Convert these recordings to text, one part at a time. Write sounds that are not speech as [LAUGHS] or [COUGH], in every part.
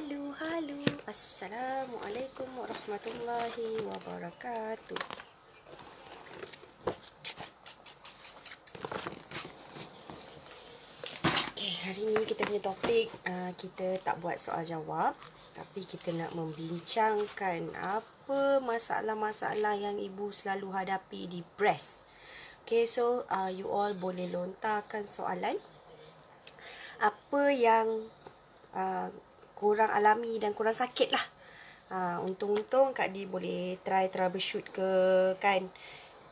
Halo, halo. Assalamualaikum warahmatullahi wabarakatuh. Okay, hari ni kita punya topik uh, kita tak buat soal jawab tapi kita nak membincangkan apa masalah-masalah yang ibu selalu hadapi di breast. Okay, so uh, you all boleh lontarkan soalan. Apa yang uh, kurang alami dan kurang sakit lah. Ha, untung-untung Kak Di boleh try troubleshoot ke kan.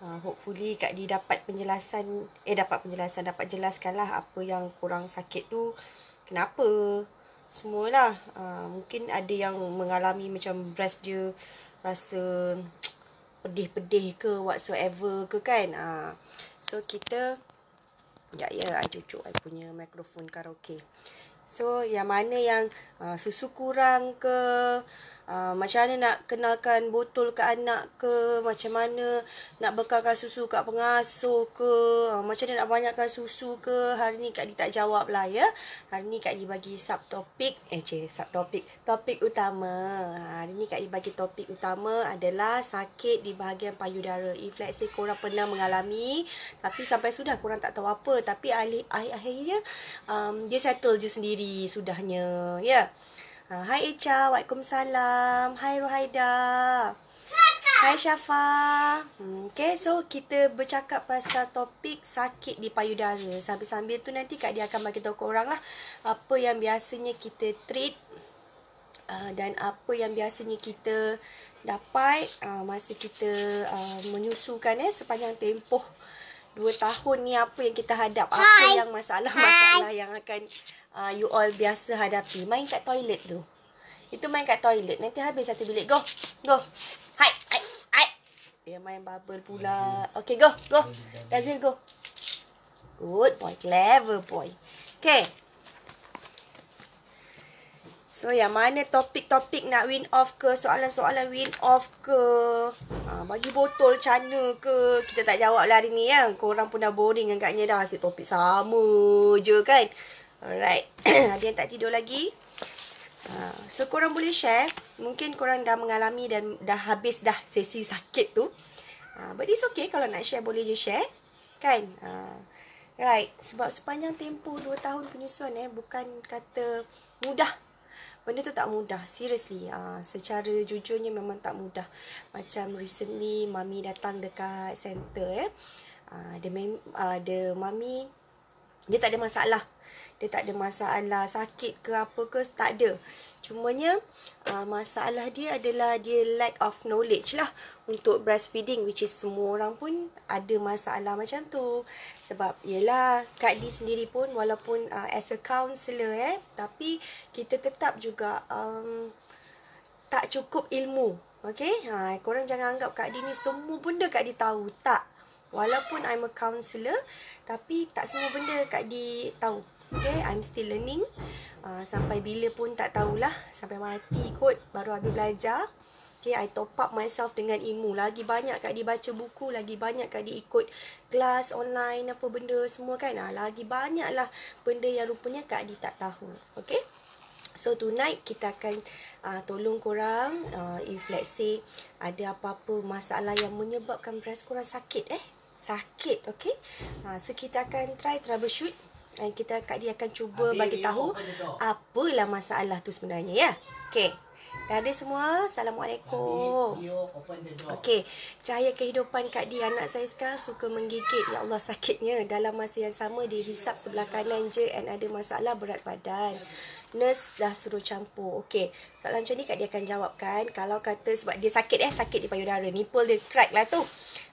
Ha, hopefully Kak Di dapat penjelasan, eh dapat penjelasan, dapat jelaskan lah apa yang kurang sakit tu. Kenapa? Semualah. Ha, mungkin ada yang mengalami macam breast dia rasa [TSK] pedih-pedih ke whatsoever ke kan. Ha, so kita, ya ya, I cucuk I punya mikrofon karaoke. So yang mana yang uh, susu kurang ke Ah, macam mana nak kenalkan botol ke anak ke macam mana nak bekalkan susu kat pengasuh ke uh, macam mana nak banyakkan susu ke hari ni Kak Di tak jawab lah ya hari ni Kak Di bagi subtopik eh cik subtopik topik utama hari ni Kak Di bagi topik utama adalah sakit di bahagian payudara if let's say korang pernah mengalami tapi sampai sudah korang tak tahu apa tapi akhir-akhirnya um, dia settle je sendiri sudahnya ya yeah. Ha, hai Echa, Waalaikumsalam. Hai Ruhaida. Hai Syafa. Hmm, okay, so kita bercakap pasal topik sakit di payudara. Sambil-sambil tu nanti Kak Dia akan bagi tahu korang lah apa yang biasanya kita treat uh, dan apa yang biasanya kita dapat uh, masa kita uh, menyusukan eh, sepanjang tempoh dua tahun ni apa yang kita hadap Hi. apa yang masalah-masalah Hi. yang akan uh, you all biasa hadapi main kat toilet tu itu main kat toilet nanti habis satu bilik go go hai hai hai dia ya, main bubble pula Okay go go dazil go good boy clever boy Okay. So, yang mana topik-topik nak win off ke, soalan-soalan win off ke, ha, bagi botol cana ke, kita tak jawab lah hari ni ya. Korang pun dah boring agaknya dah, asyik topik sama je kan. Alright, [CLEARS THROAT] ada yang tak tidur lagi? Ha, so, korang boleh share, mungkin korang dah mengalami dan dah habis dah sesi sakit tu. Ha, but it's okay kalau nak share, boleh je share. Kan? Ha. Right, sebab sepanjang tempoh 2 tahun penyusuan eh, bukan kata mudah benda tu tak mudah seriously ha, secara jujurnya memang tak mudah macam recently mami datang dekat center eh ada uh, ada uh, mami dia tak ada masalah dia tak ada masalah sakit ke apa ke tak ada Cumanya uh, masalah dia adalah dia lack of knowledge lah untuk breastfeeding which is semua orang pun ada masalah macam tu. Sebab yelah Kak D sendiri pun walaupun uh, as a counsellor eh tapi kita tetap juga um, tak cukup ilmu. Okay, ha, korang jangan anggap Kak D ni semua benda Kak D tahu. Tak. Walaupun I'm a counsellor tapi tak semua benda Kak D tahu. Okay, I'm still learning. Ah, sampai bila pun tak tahulah sampai mati kot baru habis belajar okay I top up myself dengan ilmu lagi banyak kat dia baca buku lagi banyak kat dia ikut kelas online apa benda semua kan ha, lagi banyak lah benda yang rupanya kat dia tak tahu okay So tonight kita akan uh, tolong korang uh, if let's say ada apa-apa masalah yang menyebabkan breast korang sakit eh sakit okay uh, so kita akan try troubleshoot dan kita Kak dia akan cuba Habis bagi tahu apa apalah masalah tu sebenarnya ya. Okey. Dah ada semua. Assalamualaikum. Okey. Cahaya kehidupan Kak Di anak saya sekarang suka menggigit. Ya Allah sakitnya. Dalam masa yang sama dihisap sebelah kanan je and ada masalah berat badan nurse dah suruh campur. Okey, soalan macam ni Kak dia akan jawabkan. Kalau kata sebab dia sakit eh, sakit di payudara. Nipple dia crack lah tu.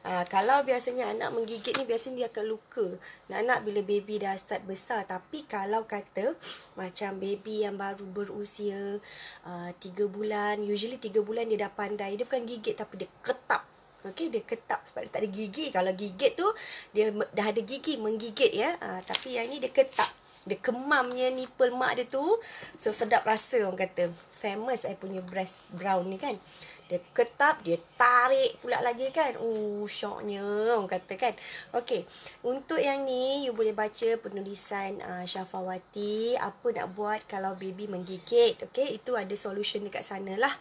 Ha, kalau biasanya anak menggigit ni, biasanya dia akan luka. Anak-anak bila baby dah start besar. Tapi kalau kata macam baby yang baru berusia uh, ah, 3 bulan, usually 3 bulan dia dah pandai. Dia bukan gigit tapi dia ketap. Okey, dia ketap sebab dia tak ada gigi. Kalau gigit tu, dia dah ada gigi menggigit ya. Ha, tapi yang ni dia ketap dia kemamnya nipple mak dia tu sedap rasa orang kata famous saya punya breast brown ni kan dia ketap dia tarik pula lagi kan oh syoknya orang kata kan okay, untuk yang ni you boleh baca penulisan uh, Syafawati apa nak buat kalau baby menggigit okay, itu ada solution dekat lah.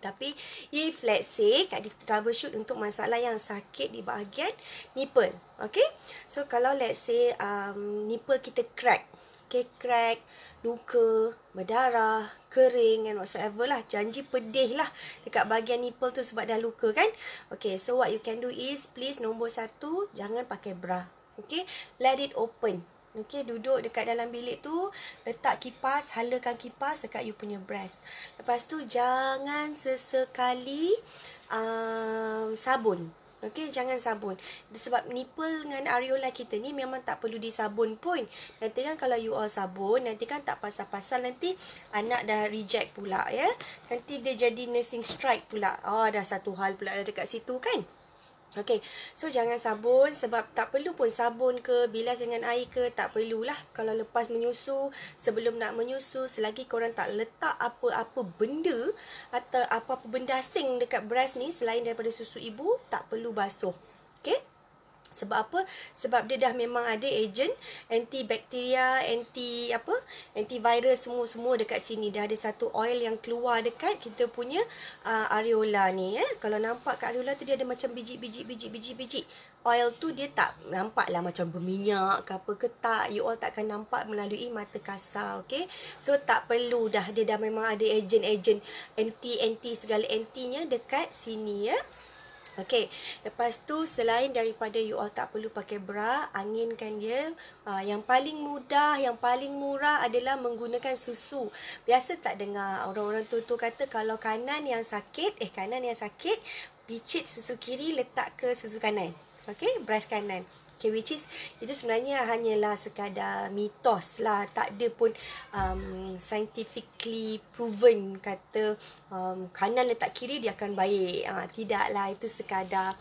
Tapi if let's say Kak Dita troubleshoot untuk masalah yang sakit di bahagian nipple. Okay. So kalau let's say um, nipple kita crack. Okay, crack, luka, berdarah, kering and whatsoever lah. Janji pedih lah dekat bahagian nipple tu sebab dah luka kan. Okay, so what you can do is please nombor satu, jangan pakai bra. Okay, let it open. Okey, duduk dekat dalam bilik tu, letak kipas, halakan kipas dekat you punya breast. Lepas tu jangan sesekali um, sabun. Okey, jangan sabun. Sebab nipple dengan areola kita ni memang tak perlu disabun pun. Nanti kan kalau you all sabun, nanti kan tak pasal-pasal nanti anak dah reject pula ya. Nanti dia jadi nursing strike pula. Oh, dah satu hal pula dekat situ kan. Okay, so jangan sabun sebab tak perlu pun sabun ke, bilas dengan air ke, tak perlulah. Kalau lepas menyusu, sebelum nak menyusu, selagi korang tak letak apa-apa benda atau apa-apa benda asing dekat beras ni selain daripada susu ibu, tak perlu basuh. Okay? sebab apa sebab dia dah memang ada agent antibakteria anti apa antivirus semua-semua dekat sini dah ada satu oil yang keluar dekat kita punya uh, areola ni eh kalau nampak kat areola tu dia ada macam biji-biji biji-biji biji oil tu dia tak nampak lah macam berminyak ke apa ke tak you all takkan nampak melalui mata kasar okey so tak perlu dah dia dah memang ada agent-agent anti anti segala antinya dekat sini ya eh? Okey, lepas tu selain daripada you all tak perlu pakai bra, anginkan dia. Ha, yang paling mudah, yang paling murah adalah menggunakan susu. Biasa tak dengar orang-orang tu tu kata kalau kanan yang sakit, eh kanan yang sakit, picit susu kiri letak ke susu kanan. Okey, breast kanan. Okay, which is itu sebenarnya hanyalah sekadar mitos lah. Tak ada pun um, scientifically proven kata um, kanan letak kiri dia akan baik. Ha, lah itu sekadar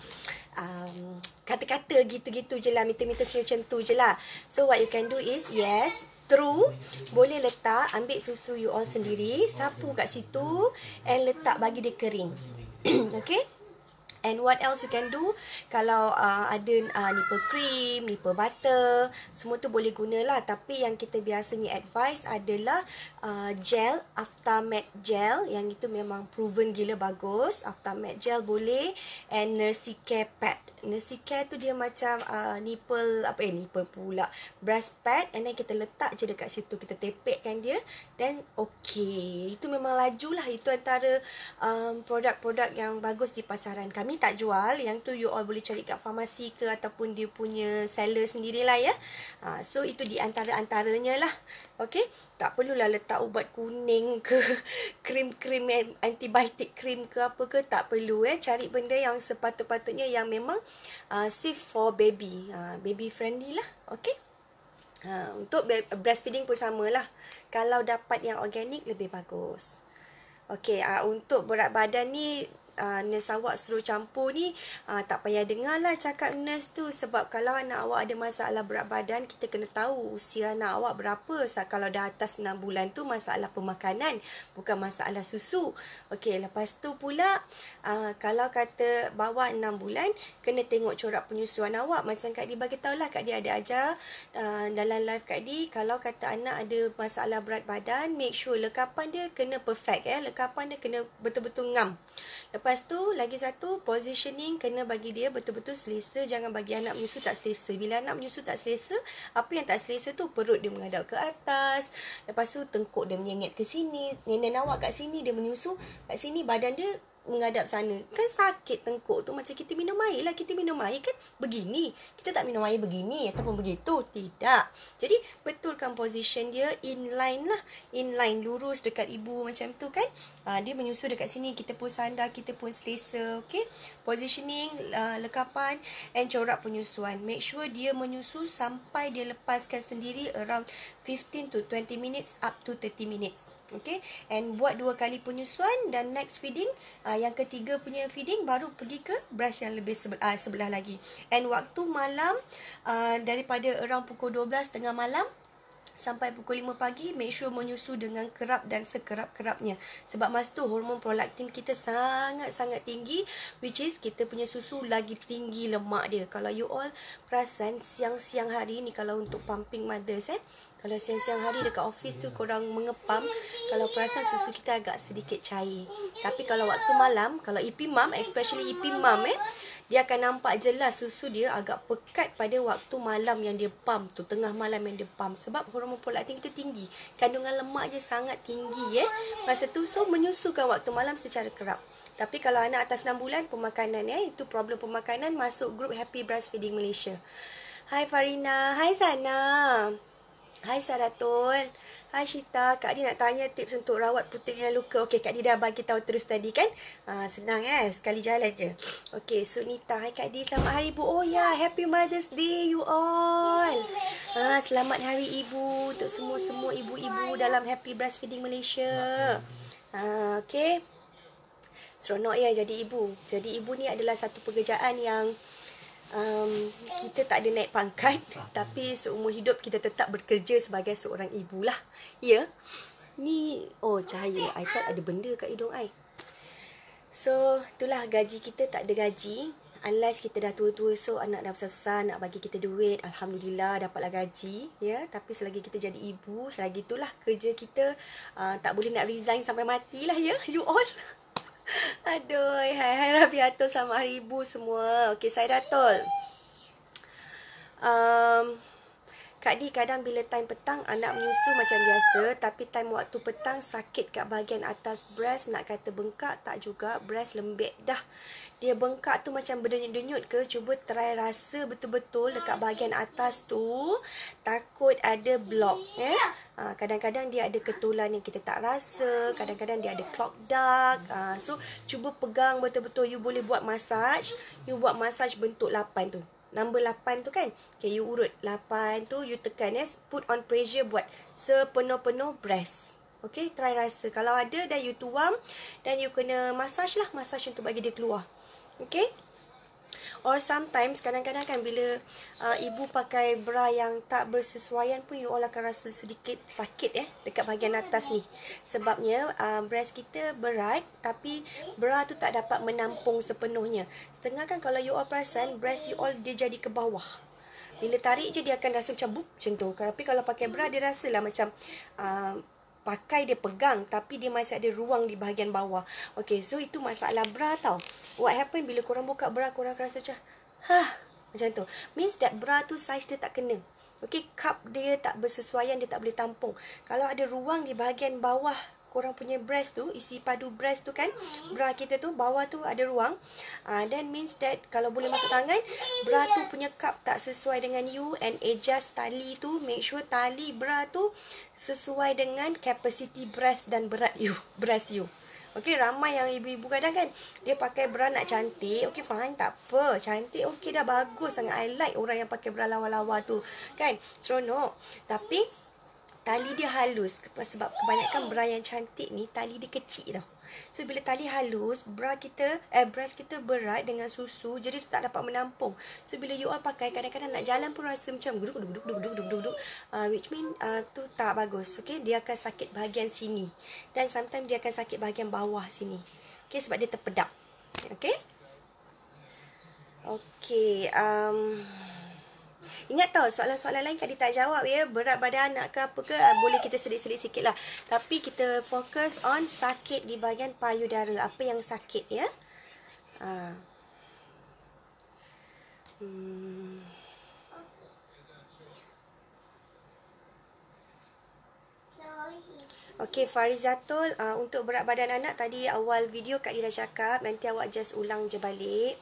um, kata-kata gitu-gitu je lah. Mitos-mitos macam tu je lah. So what you can do is yes, True, boleh letak, ambil susu you all sendiri, sapu kat situ and letak bagi dia kering. [CLEARS THROAT] okay? And what else you can do kalau uh, ada uh, nipple cream, nipple butter, semua tu boleh guna lah. Tapi yang kita biasanya advice adalah uh, gel, aftermath gel yang itu memang proven gila bagus. Aftermath gel boleh and nursing care pad. Nursing care tu dia macam uh, nipple, apa eh nipple pula, breast pad and then kita letak je dekat situ, kita tepekkan dia dan okay, Itu memang laju lah itu antara um, produk-produk yang bagus di pasaran kami kami tak jual yang tu you all boleh cari kat farmasi ke ataupun dia punya seller sendirilah ya ha, so itu di antara-antaranya lah Okay, tak perlulah letak ubat kuning ke [LAUGHS] krim-krim antibiotik krim ke apa ke tak perlu eh cari benda yang sepatut-patutnya yang memang uh, safe for baby uh, baby friendly lah Okay. Uh, ha, untuk breastfeeding pun sama lah. kalau dapat yang organik lebih bagus Okay, uh, untuk berat badan ni uh, nurse awak suruh campur ni uh, tak payah dengar lah cakap nurse tu sebab kalau anak awak ada masalah berat badan kita kena tahu usia anak awak berapa so, kalau dah atas 6 bulan tu masalah pemakanan bukan masalah susu okey lepas tu pula uh, kalau kata bawa 6 bulan kena tengok corak penyusuan awak macam Kak Di bagi lah Kak Di ada ajar uh, dalam live Kak Di kalau kata anak ada masalah berat badan make sure lekapan dia kena perfect eh lekapan dia kena betul-betul ngam lepas Lepas tu lagi satu positioning kena bagi dia betul-betul selesa jangan bagi anak menyusu tak selesa. Bila anak menyusu tak selesa, apa yang tak selesa tu perut dia menghadap ke atas. Lepas tu tengkuk dia menyengit ke sini, nenek awak kat sini dia menyusu, kat sini badan dia menghadap sana kan sakit tengkuk tu macam kita minum air lah kita minum air kan begini kita tak minum air begini ataupun begitu tidak jadi betulkan position dia in line lah in line lurus dekat ibu macam tu kan ha, dia menyusu dekat sini kita pun sandar kita pun selesa okay? positioning uh, lekapan and corak penyusuan make sure dia menyusu sampai dia lepaskan sendiri around 15 to 20 minutes up to 30 minutes Okay, and buat dua kali penyusuan dan next feeding, uh, yang ketiga punya feeding baru pergi ke brush yang lebih sebelah, uh, sebelah lagi. And waktu malam uh, daripada orang pukul 12 tengah malam sampai pukul 5 pagi, make sure menyusu dengan kerap dan sekerap-kerapnya. Sebab masa tu hormon prolaktin kita sangat-sangat tinggi, which is kita punya susu lagi tinggi lemak dia. Kalau you all perasan siang-siang hari ni kalau untuk pumping mothers eh, kalau siang-siang hari dekat office tu korang mengepam, kalau perasan susu kita agak sedikit cair. Tapi kalau waktu malam, kalau ipi mam, especially ipi mom eh, dia akan nampak jelas susu dia agak pekat pada waktu malam yang dia pump tu tengah malam yang dia pump sebab hormon prolaktin kita tinggi kandungan lemak dia sangat tinggi ya eh. masa tu so menyusukan waktu malam secara kerap tapi kalau anak atas 6 bulan pemakanan eh, itu problem pemakanan masuk grup Happy Breastfeeding Malaysia Hai Farina, hai Sana. Hai Saratul. Uh, Hai Syita, Kak Di nak tanya tips untuk rawat putih yang luka. Okey, Kak Di dah bagi tahu terus tadi kan? Ha, senang eh, sekali jalan je. Okey, Sunita. Hai Kak Di selamat hari ibu. Oh ya, happy Mother's Day you all. Ha, selamat hari ibu untuk semua-semua ibu-ibu dalam Happy Breastfeeding Malaysia. Ha, okey. Seronok ya jadi ibu. Jadi ibu ni adalah satu pekerjaan yang um, kita tak ada naik pangkat tapi seumur hidup kita tetap bekerja sebagai seorang ibu lah. Ya. Ni oh cahaya. I thought ada benda kat hidung I. So, itulah gaji kita tak ada gaji. Unless kita dah tua-tua so anak dah besar-besar nak bagi kita duit. Alhamdulillah dapatlah gaji. Ya, tapi selagi kita jadi ibu, selagi itulah kerja kita uh, tak boleh nak resign sampai matilah ya. You all. Aduh, hai hai Rafiatul sama ribu semua. Okey, saya Datul. Um, Kak Di kadang bila time petang anak menyusu macam biasa tapi time waktu petang sakit kat bahagian atas breast nak kata bengkak tak juga breast lembek dah dia bengkak tu macam berdenyut-denyut ke cuba try rasa betul-betul dekat bahagian atas tu takut ada blok, eh ya? ya. ah, kadang-kadang dia ada ketulan yang kita tak rasa kadang-kadang dia ada clock dark ah, so cuba pegang betul-betul you boleh buat massage you buat massage bentuk lapan tu number lapan tu kan okay, you urut lapan tu you tekan eh put on pressure buat sepenuh-penuh breast Okay, try rasa. Kalau ada, dan you tuang. Dan you kena massage lah. Massage untuk bagi dia keluar. Okay? Or sometimes, kadang-kadang kan bila uh, ibu pakai bra yang tak bersesuaian pun, you all akan rasa sedikit sakit eh, dekat bahagian atas ni. Sebabnya, uh, breast kita berat, tapi bra tu tak dapat menampung sepenuhnya. Setengah kan kalau you all perasan, breast you all dia jadi ke bawah. Bila tarik je, dia akan rasa macam buk, macam tu. Tapi kalau pakai bra, dia rasa lah macam... Uh, pakai dia pegang tapi dia masih ada ruang di bahagian bawah. Okay, so itu masalah bra tau. What happen bila korang buka bra, korang rasa macam, ha, macam tu. Means that bra tu size dia tak kena. Okay, cup dia tak bersesuaian, dia tak boleh tampung. Kalau ada ruang di bahagian bawah korang punya breast tu, isi padu breast tu kan, hmm. bra kita tu, bawah tu ada ruang. Uh, ah, then means that kalau boleh masuk tangan, bra tu punya cup tak sesuai dengan you and adjust tali tu, make sure tali bra tu sesuai dengan capacity breast dan berat you, [LAUGHS] breast you. Okay, ramai yang ibu-ibu kadang kan Dia pakai bra nak cantik Okay, faham tak apa Cantik, okay, dah bagus sangat I like orang yang pakai bra lawa-lawa tu Kan, seronok Tapi, tali dia halus sebab kebanyakan bra yang cantik ni tali dia kecil tau. So bila tali halus, bra kita, eh breast kita berat dengan susu jadi dia tak dapat menampung. So bila you all pakai kadang-kadang nak jalan pun rasa macam duduk duduk duduk duduk duduk duduk uh, which mean uh, tu tak bagus. Okay dia akan sakit bahagian sini dan sometimes dia akan sakit bahagian bawah sini. Okay sebab dia terpedak. Okay. Okay. Um, Ingat tau soalan-soalan lain Kak tak jawab ya Berat badan anak ke apa ke ah, Boleh kita selit-selit sikit lah Tapi kita fokus on sakit di bahagian payudara Apa yang sakit ya uh. Hmm. Okay Farizatul uh, Untuk berat badan anak Tadi awal video Kak Dira cakap Nanti awak just ulang je balik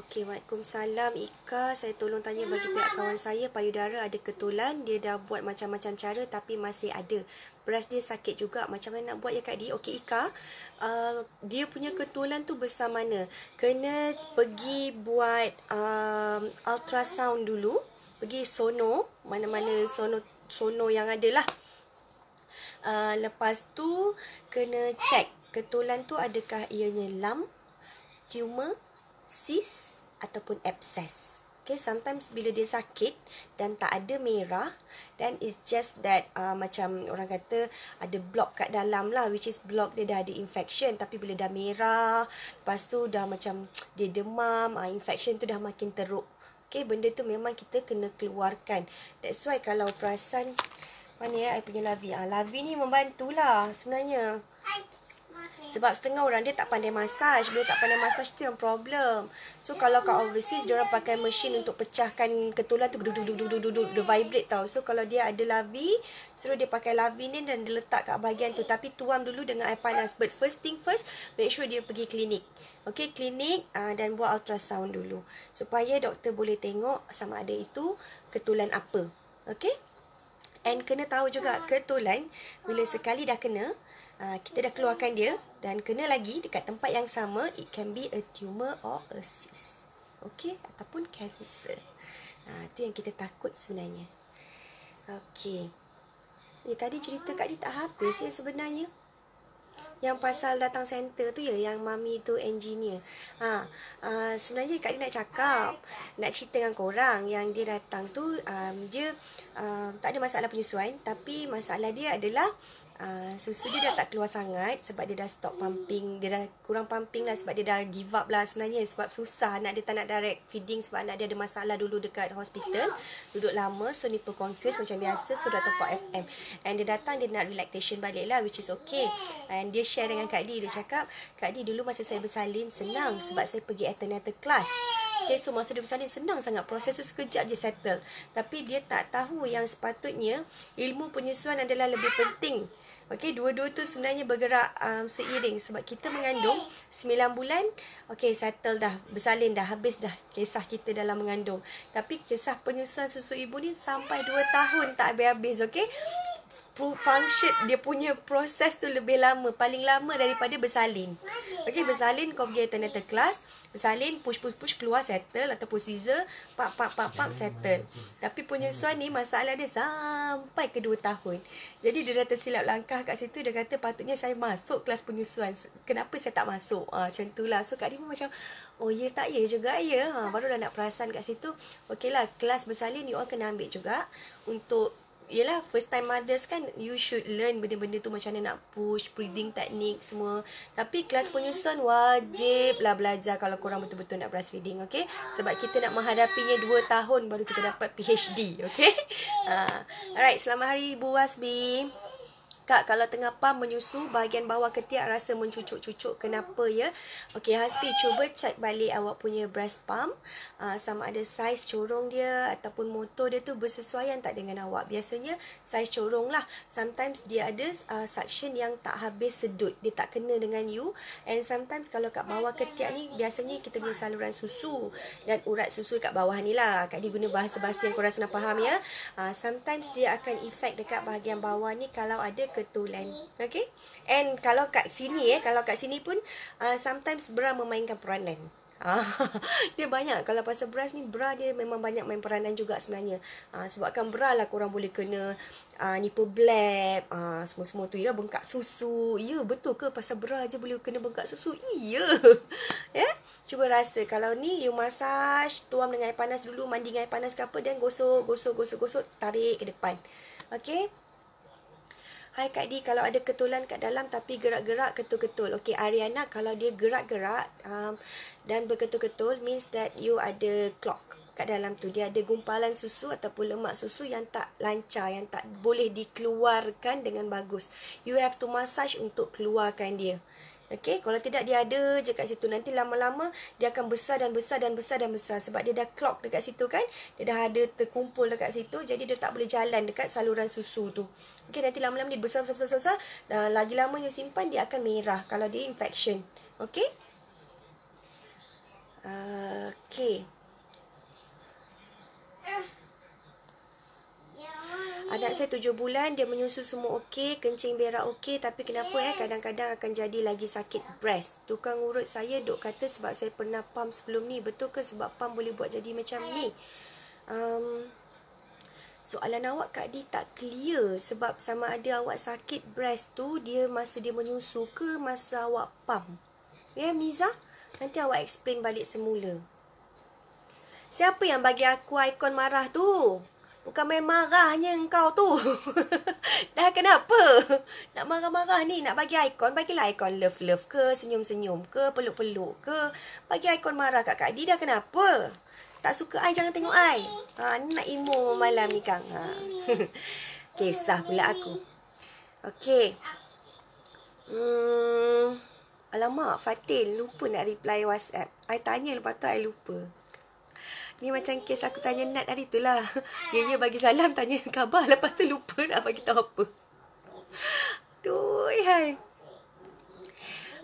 Okey, Waalaikumsalam Ika. Saya tolong tanya bagi pihak kawan saya, payudara ada ketulan. Dia dah buat macam-macam cara tapi masih ada. Beras dia sakit juga. Macam mana nak buat ya, Kak Di? Okey, Ika. Uh, dia punya ketulan tu besar mana? Kena pergi buat um, ultrasound dulu. Pergi sono. Mana-mana sono sono yang ada lah. Uh, lepas tu, kena check ketulan tu adakah ianya lam, tumor, sis ataupun abscess. Okay, sometimes bila dia sakit dan tak ada merah, then it's just that uh, macam orang kata ada block kat dalam lah, which is block dia dah ada infection. Tapi bila dah merah, lepas tu dah macam [TSK] dia demam, uh, infection tu dah makin teruk. Okay, benda tu memang kita kena keluarkan. That's why kalau perasan, mana ya, I punya Lavi. Ah, Lavi ni membantulah sebenarnya. Hai. Sebab setengah orang dia tak pandai masaj. Bila tak pandai masaj tu yang problem. So kalau kat overseas dia orang pakai mesin untuk pecahkan ketulan tu duduk duduk duduk duduk duduk dia vibrate tau. So kalau dia ada lavi, suruh dia pakai lavi ni dan dia letak kat bahagian tu. Tapi tuam dulu dengan air panas. But first thing first, make sure dia pergi klinik. Okay, klinik uh, dan buat ultrasound dulu. Supaya doktor boleh tengok sama ada itu ketulan apa. Okay? And kena tahu juga ketulan bila sekali dah kena, Ah, kita dah keluarkan dia dan kena lagi dekat tempat yang sama it can be a tumor or a cyst okay ataupun cancer ha tu yang kita takut sebenarnya Okay, ya tadi cerita Kak di tak habis ya sebenarnya yang pasal datang center tu ya yang mami tu engineer ha uh, sebenarnya Kak dia nak cakap nak cerita dengan korang yang dia datang tu um, dia um, tak ada masalah penyusuan tapi masalah dia adalah Ah, susu dia dah tak keluar sangat sebab dia dah stop pumping. Dia dah kurang pumping lah sebab dia dah give up lah sebenarnya. Sebab susah anak dia tak nak direct feeding sebab anak dia ada masalah dulu dekat hospital. Duduk lama so ni pun confused macam biasa so dah tempat FM. And dia datang dia nak relaxation balik lah which is okay. And dia share dengan Kak Di. Dia cakap, Kak Di dulu masa saya bersalin senang sebab saya pergi antenatal class. Okay, so masa dia bersalin senang sangat Proses tu sekejap je settle Tapi dia tak tahu yang sepatutnya Ilmu penyusuan adalah lebih penting Okey, dua-dua tu sebenarnya bergerak um, seiring sebab kita mengandung 9 bulan. Okey, settle dah, bersalin dah, habis dah kisah kita dalam mengandung. Tapi kisah penyusuan susu ibu ni sampai 2 tahun tak habis-habis, okey? function dia punya proses tu lebih lama paling lama daripada bersalin okey bersalin kau pergi antenatal kelas bersalin push push push keluar settle ataupun scissor pap pap pap pap settle tapi punya soal ni masalah dia sampai ke 2 tahun jadi dia dah tersilap langkah kat situ dia kata patutnya saya masuk kelas penyusuan kenapa saya tak masuk ha, macam tu lah so kat dia pun macam oh ya tak ya juga ya ha, baru dah nak perasan kat situ okeylah kelas bersalin you all kena ambil juga untuk Yelah first time mothers kan You should learn benda-benda tu Macam mana nak push Breathing technique semua Tapi kelas penyusuan Wajib lah belajar Kalau korang betul-betul nak breastfeeding Okay Sebab kita nak menghadapinya 2 tahun Baru kita dapat PhD Okay uh, [LAUGHS] ah, Alright selamat hari Ibu Wasbi Kak, kalau tengah pam menyusu, bahagian bawah ketiak rasa mencucuk-cucuk. Kenapa ya? Okey, Hasbi, cuba cek balik awak punya breast pump. Uh, sama ada saiz corong dia ataupun motor dia tu bersesuaian tak dengan awak. Biasanya, saiz corong lah. Sometimes, dia ada uh, suction yang tak habis sedut. Dia tak kena dengan you. And sometimes, kalau kat bawah ketiak ni, biasanya kita punya saluran susu. Dan urat susu kat bawah ni lah. Kak Dee guna bahasa-bahasa yang korang senang faham ya. Uh, sometimes, dia akan efek dekat bahagian bawah ni kalau ada ke pertolan. Okay? And kalau kat sini eh, kalau kat sini pun uh, sometimes Bra memainkan peranan. [LAUGHS] Ah, dia banyak kalau pasal beras ni bra dia memang banyak main peranan juga sebenarnya uh, sebabkan bra lah korang boleh kena uh, ah, nipple blab uh, semua-semua tu ya bengkak susu ya betul ke pasal bra je boleh kena bengkak susu iya [LAUGHS] ya yeah? cuba rasa kalau ni you massage tuam dengan air panas dulu mandi dengan air panas ke apa dan gosok gosok gosok gosok tarik ke depan okey Hai Kak D, kalau ada ketulan kat dalam tapi gerak-gerak ketul-ketul. Okey, Ariana, kalau dia gerak-gerak um, dan berketul-ketul means that you ada clock kat dalam tu. Dia ada gumpalan susu ataupun lemak susu yang tak lancar, yang tak boleh dikeluarkan dengan bagus. You have to massage untuk keluarkan dia. Okey, kalau tidak dia ada je kat situ nanti lama-lama dia akan besar dan besar dan besar dan besar sebab dia dah clock dekat situ kan. Dia dah ada terkumpul dekat situ jadi dia tak boleh jalan dekat saluran susu tu. Okey, nanti lama-lama dia besar besar besar besar dan lagi lama you simpan dia akan merah kalau dia infection. Okey? Uh, Okey. Anak saya tujuh bulan, dia menyusu semua okey, kencing berak okey tapi kenapa yes. eh kadang-kadang akan jadi lagi sakit breast. Tukang urut saya dok kata sebab saya pernah pump sebelum ni, betul ke sebab pump boleh buat jadi macam ni? Um, soalan awak Kak Di tak clear sebab sama ada awak sakit breast tu dia masa dia menyusu ke masa awak pump. Ya yeah, Miza, nanti awak explain balik semula. Siapa yang bagi aku ikon marah tu? Bukan main marahnya engkau tu. [LAUGHS] Dah kenapa? Nak marah-marah ni, nak bagi ikon, bagilah ikon love-love ke, senyum-senyum ke, peluk-peluk ke. Bagi ikon marah kat Kak Di, dah kenapa? Tak suka ai jangan tengok ai. Ha, ni nak imo malam ni kang. Ha. [LAUGHS] Kisah pula aku. Okey. Hmm. Alamak, Fatin lupa nak reply WhatsApp. Ai tanya lepas tu ai lupa. Ni macam kes aku tanya Nat hari tu lah. [LAUGHS] Ya, ya bagi salam, tanya khabar. Lepas tu lupa nak bagi tahu apa. Tuh, hai.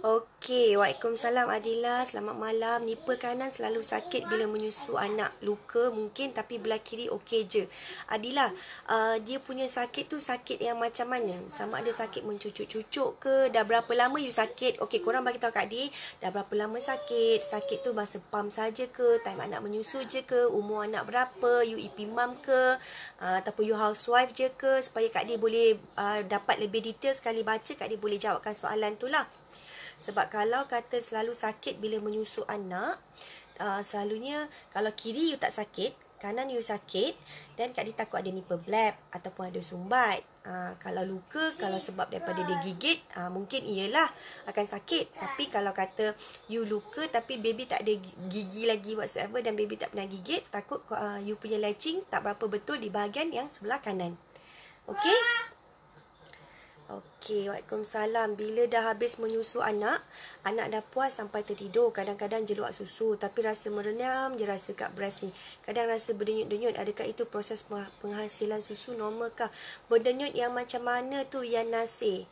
Okey, Waalaikumsalam Adila. Selamat malam. Nipa kanan selalu sakit bila menyusu anak. Luka mungkin tapi belah kiri okey je. Adila, uh, dia punya sakit tu sakit yang macam mana? Sama ada sakit mencucuk-cucuk ke? Dah berapa lama you sakit? Okey, korang bagi tahu Kak Di. Dah berapa lama sakit? Sakit tu masa pam saja ke? Time anak menyusu je ke? Umur anak berapa? You EP mom ke? Uh, ataupun you housewife je ke? Supaya Kak Di boleh uh, dapat lebih detail sekali baca. Kak Di boleh jawabkan soalan tu lah. Sebab kalau kata selalu sakit bila menyusu anak, uh, selalunya kalau kiri you tak sakit, kanan you sakit, dan Kak Dita takut ada nipple blab ataupun ada sumbat. Uh, kalau luka, kalau sebab daripada dia gigit, uh, mungkin ialah akan sakit. Tapi kalau kata you luka tapi baby tak ada gigi lagi whatsoever dan baby tak pernah gigit, takut uh, you punya latching tak berapa betul di bahagian yang sebelah kanan. Okay? Okey, Waalaikumsalam. Bila dah habis menyusu anak, anak dah puas sampai tertidur. Kadang-kadang jeluak susu tapi rasa merenam je rasa kat breast ni. Kadang rasa berdenyut-denyut. Adakah itu proses penghasilan susu normal kah? Berdenyut yang macam mana tu yang nasi?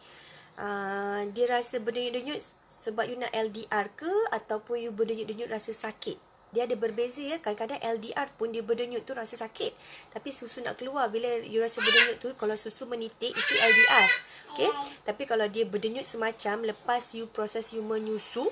Uh, ah, dia rasa berdenyut-denyut sebab you nak LDR ke ataupun you berdenyut-denyut rasa sakit? dia ada berbeza ya kadang-kadang LDR pun dia berdenyut tu rasa sakit tapi susu nak keluar bila you rasa berdenyut tu kalau susu menitik itu LDR Okay. tapi kalau dia berdenyut semacam lepas you proses you menyusu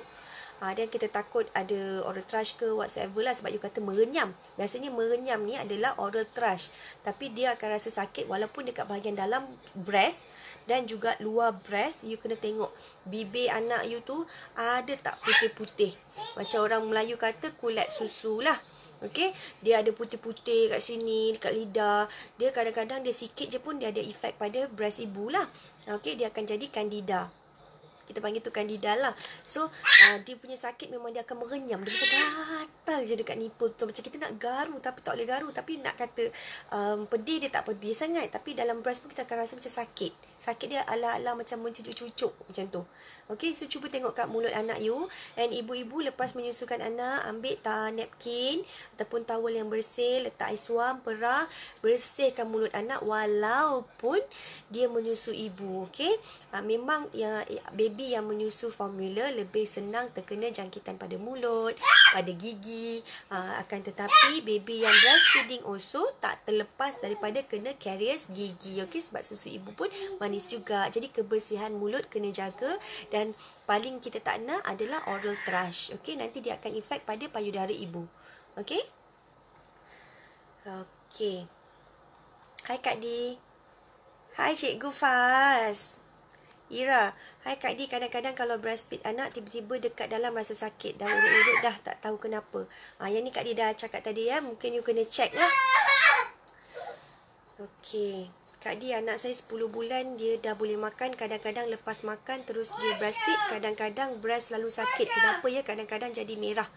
ha, ah, Dan kita takut ada oral thrush ke whatsoever lah Sebab you kata merenyam Biasanya merenyam ni adalah oral thrush Tapi dia akan rasa sakit walaupun dekat bahagian dalam breast Dan juga luar breast You kena tengok bibir anak you tu ada tak putih-putih Macam orang Melayu kata kulit susu lah Okay, dia ada putih-putih kat sini, dekat lidah. Dia kadang-kadang dia sikit je pun dia ada efek pada breast ibu lah. Okay, dia akan jadi candida kita panggil tu candida lah. So, uh, dia punya sakit memang dia akan merenyam. Dia macam gatal je dekat nipple tu. Macam kita nak garu tapi tak boleh garu. Tapi nak kata um, pedih dia tak pedih sangat. Tapi dalam breast pun kita akan rasa macam sakit. Sakit dia ala-ala macam mencucuk-cucuk macam tu. Okay, so cuba tengok kat mulut anak you. And ibu-ibu lepas menyusukan anak, ambil ta napkin ataupun towel yang bersih, letak air suam, perah, bersihkan mulut anak walaupun dia menyusu ibu. Okay, uh, ah, memang ya, ya, baby yang menyusu formula lebih senang terkena jangkitan pada mulut, pada gigi. Uh, akan tetapi baby yang breastfeeding also tak terlepas daripada kena carriers gigi. Okay, sebab susu ibu pun manis juga. Jadi kebersihan mulut kena jaga dan dan paling kita tak nak adalah oral thrush. Okey, nanti dia akan efek pada payudara ibu. Okey? Okey. Hai Kak Di. Hai Cikgu Fas. Ira, hai Kak Di, kadang-kadang kalau breastfeed anak tiba-tiba dekat dalam rasa sakit dan urut-urut dah tak tahu kenapa. Ah, yang ni Kak Di dah cakap tadi ya, mungkin you kena check lah. Okey. Kak Tadi anak saya 10 bulan dia dah boleh makan kadang-kadang lepas makan terus dia breastfeed kadang-kadang breast lalu sakit kenapa ya kadang-kadang jadi merah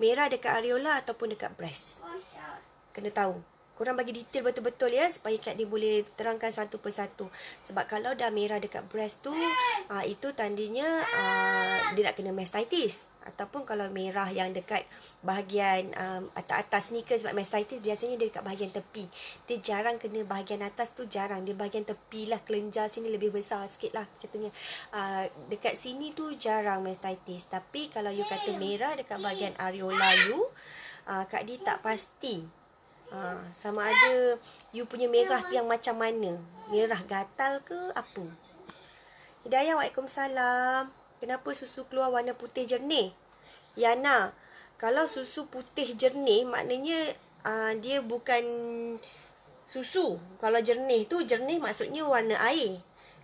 merah dekat areola ataupun dekat breast kena tahu korang bagi detail betul-betul ya supaya kat dia boleh terangkan satu persatu sebab kalau dah merah dekat breast tu aa, ah, itu tandanya aa, ah, dia nak kena mastitis ataupun kalau merah yang dekat bahagian um, atas-atas ni ke sebab mastitis biasanya dia dekat bahagian tepi dia jarang kena bahagian atas tu jarang dia bahagian tepi lah kelenjar sini lebih besar sikit lah katanya uh, dekat sini tu jarang mastitis tapi kalau you kata merah dekat bahagian areola you uh, Kak Di tak pasti ha, Sama ada You punya merah yang macam mana Merah gatal ke apa Hidayah Waalaikumsalam Kenapa susu keluar warna putih jernih Yana Kalau susu putih jernih Maknanya uh, dia bukan Susu Kalau jernih tu jernih maksudnya warna air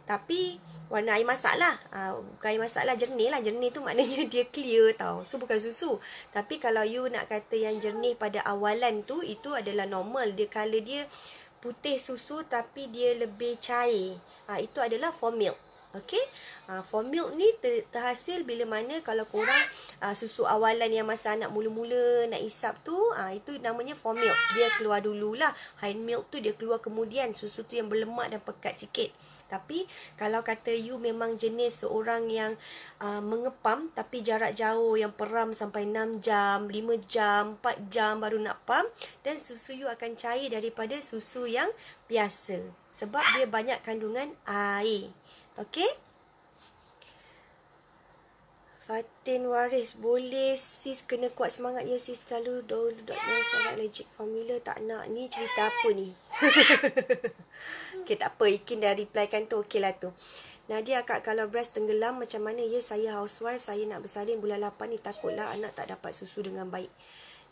tapi warna air masak lah. Uh, bukan air masak lah, jernih lah. Jernih tu maknanya [LAUGHS] dia clear tau. So, bukan susu. Tapi kalau you nak kata yang jernih pada awalan tu, itu adalah normal. Dia colour dia putih susu tapi dia lebih cair. Uh, itu adalah milk. Okay, Uh, ah, for milk ni ter, terhasil bila mana kalau korang uh, susu awalan yang masa anak mula-mula nak isap tu, uh, itu namanya for milk. Dia keluar dululah. High milk tu dia keluar kemudian. Susu tu yang berlemak dan pekat sikit. Tapi kalau kata you memang jenis seorang yang uh, mengepam tapi jarak jauh yang peram sampai 6 jam, 5 jam, 4 jam baru nak pam dan susu you akan cair daripada susu yang biasa. Sebab dia banyak kandungan air. Okey. Fatin Waris boleh sis kena kuat semangat ya sis selalu dulu dok dok sangat allergic formula tak nak ni cerita apa ni. [LAUGHS] okey tak apa Ikin dah replykan tu okeylah tu. Nadia kak kalau breast tenggelam macam mana ya saya housewife saya nak bersalin bulan 8 ni takutlah anak tak dapat susu dengan baik.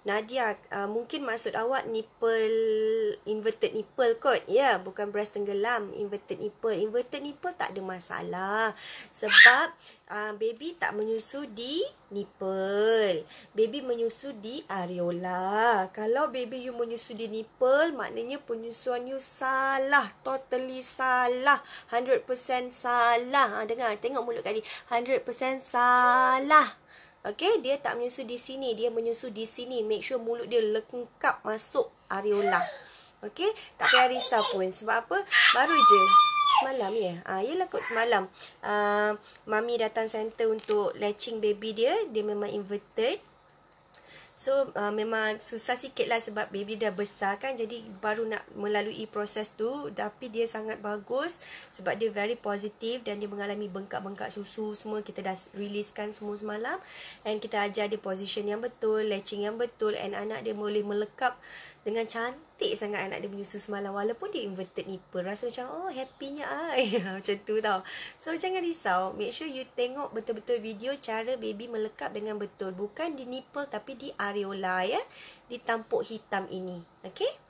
Nadia, uh, mungkin maksud awak nipple, inverted nipple kot. Ya, yeah, bukan breast tenggelam, inverted nipple. Inverted nipple tak ada masalah. Sebab uh, baby tak menyusu di nipple. Baby menyusu di areola. Kalau baby you menyusu di nipple, maknanya penyusuan you salah. Totally salah. 100% salah. Ha, dengar, tengok mulut kali. 100% salah. Okay, dia tak menyusu di sini. Dia menyusu di sini. Make sure mulut dia lengkap masuk areola. Okay, tak payah risau pun. Sebab apa? Baru je. Semalam ya? Ah, yelah kot semalam. Uh, mami datang center untuk latching baby dia. Dia memang inverted. So uh, memang susah sikit lah sebab baby dah besar kan Jadi baru nak melalui proses tu Tapi dia sangat bagus Sebab dia very positive Dan dia mengalami bengkak-bengkak susu Semua kita dah riliskan semua semalam And kita ajar dia position yang betul Latching yang betul And anak dia boleh melekap dengan cantik sangat anak dia menyusu semalam walaupun dia inverted nipple rasa macam oh happynya ai [LAUGHS] ha, macam tu tau so jangan risau make sure you tengok betul-betul video cara baby melekap dengan betul bukan di nipple tapi di areola ya di tampuk hitam ini okey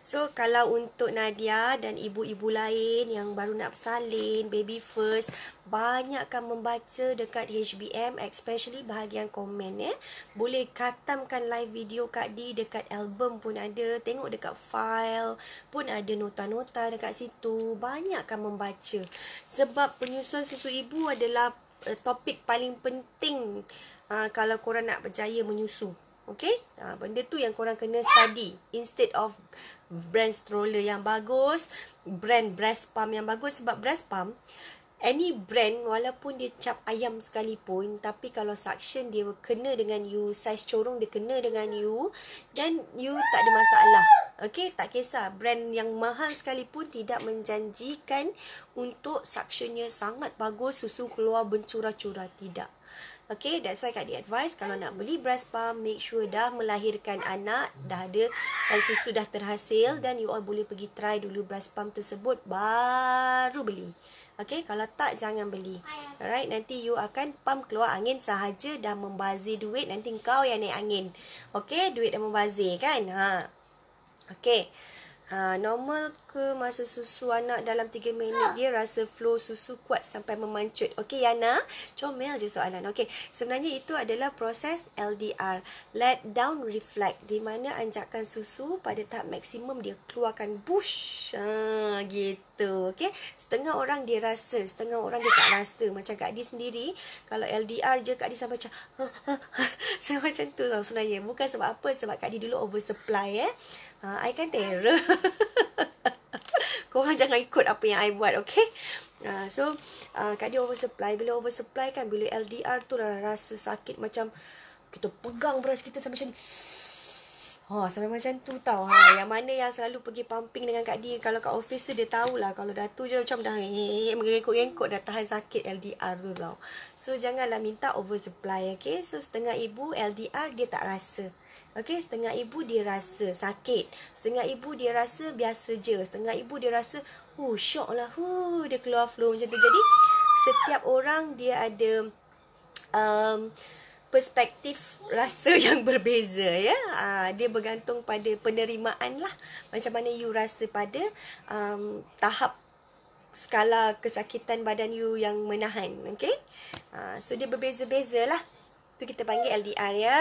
So kalau untuk Nadia dan ibu-ibu lain yang baru nak bersalin, baby first, banyakkan membaca dekat HBM especially bahagian komen eh. Boleh katamkan live video Kak Di dekat album pun ada, tengok dekat file pun ada nota-nota dekat situ. Banyakkan membaca. Sebab penyusuan susu ibu adalah uh, topik paling penting uh, kalau korang nak berjaya menyusu. Okay? Ah, benda tu yang korang kena study instead of brand stroller yang bagus, brand breast pump yang bagus sebab breast pump any brand walaupun dia cap ayam sekalipun tapi kalau suction dia kena dengan you, size corong dia kena dengan you dan you tak ada masalah. Okey, tak kisah brand yang mahal sekalipun tidak menjanjikan untuk suctionnya sangat bagus, susu keluar bercura-cura tidak. Okay, that's why Kak Di advise kalau nak beli breast pump, make sure dah melahirkan anak, dah ada dan susu dah terhasil dan you all boleh pergi try dulu breast pump tersebut baru beli. Okay, kalau tak jangan beli. Alright, nanti you akan pump keluar angin sahaja dan membazir duit, nanti kau yang naik angin. Okay, duit dah membazir kan? Ha. Okay. Ha, normal ke masa susu anak dalam 3 minit dia rasa flow susu kuat sampai memancut? Okey Yana, comel je soalan. Okey, sebenarnya itu adalah proses LDR, let down reflect di mana anjakan susu pada tahap maksimum dia keluarkan bush ha, gitu. Okey, setengah orang dia rasa, setengah orang dia tak rasa. Macam Kak Di sendiri, kalau LDR je Kak Di sampai macam, ha, ha, ha. saya macam tu sebenarnya. Bukan sebab apa, sebab Kak Di dulu oversupply eh. Uh, I kan terror. [LAUGHS] Korang jangan ikut apa yang I buat, okay? Uh, so, uh, ah, kat dia oversupply. Bila oversupply kan, bila LDR tu dah rasa sakit macam kita pegang beras kita sampai macam ni. Ha, oh, sampai macam tu tau. Ha, yang mana yang selalu pergi pumping dengan Kak dia. Kalau kat office tu, dia tahulah. Kalau dah tu je macam dah mengengkut-engkut. Dah tahan sakit LDR tu tau. So, janganlah minta over supply, okay? So, setengah ibu LDR dia tak rasa. Okay, setengah ibu dia rasa sakit. Setengah ibu dia rasa biasa je. Setengah ibu dia rasa, huh, shock hu lah. Huh, dia keluar flow macam tu. Jadi, setiap orang dia ada... Um, perspektif rasa [LAUGHS] yang berbeza ya uh, dia bergantung pada penerimaan lah macam mana you rasa pada um, tahap skala kesakitan badan you yang menahan okay uh, ah, so dia berbeza-beza lah tu kita panggil LDR ya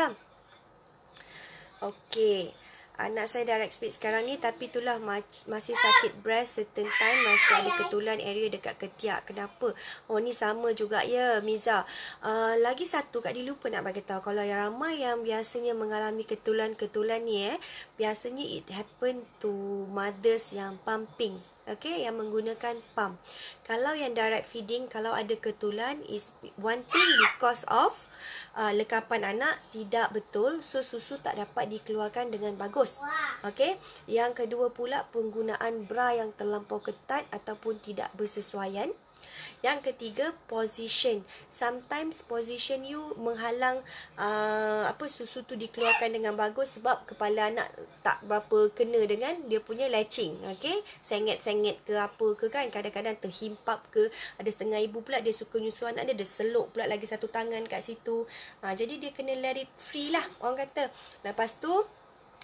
okay anak saya dah respect sekarang ni tapi itulah masih sakit breast certain time masih ada ketulan area dekat ketiak kenapa oh ni sama juga ya Miza uh, lagi satu kak dilupa nak bagi tahu kalau yang ramai yang biasanya mengalami ketulan-ketulan ni eh biasanya it happen to mothers yang pumping okay yang menggunakan pump kalau yang direct feeding kalau ada ketulan is one thing because of uh, lekapan anak tidak betul so susu tak dapat dikeluarkan dengan bagus okay yang kedua pula penggunaan bra yang terlampau ketat ataupun tidak bersesuaian yang ketiga position. Sometimes position you menghalang uh, apa susu tu dikeluarkan dengan bagus sebab kepala anak tak berapa kena dengan dia punya latching. okay? Sengit-sengit ke apa ke kan kadang-kadang terhimpap ke ada setengah ibu pula dia suka nyusu anak dia dia selok pula lagi satu tangan kat situ. Ha, jadi dia kena let it free lah orang kata. Lepas tu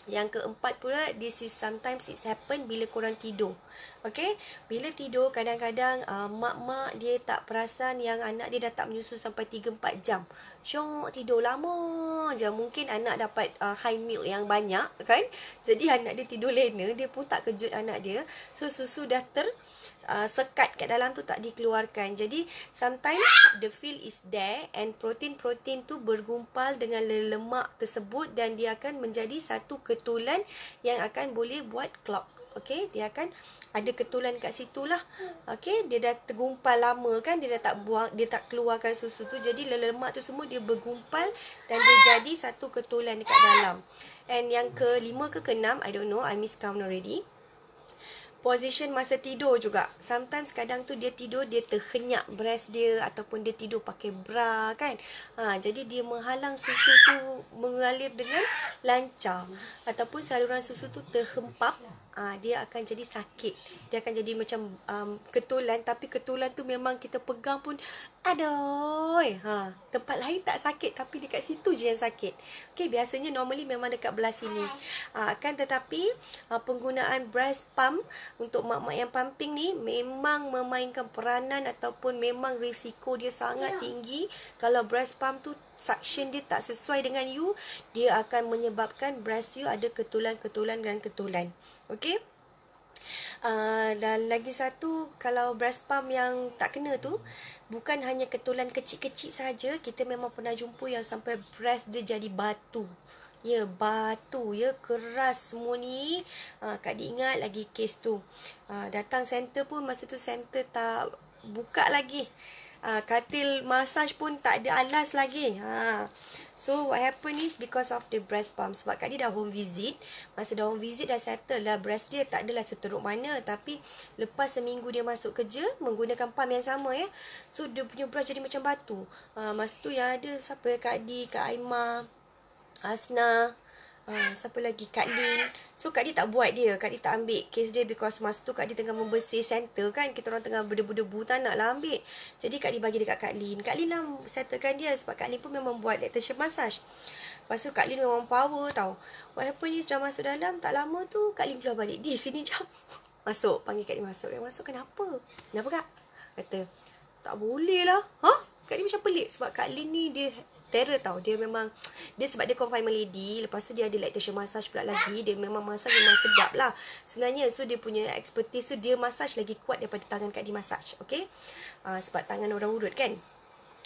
yang keempat pula, this is sometimes it happen bila korang tidur. Okay? Bila tidur, kadang-kadang uh, mak-mak dia tak perasan yang anak dia dah tak menyusu sampai 3-4 jam syok tidur lama je mungkin anak dapat uh, high milk yang banyak kan jadi anak dia tidur lena dia pun tak kejut anak dia so susu dah ter uh, sekat kat dalam tu tak dikeluarkan jadi sometimes the feel is there and protein-protein tu bergumpal dengan lemak tersebut dan dia akan menjadi satu ketulan yang akan boleh buat clock Okey, dia akan ada ketulan kat situ lah. Okey, dia dah tergumpal lama kan. Dia dah tak buang, dia tak keluarkan susu tu. Jadi lemak tu semua dia bergumpal dan dia jadi satu ketulan dekat dalam. And yang kelima ke keenam, I don't know. I miss count already. Position masa tidur juga. Sometimes kadang tu dia tidur, dia terhenyak breast dia ataupun dia tidur pakai bra kan. Ha, jadi dia menghalang susu tu mengalir dengan lancar. Ataupun saluran susu tu terhempap uh, dia akan jadi sakit dia akan jadi macam um, ketulan tapi ketulan tu memang kita pegang pun adoi. ha tempat lain tak sakit tapi dekat situ je yang sakit okey biasanya normally memang dekat belah sini uh, kan tetapi uh, penggunaan breast pump untuk mak-mak yang pumping ni memang memainkan peranan ataupun memang risiko dia sangat ya. tinggi kalau breast pump tu suction dia tak sesuai dengan you, dia akan menyebabkan breast you ada ketulan-ketulan dan ketulan. Okay? Uh, ah, dan lagi satu, kalau breast pump yang tak kena tu, bukan hanya ketulan kecil-kecil saja, kita memang pernah jumpa yang sampai breast dia jadi batu. Ya, batu, ya, keras semua ni. Uh, Kak Dik ingat lagi kes tu. Uh, datang center pun, masa tu center tak buka lagi uh, katil massage pun tak ada alas lagi. Ha. So what happen is because of the breast pump sebab Kak Di dah home visit, masa dah home visit dah settle lah breast dia tak adalah seteruk mana tapi lepas seminggu dia masuk kerja menggunakan pump yang sama ya. So dia punya breast jadi macam batu. Uh, masa tu yang ada siapa ya Kak Di, Kak Aima, Asna, siapa lagi Kak Lin So Kak Lin tak buat dia Kak Lin tak ambil case dia Because masa tu Kak Lin tengah membersih center kan Kita orang tengah berdebu-debu Tak nak lah ambil Jadi Kak Lin bagi dekat Kak Lin Kak Lin lah settlekan dia Sebab Kak Lin pun memang buat lectership massage Lepas tu Kak Lin memang power tau What happen is dah masuk dalam Tak lama tu Kak Lin keluar balik Di sini jam Masuk Panggil Kak Lin masuk Kak masuk kenapa Kenapa Kak Kata Tak boleh lah Ha? Kak Lin macam pelik Sebab Kak Lin ni dia terror tau dia memang dia sebab dia confinement lady lepas tu dia ada lactation massage pula lagi dia memang massage memang sedap lah sebenarnya so dia punya expertise tu dia massage lagi kuat daripada tangan Kak Di massage okay uh, sebab tangan orang urut kan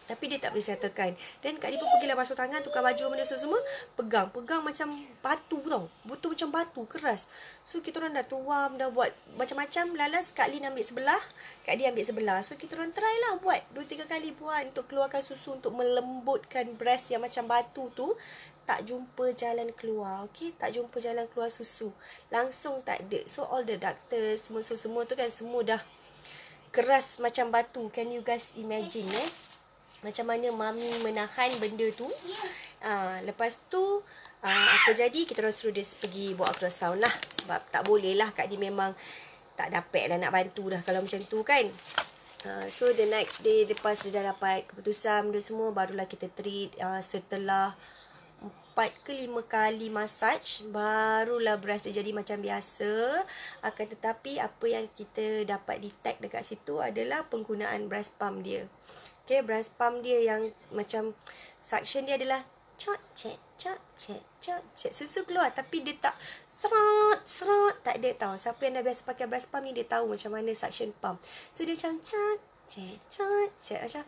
tapi dia tak boleh settlekan Dan Kak Lipa pergilah basuh tangan Tukar baju benda semua Pegang Pegang macam batu tau Butuh macam batu Keras So kita orang dah tuam Dah buat macam-macam Lalas Kak Lin ambil sebelah Kak Lin ambil sebelah So kita orang try lah buat Dua tiga kali buat Untuk keluarkan susu Untuk melembutkan breast Yang macam batu tu tak jumpa jalan keluar okay? tak jumpa jalan keluar susu langsung tak ada so all the doctors semua semua tu kan semua dah keras macam batu can you guys imagine eh macam mana mami menahan benda tu yeah. Ya. uh, lepas tu uh, apa jadi kita terus suruh dia pergi buat ultrasound lah sebab tak boleh lah kak dia memang tak dapat lah nak bantu dah kalau macam tu kan Uh, so the next day lepas dia dah dapat keputusan benda semua Barulah kita treat uh, setelah empat ke 5 kali massage Barulah beras dia jadi macam biasa Akan tetapi apa yang kita dapat detect dekat situ adalah penggunaan breast pump dia Okay, breast pump dia yang macam suction dia adalah cok cek cok cek cok cek susu keluar tapi dia tak serot serot tak dia tahu siapa yang dah biasa pakai breast pump ni dia tahu macam mana suction pump so dia macam cok cek cok cek macam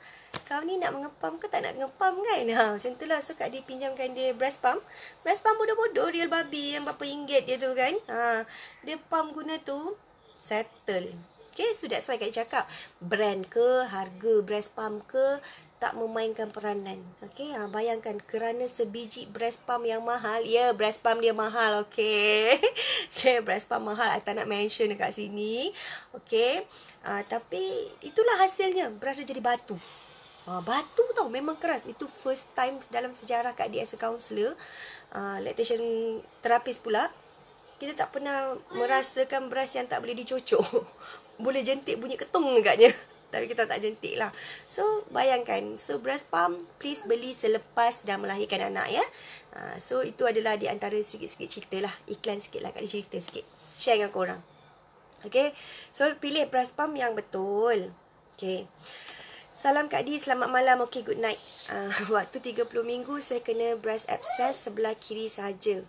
kau ni nak mengepam ke tak nak mengepam kan ha macam itulah so kat dia pinjamkan dia brass pump Breast pump bodoh-bodoh real babi yang berapa ringgit dia tu kan ha dia pump guna tu settle Okay, so that's why Kak cakap brand ke harga breast pump ke tak memainkan peranan. Okay, ha, bayangkan kerana sebiji breast pump yang mahal. Ya, yeah, breast pump dia mahal. Okay. [LAUGHS] okay, breast pump mahal. Saya tak nak mention dekat sini. Okay. Ha, tapi itulah hasilnya. Breast dia jadi batu. Ha, batu tau. Memang keras. Itu first time dalam sejarah Kak D as a counselor. Ha, lactation terapis pula. Kita tak pernah merasakan breast yang tak boleh dicocok. [LAUGHS] boleh jentik bunyi ketung agaknya. [LAUGHS] Tapi kita tak jentik lah. So, bayangkan. So, breast pump, please beli selepas dah melahirkan anak ya. Ha, so, itu adalah di antara sikit-sikit cerita lah. Iklan sikit lah. Kak Lee cerita sikit. Share dengan korang. Okay. So, pilih breast pump yang betul. Okay. Salam Kak Di, selamat malam. Okay, good night. Uh, [LAUGHS] waktu 30 minggu, saya kena breast abscess sebelah kiri saja.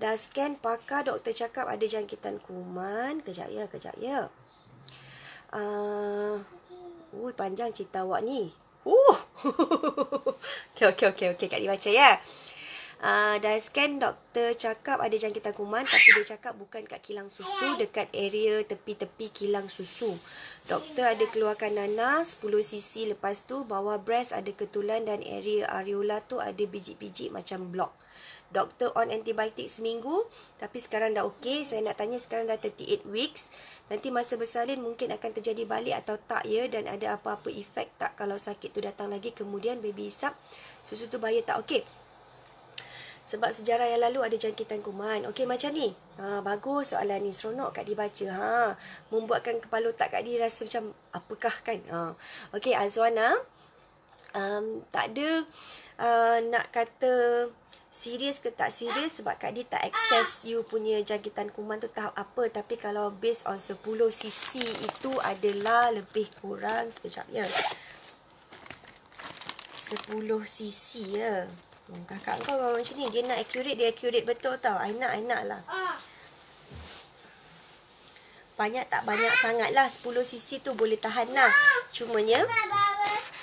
Dah scan, pakar doktor cakap ada jangkitan kuman. Kejap ya, kejap ya. Ah, uh, oh, panjang cerita awak ni. Uh. [LAUGHS] okey okey okey okey Kak Li baca ya. Ah, uh, dah scan doktor cakap ada jangkitan kuman tapi dia cakap bukan kat kilang susu dekat area tepi-tepi kilang susu. Doktor ada keluarkan nanas 10 cc lepas tu bawah breast ada ketulan dan area areola tu ada biji-biji macam blok doktor on antibiotik seminggu tapi sekarang dah okey saya nak tanya sekarang dah 38 weeks nanti masa bersalin mungkin akan terjadi balik atau tak ya dan ada apa-apa efek tak kalau sakit tu datang lagi kemudian baby isap susu tu bahaya tak okey sebab sejarah yang lalu ada jangkitan kuman. Okey macam ni. Ha, bagus soalan ni. Seronok Kak Di baca. Ha, membuatkan kepala otak Kak Di rasa macam apakah kan. Ha. Okey Azwana. Um, tak ada uh, nak kata serius ke tak serius sebab Kak Di tak access you punya jangkitan kuman tu tahap apa tapi kalau based on 10 cc itu adalah lebih kurang sekejap ya 10 cc ya hmm, kakak kau memang macam ni dia nak accurate dia accurate betul tau I nak I nak lah ah. banyak tak banyak sangat lah 10 cc tu boleh tahan lah cumanya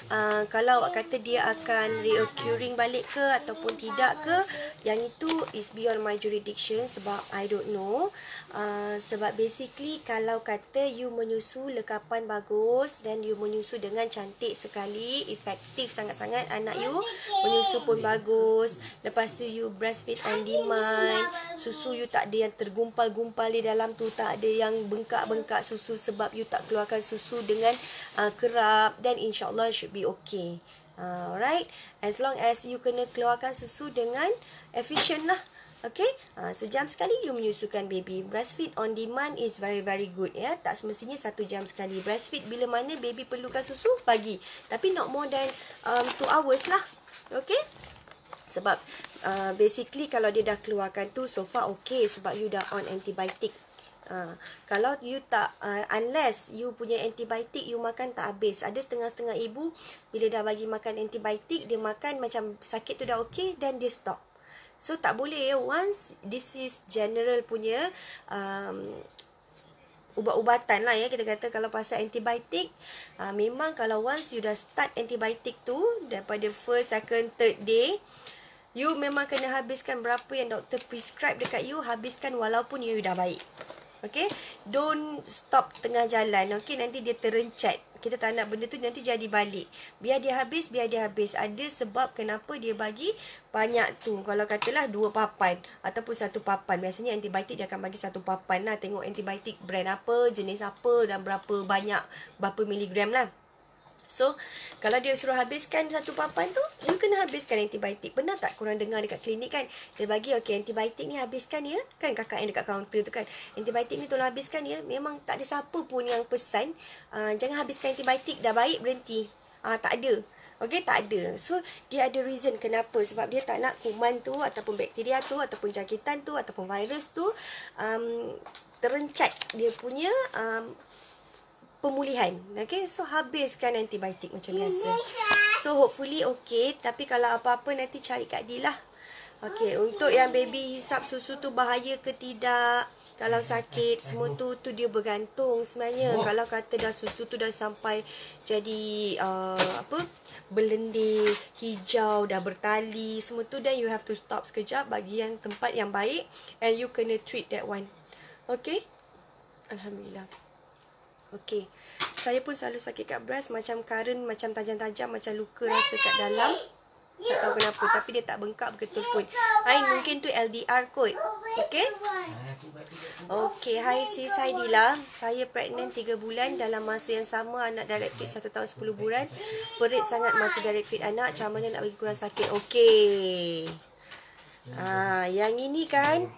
Ah, kalau awak kata dia akan reoccurring balik ke ataupun tidak ke, yang itu is beyond my jurisdiction sebab I don't know. Ah, sebab basically kalau kata you menyusu lekapan bagus dan you menyusu dengan cantik sekali, efektif sangat-sangat anak you menyusu pun bagus. Lepas tu you breastfeed on demand, susu you tak ada yang tergumpal-gumpal di dalam tu, tak ada yang bengkak-bengkak susu sebab you tak keluarkan susu dengan uh, kerap dan insyaallah should be okay. Uh, alright, as long as you kena keluarkan susu dengan efficient lah. Okay, ha, sejam sekali you menyusukan baby. Breastfeed on demand is very very good ya. Tak semestinya satu jam sekali. Breastfeed bila mana baby perlukan susu, pagi, Tapi not more than um, two hours lah. Okay? Sebab uh, basically kalau dia dah keluarkan tu, so far okay sebab you dah on antibiotic. Uh, kalau you tak, uh, unless you punya antibiotik, you makan tak habis. Ada setengah-setengah ibu, bila dah bagi makan antibiotik, dia makan macam sakit tu dah okay, dan dia stop. So tak boleh ya once this is general punya um, ubat-ubatan lah ya kita kata kalau pasal antibiotik uh, memang kalau once you dah start antibiotik tu daripada first second third day you memang kena habiskan berapa yang doktor prescribe dekat you habiskan walaupun you dah baik. Okay, don't stop tengah jalan. Okay, nanti dia terencat kita tak nak benda tu nanti jadi balik. Biar dia habis, biar dia habis. Ada sebab kenapa dia bagi banyak tu. Kalau katalah dua papan ataupun satu papan. Biasanya antibiotik dia akan bagi satu papan lah. Tengok antibiotik brand apa, jenis apa dan berapa banyak, berapa miligram lah. So, kalau dia suruh habiskan satu papan tu, you kena habiskan antibiotik. Pernah tak korang dengar dekat klinik kan? Dia bagi, okay, antibiotik ni habiskan ya. Kan kakak yang dekat kaunter tu kan? Antibiotik ni tolong habiskan ya. Memang tak ada siapa pun yang pesan. Uh, jangan habiskan antibiotik, dah baik berhenti. Uh, tak ada. Okay, tak ada. So, dia ada reason kenapa. Sebab dia tak nak kuman tu, ataupun bakteria tu, ataupun jangkitan tu, ataupun virus tu, um, terencat dia punya um, pemulihan. Okay, so habiskan antibiotik macam biasa. Lah. So hopefully okay, tapi kalau apa-apa nanti cari kat D lah. Okay, oh, untuk yang baby hisap susu tu bahaya ke tidak, kalau sakit semua tu, tu dia bergantung sebenarnya. Oh. Kalau kata dah susu tu dah sampai jadi uh, apa, belendir, hijau, dah bertali, semua tu then you have to stop sekejap bagi yang tempat yang baik and you kena treat that one. Okay? Alhamdulillah. Okey. Saya pun selalu sakit kat breast macam karen macam tajam-tajam macam luka rasa kat dalam. Tak tahu kenapa tapi dia tak bengkak begitu pun. Hai mungkin tu LDR kot. Okey. Okey, hai si hai Dila. Saya pregnant 3 bulan dalam masa yang sama anak direct feed 1 tahun 10 bulan. Perit sangat masa direct feed anak. Macam mana nak bagi kurang sakit? Okey. Ah, yang ini kan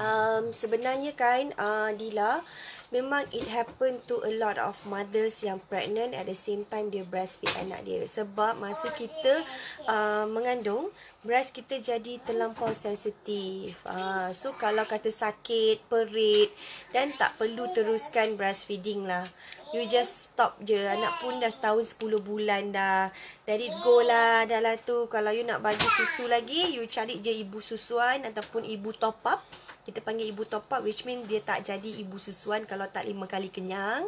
um, sebenarnya kan uh, Dila memang it happen to a lot of mothers yang pregnant at the same time dia breastfeed anak dia sebab masa kita uh, mengandung breast kita jadi terlampau sensitif uh, so kalau kata sakit perit dan tak perlu teruskan breastfeeding lah you just stop je anak pun dah setahun 10 bulan dah let it go lah dah lah tu kalau you nak bagi susu lagi you cari je ibu susuan ataupun ibu top up kita panggil ibu top up which means dia tak jadi ibu susuan kalau tak lima kali kenyang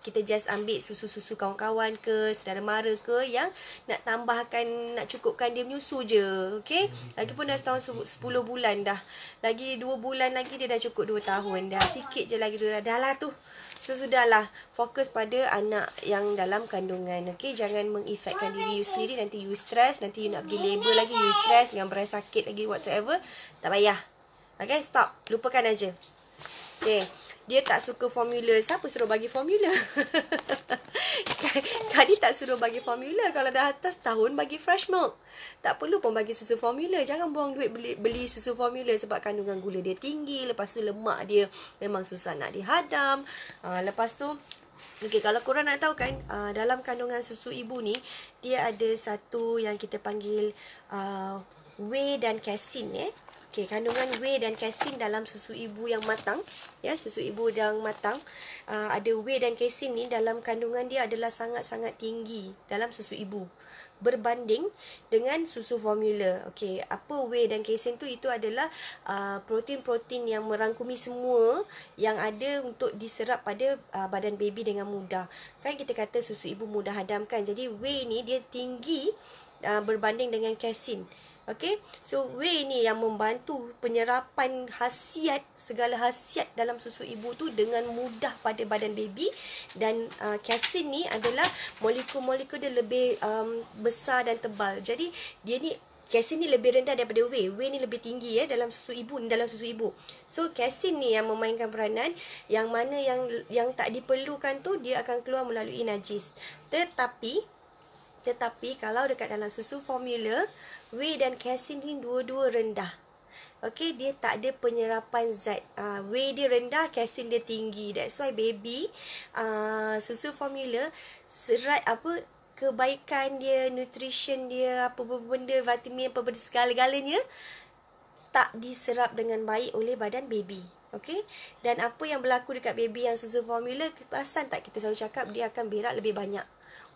kita just ambil susu-susu kawan-kawan ke saudara mara ke yang nak tambahkan nak cukupkan dia menyusu je okay? Hmm, Lagipun dah setahun 10 bulan dah lagi 2 bulan lagi dia dah cukup 2 tahun dah sikit je lagi tu dah dah lah tu so sudahlah fokus pada anak yang dalam kandungan okay? jangan mengefekkan diri you sendiri nanti you stress nanti you nak pergi labor lagi you stress dengan berasa sakit lagi whatsoever tak payah Okay, stop. Lupakan aja. Okay. Dia tak suka formula. Siapa suruh bagi formula? [LAUGHS] Tadi tak suruh bagi formula. Kalau dah atas tahun, bagi fresh milk. Tak perlu pun bagi susu formula. Jangan buang duit beli, beli susu formula sebab kandungan gula dia tinggi. Lepas tu lemak dia memang susah nak dihadam. Ha, lepas tu, okay, kalau korang nak tahu kan, uh, dalam kandungan susu ibu ni, dia ada satu yang kita panggil uh, whey dan casein. Eh? Okey, kandungan whey dan casein dalam susu ibu yang matang, ya, susu ibu yang matang, uh, ada whey dan casein ni dalam kandungan dia adalah sangat-sangat tinggi dalam susu ibu berbanding dengan susu formula. Okay, apa whey dan casein tu itu adalah ah, protein-protein uh, yang merangkumi semua yang ada untuk diserap pada uh, badan baby dengan mudah. Kan kita kata susu ibu mudah hadamkan. Jadi whey ni dia tinggi uh, berbanding dengan casein. Okay. So, whey ni yang membantu penyerapan hasiat segala hasiat dalam susu ibu tu dengan mudah pada badan baby. Dan uh, casein ni adalah molekul-molekul dia lebih um, besar dan tebal. Jadi, dia ni Casein ni lebih rendah daripada whey. Whey ni lebih tinggi ya eh, dalam susu ibu ni dalam susu ibu. So casein ni yang memainkan peranan yang mana yang yang tak diperlukan tu dia akan keluar melalui najis. Tetapi tetapi kalau dekat dalam susu formula, whey dan casein ni dua-dua rendah. Okey, dia tak ada penyerapan zat. Uh, whey dia rendah, casein dia tinggi. That's why baby uh, susu formula serat apa kebaikan dia, nutrition dia, apa benda vitamin apa benda segala-galanya tak diserap dengan baik oleh badan baby. Okay, Dan apa yang berlaku dekat baby yang susu formula, perasan tak kita selalu cakap dia akan berak lebih banyak.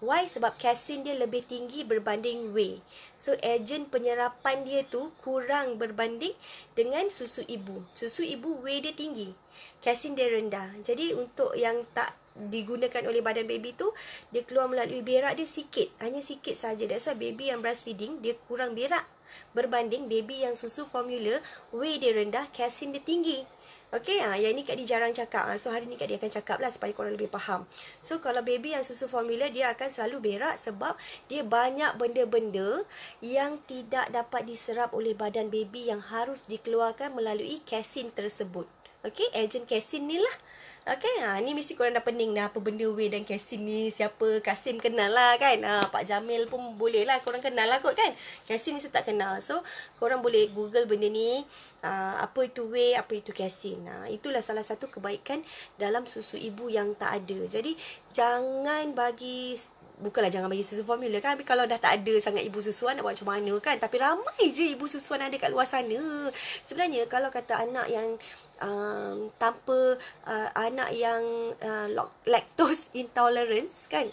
Why? Sebab casein dia lebih tinggi berbanding whey. So, agent penyerapan dia tu kurang berbanding dengan susu ibu. Susu ibu whey dia tinggi. Casein dia rendah. Jadi, untuk yang tak digunakan oleh badan baby tu, dia keluar melalui berak dia sikit. Hanya sikit saja. That's why baby yang breastfeeding, dia kurang berak. Berbanding baby yang susu formula, whey dia rendah, casein dia tinggi. Okay, ha, ah, yang ni Kak Di jarang cakap. Ha. So, hari ni Kak Di akan cakap lah supaya korang lebih faham. So, kalau baby yang susu formula, dia akan selalu berak sebab dia banyak benda-benda yang tidak dapat diserap oleh badan baby yang harus dikeluarkan melalui casein tersebut. Okay, agent casein ni lah. Okay, ha, ni mesti korang dah pening dah apa benda Wei dan Kasim ni. Siapa? Kasim kenal lah kan. Ha, Pak Jamil pun boleh lah. Korang kenal lah kot kan. Kasim ni saya tak kenal. So, korang boleh google benda ni. Ha, apa itu Wei, apa itu Kasim. Ha, itulah salah satu kebaikan dalam susu ibu yang tak ada. Jadi, jangan bagi Bukanlah jangan bagi susu formula kan. Tapi kalau dah tak ada sangat ibu susuan nak buat macam mana kan. Tapi ramai je ibu susuan ada kat luar sana. Sebenarnya kalau kata anak yang um, tanpa uh, anak yang uh, lactose [LAUGHS] intolerance kan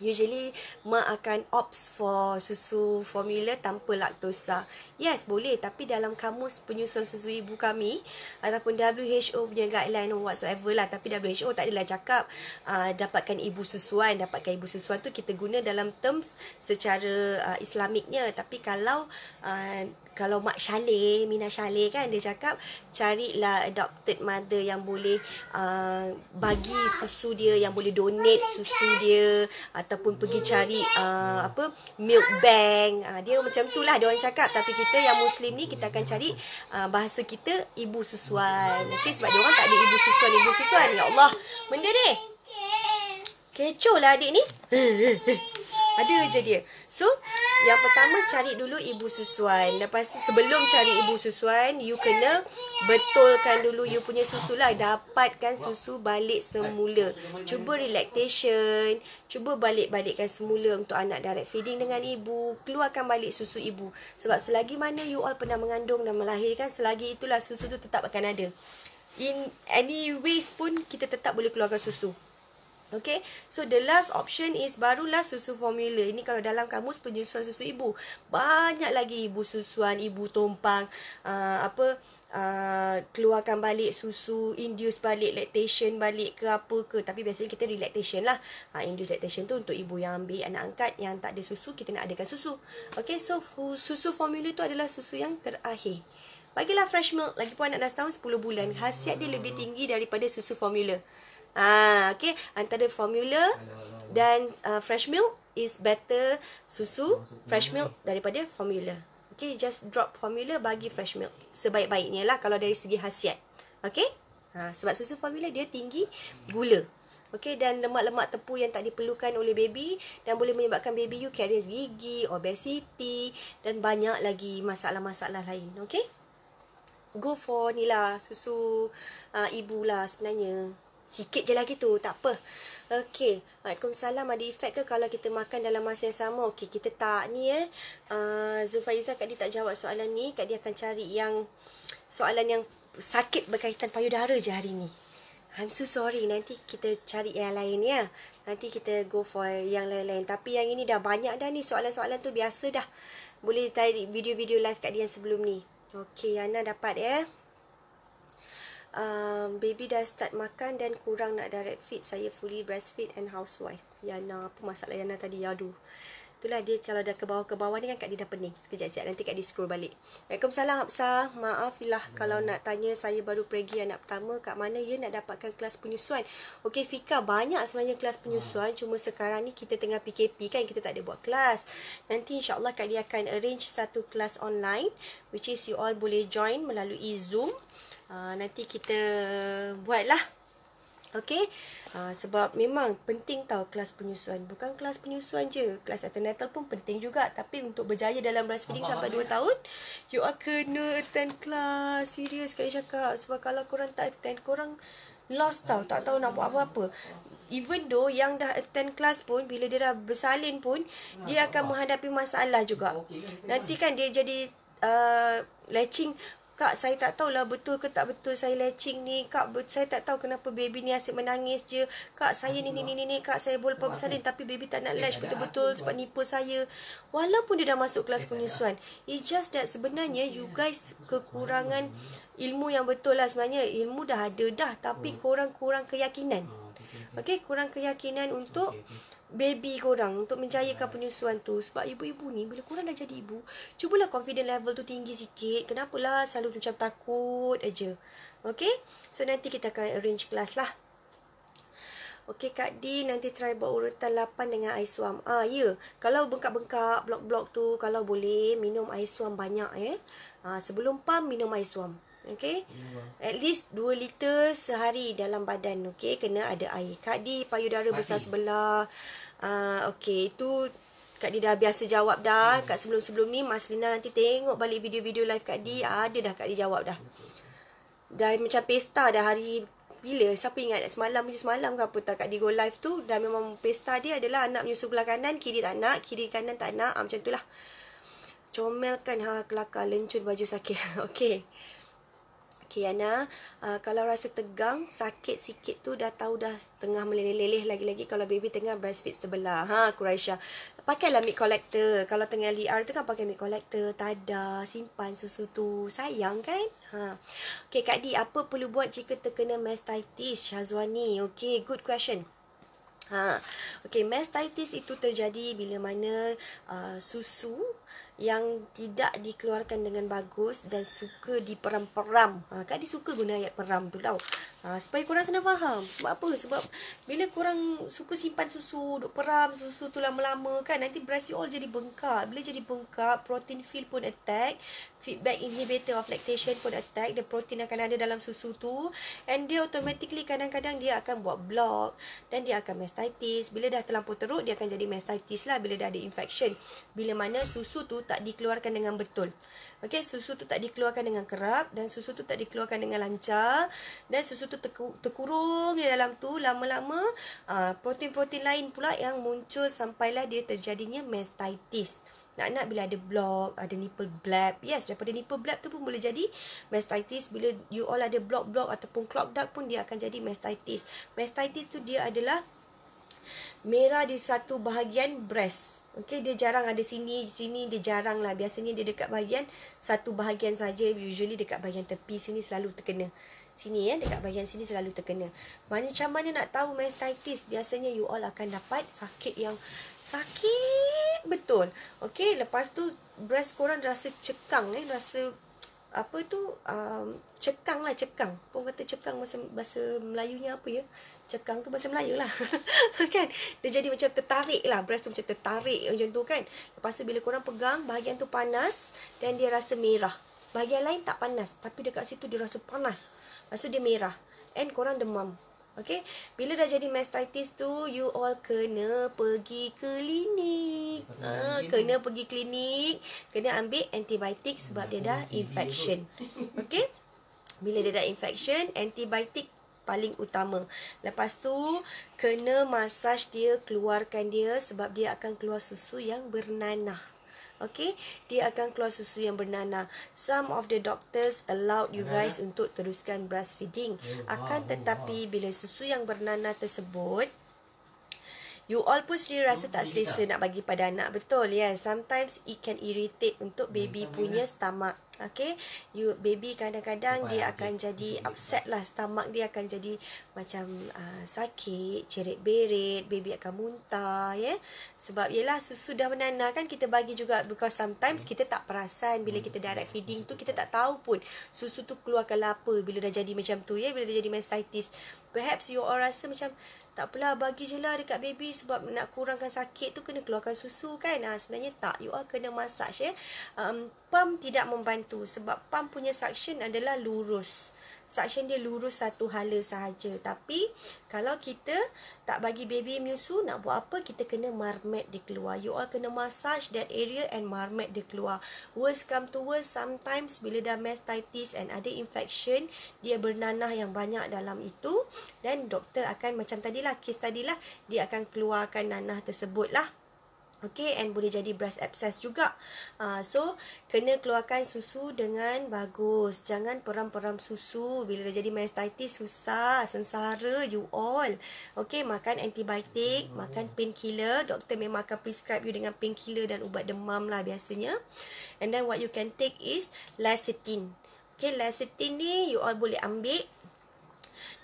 usually mak akan opts for susu formula tanpa laktosa lah. yes boleh tapi dalam kamus penyusun susu ibu kami ataupun WHO punya guideline whatsoever lah tapi WHO tak adalah cakap uh, dapatkan ibu susuan dapatkan ibu susuan tu kita guna dalam terms secara uh, islamiknya tapi kalau uh, kalau Mak Shaleh, Mina Shaleh kan dia cakap carilah adopted mother yang boleh uh, bagi susu dia yang boleh donate susu dia ataupun pergi cari uh, apa milk bank. Uh, dia macam tu lah. dia orang cakap tapi kita yang muslim ni kita akan cari uh, bahasa kita ibu susuan. Okey sebab dia orang tak ada ibu susuan ibu susuan. Ya Allah. Benda Kecoh lah adik ni. [LAUGHS] Ada je dia. So, yang pertama cari dulu ibu susuan. Lepas tu sebelum cari ibu susuan, you kena betulkan dulu you punya susu lah. Dapatkan susu balik semula. Cuba relaxation. Cuba balik-balikkan semula untuk anak direct feeding dengan ibu. Keluarkan balik susu ibu. Sebab selagi mana you all pernah mengandung dan melahirkan, selagi itulah susu tu tetap akan ada. In any ways pun, kita tetap boleh keluarkan susu. Okay, so the last option is barulah susu formula. Ini kalau dalam kamus penyusuan susu ibu. Banyak lagi ibu susuan, ibu tumpang, uh, apa uh, keluarkan balik susu, induce balik, lactation balik ke apa ke. Tapi biasanya kita lactation lah. Uh, induce lactation tu untuk ibu yang ambil anak angkat yang tak ada susu, kita nak adakan susu. Okay, so susu formula tu adalah susu yang terakhir. Bagilah fresh milk, lagipun anak dah setahun 10 bulan. Khasiat dia lebih tinggi daripada susu formula. Ah, okay. Antara formula dan uh, fresh milk is better susu fresh milk daripada formula. Okay, just drop formula bagi fresh milk. Sebaik-baiknya lah kalau dari segi khasiat. Okay? Ha, sebab susu formula dia tinggi gula. Okay, dan lemak-lemak tepu yang tak diperlukan oleh baby dan boleh menyebabkan baby you caries gigi, obesiti dan banyak lagi masalah-masalah lain. Okay? Go for ni lah susu uh, ibu lah sebenarnya. Sikit je lagi tu, tak apa. Okey, Waalaikumsalam ada efek ke kalau kita makan dalam masa yang sama? Okey, kita tak ni eh. Uh, ah, Zufaiza Kak Di tak jawab soalan ni. Kak Di akan cari yang soalan yang sakit berkaitan payudara je hari ni. I'm so sorry, nanti kita cari yang lain ya. Nanti kita go for yang lain-lain. Tapi yang ini dah banyak dah ni, soalan-soalan tu biasa dah. Boleh tarik video-video live Kak Di yang sebelum ni. Okey, Yana dapat ya. Eh? um, baby dah start makan dan kurang nak direct feed saya fully breastfeed and housewife Yana apa masalah Yana tadi aduh Itulah dia kalau dah ke bawah ke bawah ni kan Kak Di dah pening. Sekejap-sekejap nanti Kak Di scroll balik. Waalaikumsalam Apsa. Maaf lah hmm. kalau nak tanya saya baru pergi anak pertama kat mana ya nak dapatkan kelas penyusuan. Okey Fika banyak sebenarnya kelas hmm. penyusuan. Hmm. Cuma sekarang ni kita tengah PKP kan kita tak ada buat kelas. Nanti insyaAllah Kak Di akan arrange satu kelas online. Which is you all boleh join melalui Zoom. Ah, nanti kita buatlah. okay? Uh, ah, sebab memang penting tau kelas penyusuan. Bukan kelas penyusuan je, kelas antenatal pun penting juga tapi untuk berjaya dalam breastfeeding Allah sampai Allah 2 tahun, you are kena attend kelas. Serius kali cakap sebab kalau korang tak attend, korang lost tau, tak tahu nak buat apa-apa. Even though yang dah attend kelas pun bila dia dah bersalin pun, dia akan menghadapi masalah juga. Nanti kan dia jadi uh, ah, latching Kak, saya tak tahulah betul ke tak betul saya lecing ni. Kak, saya tak tahu kenapa baby ni asyik menangis je. Kak, saya ni, ni, ni, ni, ni. Kak, saya boleh pump salin tapi baby tak nak latch betul-betul sebab nipu saya. Walaupun dia dah masuk kelas penyusuan. It's just that sebenarnya you guys kekurangan ilmu yang betul lah sebenarnya. Ilmu dah ada dah tapi hmm. kurang ah, kurang keyakinan. Okay, kurang keyakinan untuk... Okay, okay baby korang untuk menjayakan penyusuan tu sebab ibu-ibu ni bila korang dah jadi ibu cubalah confident level tu tinggi sikit lah selalu macam takut aja okay so nanti kita akan arrange kelas lah Okey Kak Di nanti try buat urutan 8 dengan air suam. Ah ya, yeah. kalau bengkak-bengkak blok-blok tu kalau boleh minum air suam banyak eh. Ah sebelum pam minum air suam. Okay, At least 2 liter sehari dalam badan Okay, kena ada air. Kak Di payudara besar sebelah. Ah, okay, itu Kak Di dah biasa jawab dah. Hmm. Kak sebelum-sebelum ni, Mas Lina nanti tengok balik video-video live Kak Di. Ah, ada dah Kak Di jawab dah. Dah macam pesta dah hari bila. Siapa ingat semalam je semalam ke apa tak Kak Di go live tu. Dah memang pesta dia adalah anak menyusul belah kanan. Kiri tak nak, kiri kanan tak nak. Ha, macam tu lah. Comelkan ha, kelakar lencun baju sakit. [LAUGHS] Okay. Kiana, uh, ah, kalau rasa tegang, sakit sikit tu dah tahu dah tengah meleleh-leleh lagi-lagi kalau baby tengah breastfeed sebelah. Ha, Quraisha. Pakailah milk collector. Kalau tengah liar e tu kan pakai milk collector. Tada, simpan susu tu. Sayang kan? Ha. Okay, Kak Di, apa perlu buat jika terkena mastitis Syazwani? Okay, good question. Ha. Okay, mastitis itu terjadi bila mana uh, susu yang tidak dikeluarkan dengan bagus dan suka diperam-peram. Ha, kan dia suka guna ayat peram tu tau. Ha, supaya korang senang faham. Sebab apa? Sebab bila korang suka simpan susu, duk peram susu tu lama-lama kan, nanti breast all jadi bengkak. Bila jadi bengkak, protein fill pun attack. Feedback inhibitor of lactation pun attack. The protein akan ada dalam susu tu. And dia automatically kadang-kadang dia akan buat block. Dan dia akan mastitis. Bila dah terlampau teruk, dia akan jadi mastitis lah bila dah ada infection. Bila mana susu tu tak dikeluarkan dengan betul. Okey, susu tu tak dikeluarkan dengan kerap dan susu tu tak dikeluarkan dengan lancar dan susu tu terkurung di dalam tu lama-lama ah, protein-protein lain pula yang muncul sampailah dia terjadinya mastitis. Nak-nak bila ada blok, ada nipple blab. Yes, daripada nipple blab tu pun boleh jadi mastitis. Bila you all ada blok-blok ataupun clock duck pun dia akan jadi mastitis. Mastitis tu dia adalah merah di satu bahagian breast. Okey, dia jarang ada sini, sini dia jarang lah. Biasanya dia dekat bahagian satu bahagian saja. Usually dekat bahagian tepi sini selalu terkena. Sini ya, dekat bahagian sini selalu terkena. Macam mana nak tahu mastitis? Biasanya you all akan dapat sakit yang sakit betul. Okey, lepas tu breast korang rasa cekang eh, rasa apa tu um, cekang lah cekang pun kata cekang masa bahasa Melayunya apa ya cekang tu bahasa Melayu lah. [LAUGHS] kan? Dia jadi macam tertarik lah. Breast tu macam tertarik macam tu kan. Lepas tu bila korang pegang, bahagian tu panas dan dia rasa merah. Bahagian lain tak panas. Tapi dekat situ dia rasa panas. Lepas tu dia merah. And korang demam. Okay? Bila dah jadi mastitis tu, you all kena pergi klinik. Ha, kena pergi klinik. Kena ambil antibiotik sebab dia dah infection. Okay? Bila dia dah infection, antibiotik paling utama. Lepas tu kena masaj dia, keluarkan dia sebab dia akan keluar susu yang bernanah. Okay, dia akan keluar susu yang bernanah. Some of the doctors allowed you guys untuk teruskan breastfeeding. Oh, akan tetapi bila susu yang bernanah tersebut You all pun sendiri rasa oh, tak selesa nak bagi pada anak. Betul, yeah. Sometimes it can irritate untuk hmm, baby punya lah. stomach. Okay, you baby kadang-kadang dia akan jadi upset lah, stomach dia akan jadi macam uh, sakit, ceret beret, baby akan muntah, ya. Yeah? Sebab ialah susu dah menanah kan kita bagi juga because sometimes kita tak perasan bila kita direct feeding tu kita tak tahu pun susu tu keluarkan lah apa bila dah jadi macam tu ya yeah? bila dah jadi mastitis. Perhaps you all rasa macam tak apalah bagi je lah dekat baby sebab nak kurangkan sakit tu kena keluarkan susu kan ha, sebenarnya tak you all kena massage ya um, pump tidak membantu sebab pump punya suction adalah lurus suction dia lurus satu hala sahaja tapi kalau kita tak bagi baby menyusu nak buat apa kita kena marmet dia keluar you all kena massage that area and marmet dia keluar worst come to worst sometimes bila dah mastitis and ada infection dia bernanah yang banyak dalam itu dan doktor akan macam tadilah kes tadilah dia akan keluarkan nanah tersebut lah Okay, and boleh jadi breast abscess juga. Uh, so, kena keluarkan susu dengan bagus. Jangan peram-peram susu. Bila dah jadi mastitis, susah. Sengsara you all. Okay, makan antibiotik. Hmm. Makan painkiller. Doktor memang akan prescribe you dengan painkiller dan ubat demam lah biasanya. And then what you can take is lecithin. Okay, lecithin ni you all boleh ambil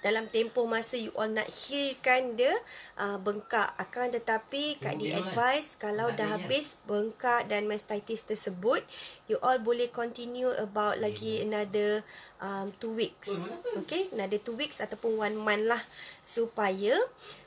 dalam tempoh masa you all nak healkan dia uh, bengkak akan tetapi kak di advice kan? kalau tak dah ya. habis bengkak dan mastitis tersebut you all boleh continue about lagi yeah. another um 2 weeks okay another two weeks ataupun one month lah supaya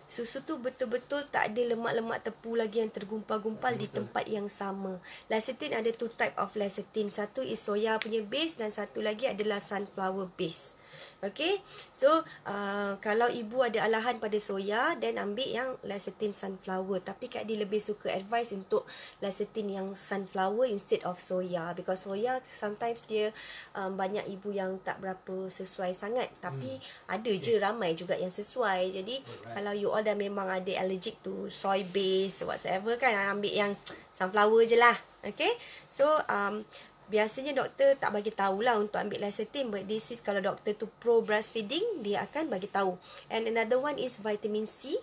susu tu betul-betul tak ada lemak-lemak tepu lagi yang tergumpal-gumpal di tempat yang sama. Lecithin ada two type of lecithin. Satu is soya punya base dan satu lagi adalah sunflower base. Okay, so uh, kalau ibu ada alahan pada soya, then ambil yang lecithin sunflower. Tapi Kak Di lebih suka advice untuk lecithin yang sunflower instead of soya. Because soya sometimes dia um, banyak ibu yang tak berapa sesuai sangat. Tapi hmm. ada okay. je ramai juga yang sesuai. Jadi Alright. kalau you all dah memang ada allergic to soy base whatsoever kan, ambil yang sunflower je lah. Okay, so um, biasanya doktor tak bagi tahu lah untuk ambil lecithin but this is kalau doktor tu pro breastfeeding dia akan bagi tahu and another one is vitamin C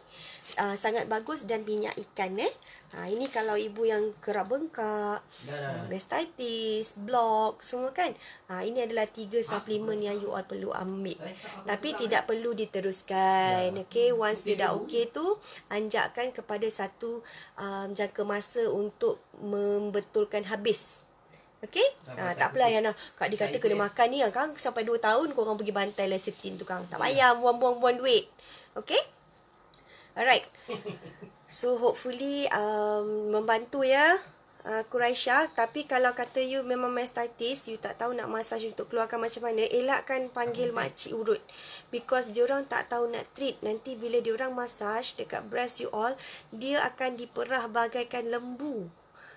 uh, sangat bagus dan minyak ikan eh ha ini kalau ibu yang kerap bengkak mastitis nah, block semua kan ha ini adalah tiga ah, suplemen yang you all perlu ambil eh, tapi tidak perlu ya. diteruskan ya. okey once okay, dia dah okey tu anjakkan kepada satu um, jangka masa untuk membetulkan habis Okay, Ah, tak apalah Yana. Kak dia kata kena makan ni kan sampai 2 tahun kau orang pergi bantai lecithin tu kan. Tak payah buang-buang-buang duit. okay? Alright. So hopefully um, membantu ya uh, Quraisha tapi kalau kata you memang mastitis you tak tahu nak massage untuk keluarkan macam mana elakkan panggil okay. makcik urut because dia orang tak tahu nak treat nanti bila dia orang massage dekat breast you all dia akan diperah bagaikan lembu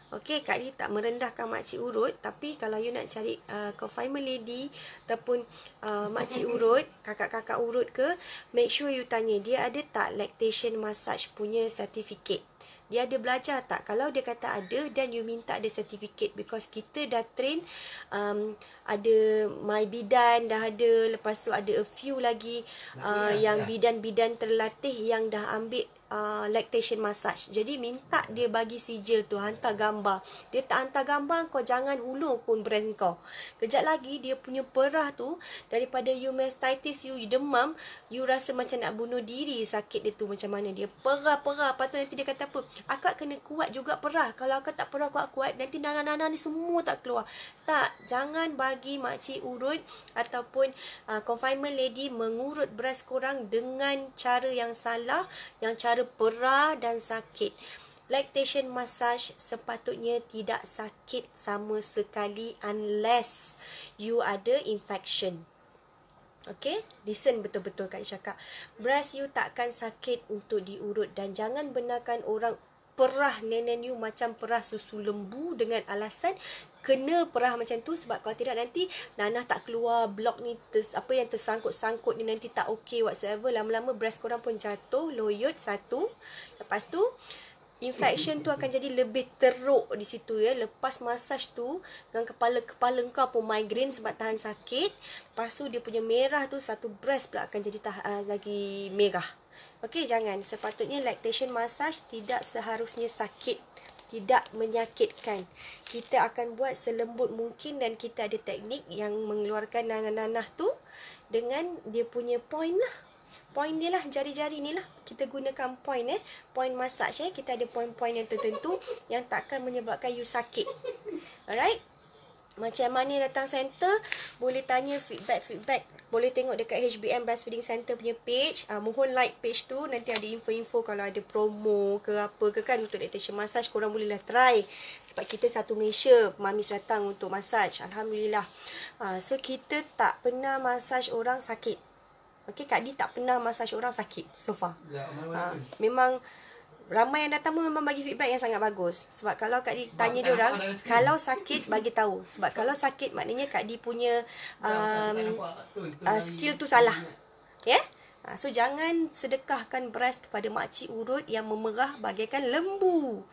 Okey, Kak di tak merendahkan makcik urut tapi kalau you nak cari uh, confinement lady ataupun uh, makcik urut, kakak-kakak urut ke, make sure you tanya dia ada tak lactation massage punya sertifikat. Dia ada belajar tak? Kalau dia kata ada dan you minta ada sertifikat, because kita dah train um, ada my bidan dah ada lepas tu ada a few lagi uh, yang ya. bidan-bidan terlatih yang dah ambil uh, lactation massage. Jadi minta dia bagi sijil tu, hantar gambar. Dia tak hantar gambar, kau jangan hulur pun brand kau. Kejap lagi dia punya perah tu daripada you mastitis, you, demam, you rasa macam nak bunuh diri sakit dia tu macam mana. Dia perah-perah, lepas tu nanti dia kata apa? Akak kena kuat juga perah. Kalau akak tak perah kuat kuat, nanti nana-nana ni semua tak keluar. Tak, jangan bagi makcik urut ataupun uh, confinement lady mengurut breast korang dengan cara yang salah, yang cara antara perah dan sakit. Lactation massage sepatutnya tidak sakit sama sekali unless you ada infection. Okay, listen betul-betul Kak cakap. Breast you takkan sakit untuk diurut dan jangan benarkan orang perah nenek you macam perah susu lembu dengan alasan kena perah macam tu sebab kalau tidak nanti nanah tak keluar blok ni ters, apa yang tersangkut-sangkut ni nanti tak okey whatsoever lama-lama breast korang pun jatuh loyot satu lepas tu infection tu akan jadi lebih teruk di situ ya lepas massage tu dengan kepala-kepala kau pun migraine sebab tahan sakit lepas tu dia punya merah tu satu breast pula akan jadi tahan, uh, lagi merah Okey jangan sepatutnya lactation massage tidak seharusnya sakit tidak menyakitkan. Kita akan buat selembut mungkin dan kita ada teknik yang mengeluarkan nanah-nanah tu dengan dia punya point lah. Point dia lah, jari-jari ni lah. Kita gunakan point eh. Point massage eh. Kita ada point-point yang tertentu yang takkan menyebabkan you sakit. Alright? macam mana datang center boleh tanya feedback feedback boleh tengok dekat HBM Breastfeeding Center punya page uh, mohon like page tu nanti ada info-info kalau ada promo ke apa ke kan untuk lactation massage korang bolehlah try sebab kita satu Malaysia mami datang untuk massage Alhamdulillah uh, so kita tak pernah massage orang sakit Okay, Kak Di tak pernah massage orang sakit so far. Ya, uh, memang ramai yang datang pun memang bagi feedback yang sangat bagus sebab kalau Kak Di sebab tanya kan dia orang kalau sakit bagi tahu sebab kalau sakit maknanya Kak Di punya um, uh, skill tu salah ya yeah? So jangan sedekahkan beras kepada makcik urut yang memerah bagaikan lembu.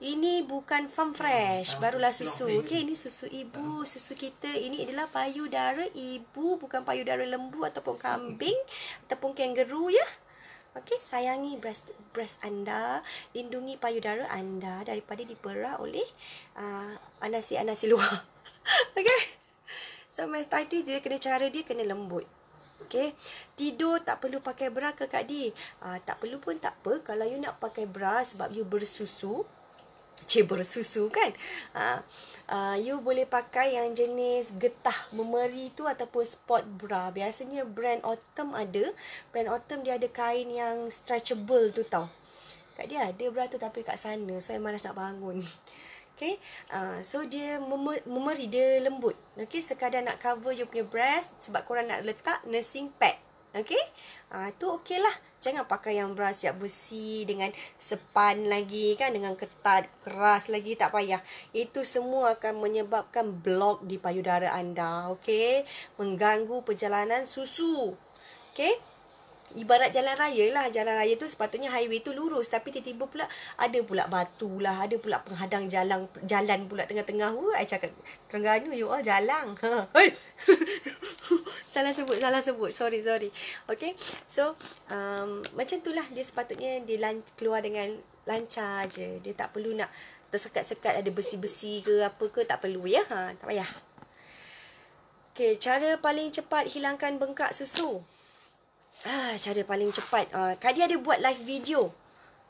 Ini bukan farm fresh, barulah susu. Okay, ini susu ibu, susu kita. Ini adalah payudara ibu, bukan payudara lembu ataupun kambing ataupun kangaroo ya. Okey, sayangi breast breast anda, lindungi payudara anda daripada diperah oleh uh, anasi-anasi luar. [LAUGHS] Okey. So mastitis dia kena cara dia kena lembut. Okey. Tidur tak perlu pakai bra ke Kak Di? Uh, ah, tak perlu pun tak apa kalau you nak pakai bra sebab you bersusu. Cik bersusu kan? Uh, Uh, you boleh pakai yang jenis getah memeri tu ataupun sport bra. Biasanya brand Autumn ada. Brand Autumn dia ada kain yang stretchable tu tau. Kat dia ada bra tu tapi kat sana. So, I malas nak bangun. [LAUGHS] Okay. Uh, so, dia memeri, dia lembut. Okay. Sekadar nak cover you punya breast sebab korang nak letak nursing pad. Okay. Uh, tu okey lah. Jangan pakai yang beras siap besi dengan sepan lagi kan dengan ketat keras lagi tak payah. Itu semua akan menyebabkan blok di payudara anda, okey? Mengganggu perjalanan susu. Okey? ibarat jalan raya lah jalan raya tu sepatutnya highway tu lurus tapi tiba-tiba pula ada pula batu lah ada pula penghadang jalan jalan pula tengah-tengah wah saya cakap Terengganu you all jalan ha. [LAUGHS] hey! [LAUGHS] salah sebut salah sebut sorry sorry okay so um, macam tu lah dia sepatutnya dia keluar dengan lancar je dia tak perlu nak tersekat-sekat ada besi-besi ke apa ke tak perlu ya ha, tak payah Okay, cara paling cepat hilangkan bengkak susu. Ah, cara paling cepat. Ah, Kak Dia ada buat live video.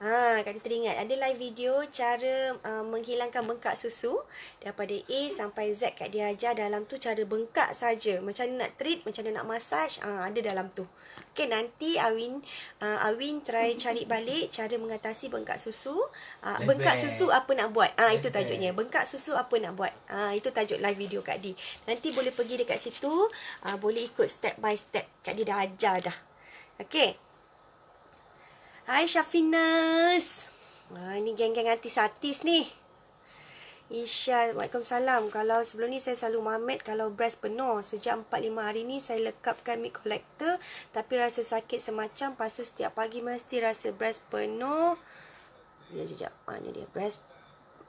Ah, Kak Dia teringat. Ada live video cara ah, menghilangkan bengkak susu. Daripada A sampai Z Kak Dia ajar dalam tu cara bengkak saja. Macam nak treat, macam nak massage. Ah, ada dalam tu. Okay, nanti Awin ah, Awin try cari balik cara mengatasi bengkak susu. Ah, bengkak susu apa nak buat. Ah, itu tajuknya. Bengkak susu apa nak buat. Ah, itu tajuk live video Kak Dia. Nanti boleh pergi dekat situ. Ah, boleh ikut step by step. Kak Dia dah ajar dah. Okay. Hai Syafinas. Ha, ini geng-geng artis-artis ni. Isya, Waalaikumsalam. Kalau sebelum ni saya selalu mamet kalau breast penuh. Sejak 4-5 hari ni saya lekapkan mid collector tapi rasa sakit semacam. Pasal setiap pagi mesti rasa breast penuh. Dia jejak mana dia breast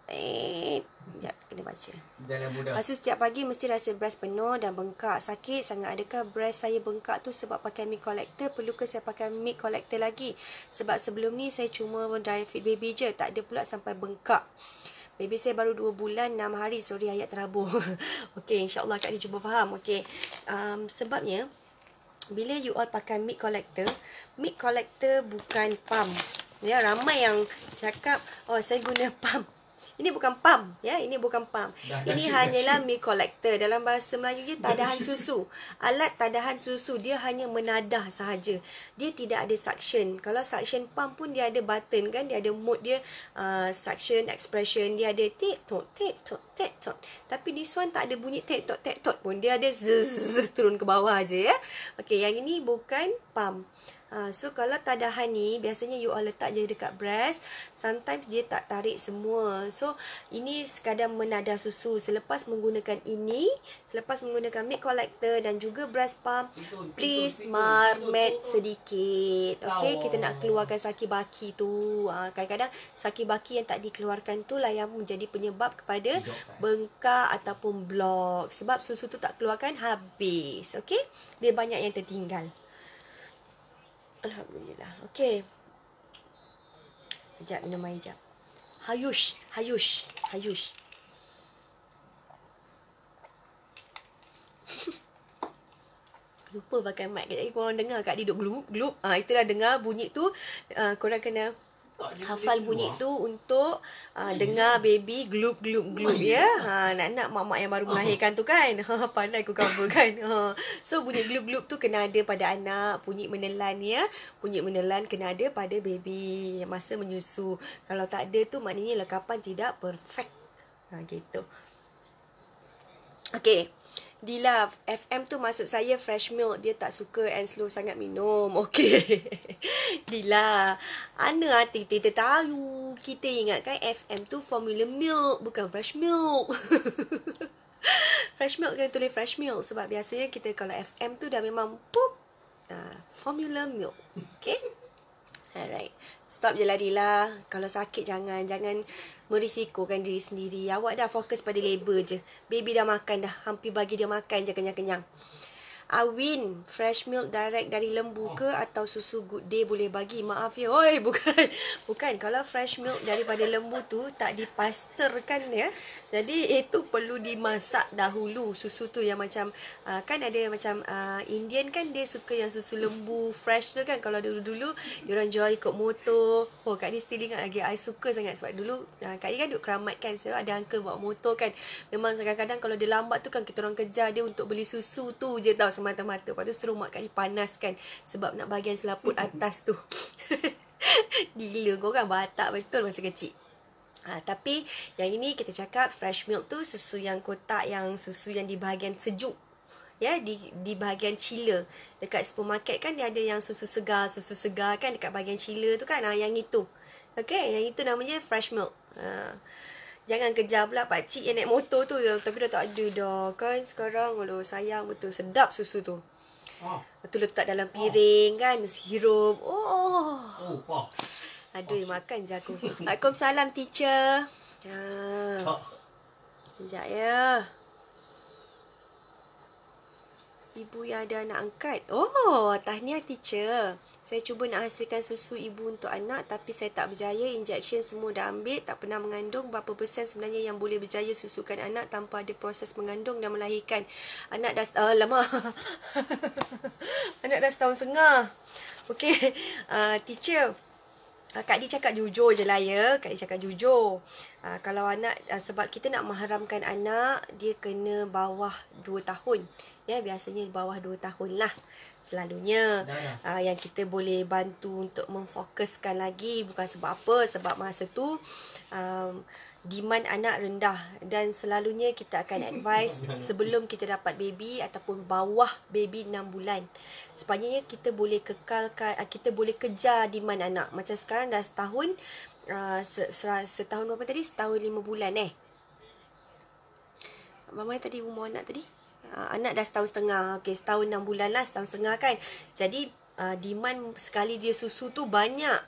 Eh, Sekejap, kena baca. Jalan mudah. setiap pagi mesti rasa breast penuh dan bengkak. Sakit sangat. Adakah breast saya bengkak tu sebab pakai mid collector? Perlukah saya pakai mid collector lagi? Sebab sebelum ni saya cuma dry fit baby je. Tak ada pula sampai bengkak. Baby saya baru 2 bulan, 6 hari. Sorry, ayat terabur. [LAUGHS] okay, insyaAllah Kak Dia cuba faham. Okay. Um, sebabnya, bila you all pakai mid collector, mid collector bukan pump. Ya, ramai yang cakap, oh saya guna [LAUGHS] pump. Ini bukan pam, ya. Ini bukan pam. Ini dah hanyalah dah milk collector dalam bahasa Melayu dia tadahan susu. Alat tadahan susu dia hanya menadah sahaja. Dia tidak ada suction. Kalau suction pam pun dia ada button kan, dia ada mode dia uh, suction expression dia ada tik tok tik tok tik tok. Tapi this one tak ada bunyi tik tok tik tok pun. Dia ada zzz turun ke bawah aja ya. Okey, yang ini bukan pam. Ha, so kalau tadahan ni biasanya you all letak je dekat breast sometimes dia tak tarik semua so ini sekadar menadah susu selepas menggunakan ini selepas menggunakan milk collector dan juga breast pump betul, please betul, marmet betul, betul. sedikit okay? kita nak keluarkan saki baki tu ha, kadang-kadang saki baki yang tak dikeluarkan tu lah yang menjadi penyebab kepada bengkak ataupun blok sebab susu tu tak keluarkan habis okay? dia banyak yang tertinggal Alhamdulillah. Okey. Sekejap minum air sekejap. Hayush. Hayush. Hayush. [LAUGHS] Lupa pakai mic. Kejap lagi korang dengar Kak Adi duduk gelup. Ah, ha, itulah dengar bunyi tu. Uh, korang kena hafal bunyi tu untuk uh, dengar baby glup glup glup ya. Ha anak-anak mak-mak yang baru ah. melahirkan tu kan. Ha [LAUGHS] pandai aku cover kan. Ha. So bunyi glup glup tu kena ada pada anak, bunyi menelan ya. Bunyi menelan kena ada pada baby masa menyusu. Kalau tak ada tu maknanya lekapan tidak perfect. Ha gitu. okey Dila, FM tu masuk saya fresh milk. Dia tak suka and slow sangat minum. [LAUGHS] Okay. Dila, Ana hati ah, kita tahu. Kita ingatkan FM tu formula milk, bukan fresh milk. [LAUGHS] fresh milk kan tulis fresh milk. Sebab biasanya kita kalau FM tu dah memang pup Uh, formula milk. Okay. Alright. Stop je lah Dila. Kalau sakit jangan. Jangan merisikokan diri sendiri. Awak dah fokus pada labor je. Baby dah makan dah. Hampir bagi dia makan je kenyang-kenyang. Awin fresh milk direct dari lembu ke atau susu good day boleh bagi maaf ya oi [LAUGHS] bukan bukan kalau fresh milk daripada lembu tu tak dipasterkan ya jadi itu perlu dimasak dahulu susu tu yang macam ah, kan ada yang macam ah, Indian kan dia suka yang susu lembu fresh tu kan kalau dulu-dulu dia orang jual ikut motor oh kat ni still ingat lagi I suka sangat sebab dulu uh, ah, kat ni kan duk keramat kan so ada uncle bawa motor kan memang kadang-kadang kalau dia lambat tu kan kita orang kejar dia untuk beli susu tu je tau semata-mata. Lepas tu suruh mak kak ni panaskan sebab nak bagian selaput hmm. atas tu. [LAUGHS] Gila kau kan batak betul masa kecil. Ha, tapi yang ini kita cakap fresh milk tu susu yang kotak yang susu yang di bahagian sejuk ya di di bahagian chiller dekat supermarket kan dia ada yang susu segar susu segar kan dekat bahagian chiller tu kan ah, yang itu okay, yang itu namanya fresh milk ha. Jangan kejar pula pakcik yang naik motor tu Tapi dah tak ada dah kan sekarang Aloh sayang betul sedap susu tu oh. Betul letak dalam piring oh. kan Sirup Oh, oh, oh. Aduh oh. makan je aku [LAUGHS] Waalaikumsalam teacher ha. Sekejap ya ibu yang ada anak angkat. Oh, tahniah teacher. Saya cuba nak hasilkan susu ibu untuk anak tapi saya tak berjaya. Injection semua dah ambil, tak pernah mengandung. Berapa persen sebenarnya yang boleh berjaya susukan anak tanpa ada proses mengandung dan melahirkan? Anak dah... Uh, lama. [LAUGHS] anak dah setahun setengah. Okay. Uh, ah, teacher, ah, Kak Di cakap jujur je lah ya. Kak Di cakap jujur. Uh, kalau anak, sebab kita nak mengharamkan anak, dia kena bawah 2 tahun ya biasanya di bawah 2 tahun lah selalunya nah, nah. Uh, ah, yang kita boleh bantu untuk memfokuskan lagi bukan sebab apa sebab masa tu um, demand anak rendah dan selalunya kita akan advise [LAUGHS] sebelum kita dapat baby ataupun bawah baby 6 bulan supaya kita boleh kekalkan ah, kita boleh kejar demand anak macam sekarang dah setahun uh, setahun berapa tadi setahun 5 bulan eh Mama tadi umur anak tadi Ah, anak dah setahun setengah. Okey, setahun enam bulan lah, setahun setengah kan. Jadi, uh, demand sekali dia susu tu banyak.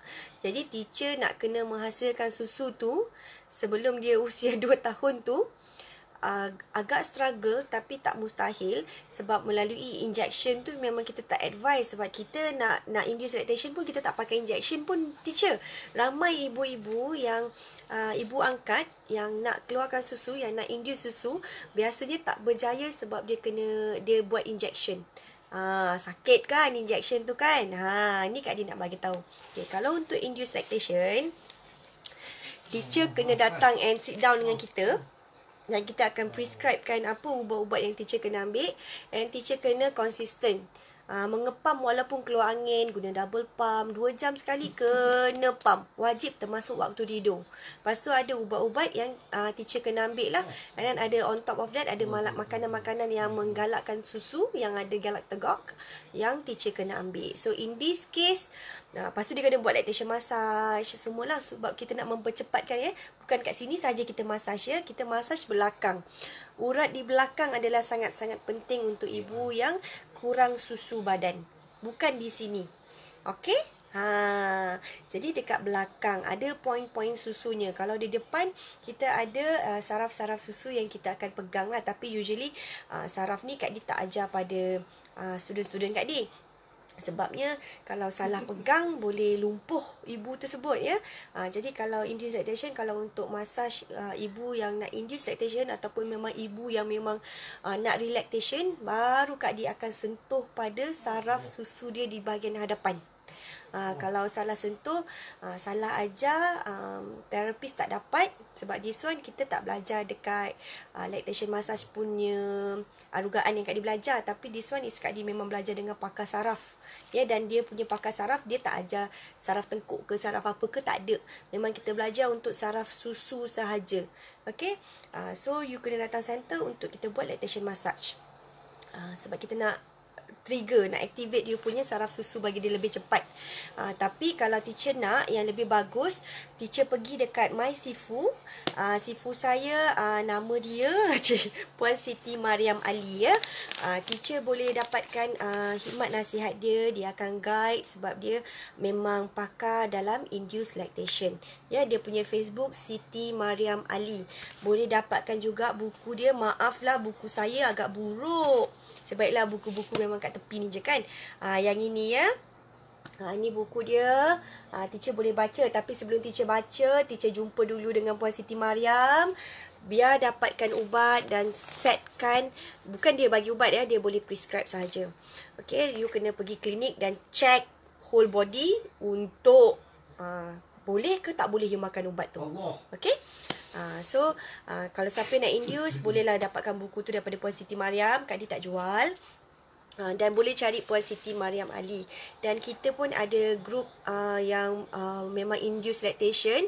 Jadi, teacher nak kena menghasilkan susu tu sebelum dia [LAUGHS] usia dua tahun tu uh, agak struggle tapi tak mustahil sebab melalui injection tu memang kita tak advise sebab kita nak nak induce lactation pun kita tak pakai injection pun teacher ramai ibu-ibu yang uh, ibu angkat yang nak keluarkan susu yang nak induce susu biasanya tak berjaya sebab dia kena dia buat injection Ha, sakit kan injection tu kan ha ni kak dia nak bagi tahu okey kalau untuk induced lactation teacher kena datang and sit down dengan kita yang kita akan prescribekan apa ubat-ubat yang teacher kena ambil and teacher kena konsisten uh, ah, mengepam walaupun keluar angin guna double pump 2 jam sekali kena pump wajib termasuk waktu tidur lepas tu ada ubat-ubat yang uh, teacher kena ambil lah and then ada on top of that ada makanan-makanan yang menggalakkan susu yang ada galak tegok yang teacher kena ambil. So in this case, nah, lepas tu dia kena buat lactation massage semualah sebab kita nak mempercepatkan ya. Bukan kat sini saja kita massage ya, kita massage belakang. Urat di belakang adalah sangat-sangat penting untuk ibu yang kurang susu badan. Bukan di sini. Okey? Ha, jadi dekat belakang ada poin-poin susunya. Kalau di depan kita ada ah, saraf-saraf uh, susu yang kita akan pegang lah. Tapi usually uh, saraf ni kat dia tak ajar pada uh, student-student kak dia sebabnya kalau salah pegang boleh lumpuh ibu tersebut ya. Ha, jadi kalau induced lactation kalau untuk massage uh, ibu yang nak induced lactation ataupun memang ibu yang memang uh, nak relaxation baru kak dia akan sentuh pada saraf ya. susu dia di bahagian hadapan. Uh, kalau salah sentuh, uh, salah ajar, um, terapis tak dapat sebab this one kita tak belajar dekat uh, lactation massage punya arugaan yang kat dia belajar tapi this one is kat dia memang belajar dengan pakar saraf ya yeah, dan dia punya pakar saraf dia tak ajar saraf tengkuk ke saraf apa ke tak ada memang kita belajar untuk saraf susu sahaja Okay. uh, so you kena datang center untuk kita buat lactation massage uh, sebab kita nak trigger nak activate dia punya saraf susu bagi dia lebih cepat. Uh, tapi kalau teacher nak yang lebih bagus, teacher pergi dekat My Sifu. Uh, sifu saya uh, nama dia [LAUGHS] cik, Puan Siti Mariam Ali ya. Uh, teacher boleh dapatkan uh, khidmat nasihat dia, dia akan guide sebab dia memang pakar dalam induced lactation. Ya, dia punya Facebook Siti Mariam Ali. Boleh dapatkan juga buku dia. Maaflah buku saya agak buruk. Sebaiklah buku-buku memang kat tepi ni je kan. Uh, yang ini ya. Ha, ah, ni buku dia. Ha, teacher boleh baca. Tapi sebelum teacher baca, teacher jumpa dulu dengan Puan Siti Mariam. Biar dapatkan ubat dan setkan. Bukan dia bagi ubat ya. Dia boleh prescribe sahaja. Okay. You kena pergi klinik dan check whole body untuk ha, boleh ke tak boleh you makan ubat tu. Okay. Uh, so uh, kalau siapa nak induce bolehlah dapatkan buku tu daripada Puan Siti Mariam. Kak Di tak jual. Ah, dan boleh cari Puan Siti Mariam Ali dan kita pun ada group uh, yang uh, memang induce lactation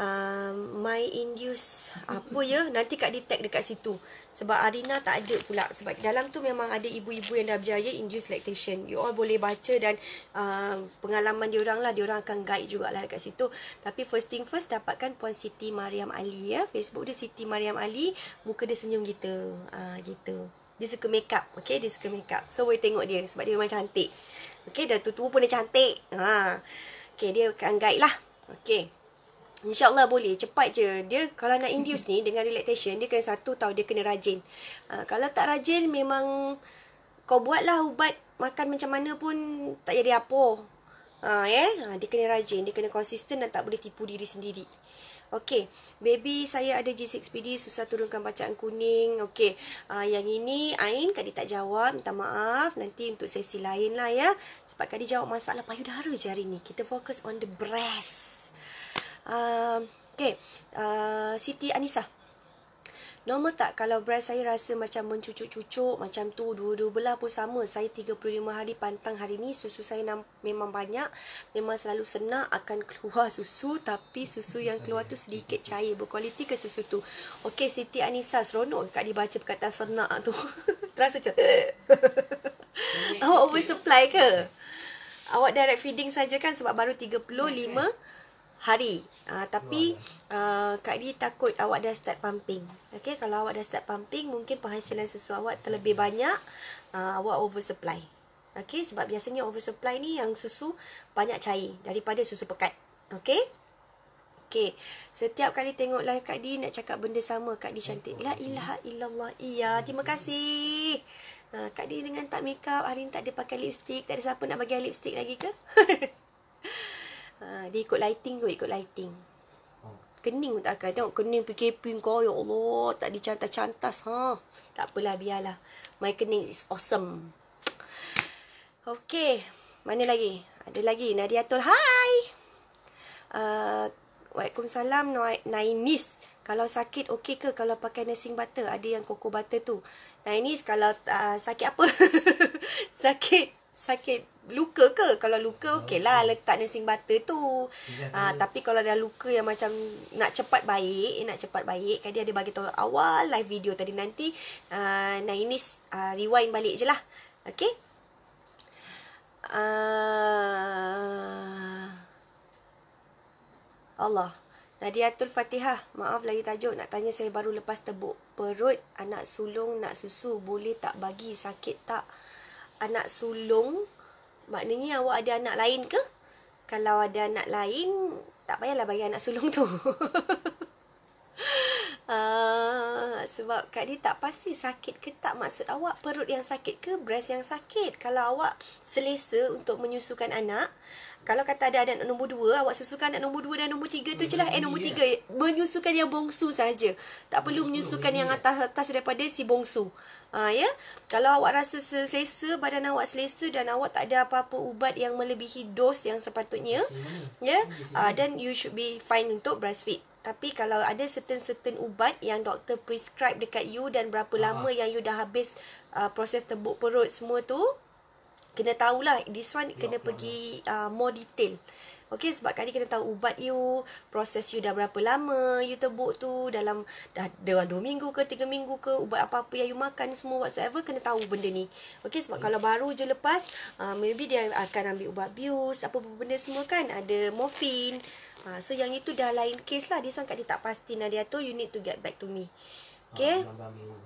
uh, my induce apa ya nanti Kak detect dekat situ sebab Arina tak ada pula sebab dalam tu memang ada ibu-ibu yang dah berjaya induce lactation you all boleh baca dan uh, pengalaman diorang lah diorang akan guide jugalah dekat situ tapi first thing first dapatkan Puan Siti Mariam Ali ya Facebook dia Siti Mariam Ali muka dia senyum kita uh, gitu gitu dia suka makeup Okay dia suka makeup So boleh tengok dia Sebab dia memang cantik Okay dah tua-tua pun dia cantik ha. Okay dia akan guide lah Okay InsyaAllah boleh Cepat je Dia kalau nak induce mm-hmm. ni Dengan relaxation Dia kena satu tau Dia kena rajin ha, Kalau tak rajin Memang Kau buatlah ubat Makan macam mana pun Tak jadi apa ha, eh? Ha, dia kena rajin Dia kena konsisten Dan tak boleh tipu diri sendiri Okey, baby saya ada G6PD susah turunkan bacaan kuning. Okey, uh, yang ini Ain Kak Dia tak jawab, minta maaf. Nanti untuk sesi lain lah ya. Sebab Kak Dia jawab masalah payudara je hari ni. Kita fokus on the breast. Uh, Okey, uh, Siti Anissa. Normal tak kalau breast saya rasa macam mencucuk-cucuk macam tu dua-dua belah pun sama. Saya 35 hari pantang hari ni susu saya nam- memang banyak. Memang selalu senang akan [LAUGHS] keluar susu tapi susu yang keluar tu sedikit cair berkualiti ke susu tu. Okey Siti Anissa seronok kat dibaca perkataan senak tu. Terasa [LAUGHS] macam [LAUGHS] Awak oversupply ke? Awak direct feeding saja kan sebab baru 35 okay hari. Uh, tapi uh, Kak Di takut awak dah start pumping. okay? kalau awak dah start pumping, mungkin penghasilan susu awak terlebih banyak, uh, awak oversupply. okay? sebab biasanya oversupply ni yang susu banyak cair daripada susu pekat. okay? Okay, Setiap kali tengok live Kak Di nak cakap benda sama, Kak Di cantik. La ilaha illallah. Iya, terima kasih. Kak Di dengan tak make up, hari ni tak ada pakai lipstick. Tak ada siapa nak bagi lipstick lagi ke? [LAUGHS] Ah, dia ikut lighting kot, ikut lighting. Oh. Kening pun tak akan. Tengok kening PKP kau. Ya Allah. Tak dicantas-cantas. Ha? Tak apalah. Biarlah. My kening is awesome. Okay. Mana lagi? Ada lagi. Nadiatul. Hai. Uh, Waalaikumsalam. Nainis. Kalau sakit okey ke? Kalau pakai nursing butter. Ada yang koko butter tu. Nainis kalau uh, sakit apa? [LAUGHS] sakit sakit luka ke kalau luka oh, lah, letak nursing butter tu ha, tapi kalau ada luka yang macam nak cepat baik nak cepat baik kan ada bagi tahu awal live video tadi nanti uh, nah ini uh, rewind balik je lah okay? uh, Allah Nadiatul Fatihah, maaf lagi tajuk nak tanya saya baru lepas tebuk perut, anak sulung nak susu, boleh tak bagi sakit tak? Uh, anak sulung maknanya awak ada anak lain ke? Kalau ada anak lain, tak payahlah bayar anak sulung tu. Uh, [LAUGHS] sebab kat dia tak pasti sakit ke tak Maksud awak perut yang sakit ke breast yang sakit Kalau awak selesa untuk menyusukan anak kalau kata ada anak nombor dua, awak susukan anak nombor dua dan nombor tiga tu je lah. Eh, nombor tiga. Lah. Menyusukan yang bongsu saja. Tak perlu menyusukan yang atas-atas lah. daripada si bongsu. Ha, ya? Kalau awak rasa selesa, badan awak selesa dan awak tak ada apa-apa ubat yang melebihi dos yang sepatutnya. Ya? Ha, then you should be fine untuk breastfeed. Tapi kalau ada certain-certain ubat yang doktor prescribe dekat you dan berapa ah. lama yang you dah habis uh, proses tebuk perut semua tu, kena tahu lah. this one kena Lama-lama. pergi uh, more detail Okay, sebab kali kena tahu ubat you, proses you dah berapa lama, you tebuk tu dalam dah dua minggu ke, tiga minggu ke, ubat apa-apa yang you makan, semua whatsoever, kena tahu benda ni. Okay, sebab okay. Hmm. kalau baru je lepas, uh, maybe dia akan ambil ubat bius, apa-apa benda semua kan, ada morfin. Uh, so, yang itu dah lain case lah. This one kat dia tak pasti, Nadia tu, you need to get back to me. Ah, okay? Uh,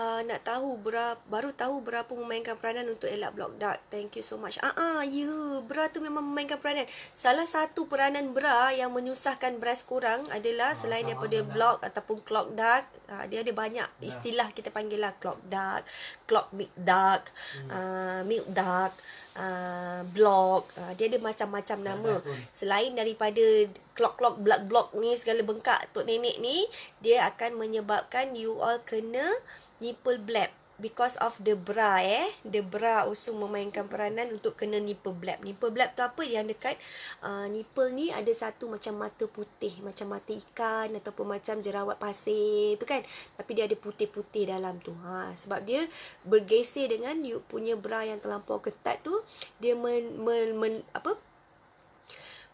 uh, nak tahu Bra baru tahu berapa memainkan peranan untuk Elak Block Dark. Thank you so much. Ah, uh-uh, ya, yeah, Bra tu memang memainkan peranan. Salah satu peranan Bra yang menyusahkan Brass kurang adalah ah, selain uh, daripada uh, Block uh, ataupun Clock Dark, uh, dia ada banyak uh, istilah kita panggil lah Clock Dark, Clock Mid Dark, uh, Mid Dark, uh, Block. Uh, dia ada macam-macam nama. Selain daripada clock-clock blood block ni segala bengkak tok nenek ni, dia akan menyebabkan you all kena nipple blab because of the bra eh the bra also memainkan peranan untuk kena nipple blab nipple blab tu apa yang dekat uh, nipple ni ada satu macam mata putih macam mata ikan ataupun macam jerawat pasir tu kan tapi dia ada putih-putih dalam tu ha sebab dia bergeser dengan you punya bra yang terlampau ketat tu dia men, men, men apa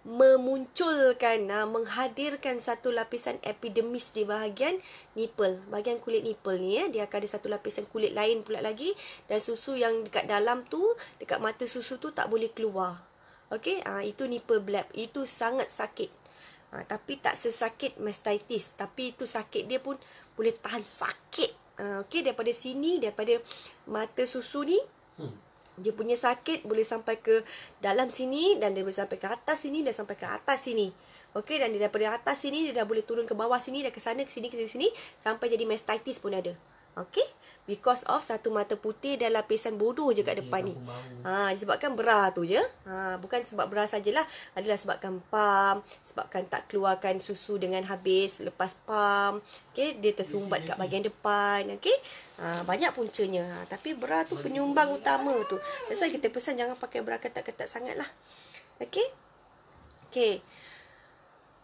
memunculkan uh, menghadirkan satu lapisan epidermis di bahagian nipple bahagian kulit nipple ni ya dia akan ada satu lapisan kulit lain pula lagi dan susu yang dekat dalam tu dekat mata susu tu tak boleh keluar okey uh, ha, itu nipple bleb itu sangat sakit uh, tapi tak sesakit mastitis tapi itu sakit dia pun boleh tahan sakit uh, okey daripada sini daripada mata susu ni hmm dia punya sakit boleh sampai ke dalam sini dan dia boleh sampai ke atas sini dan sampai ke atas sini. Okey dan dia daripada atas sini dia dah boleh turun ke bawah sini dan ke sana ke sini ke sini, sini sampai jadi mastitis pun ada. Okay? Because of satu mata putih dan lapisan bodoh je kat Ini depan ni. Ha, disebabkan berah tu je. Ha, bukan sebab berah sajalah. Adalah sebabkan pam. Sebabkan tak keluarkan susu dengan habis lepas pam. Okay? Dia tersumbat kat bahagian depan. Okay? Ha, banyak puncanya. Ha, tapi berah tu penyumbang utama tu. That's why kita pesan jangan pakai berah ketat-ketat sangat lah. Okay? Okay.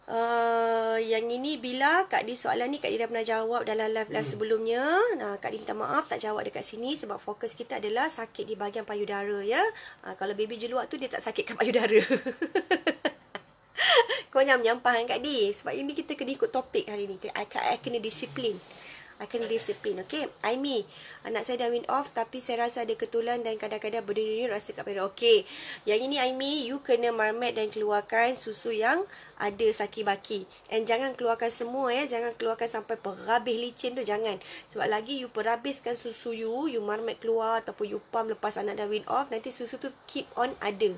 Eh, yang ini bila Kak Di soalan ni Kak Di dah pernah jawab dalam live-live hmm. sebelumnya. Nah, Kak Di minta maaf tak jawab dekat sini sebab fokus kita adalah sakit di bahagian payudara ya. Uh, kalau baby jeluak tu dia tak sakit ke [LAUGHS] payudara. Kau nyam nyampah kan eh, Kak Di sebab ini kita kena ikut topik hari ni. I, I, I kena disiplin. I kena disiplin, okay? Aimi, anak saya dah win off tapi saya rasa ada ketulan dan kadang-kadang berdiri rasa kat payudara. Okay, yang ini Aimi, you kena marmat dan keluarkan susu yang ada saki baki and jangan keluarkan semua ya jangan keluarkan sampai perabis licin tu jangan sebab lagi you perhabiskan susu you you marmet keluar ataupun you pump lepas anak dah wean off nanti susu tu keep on ada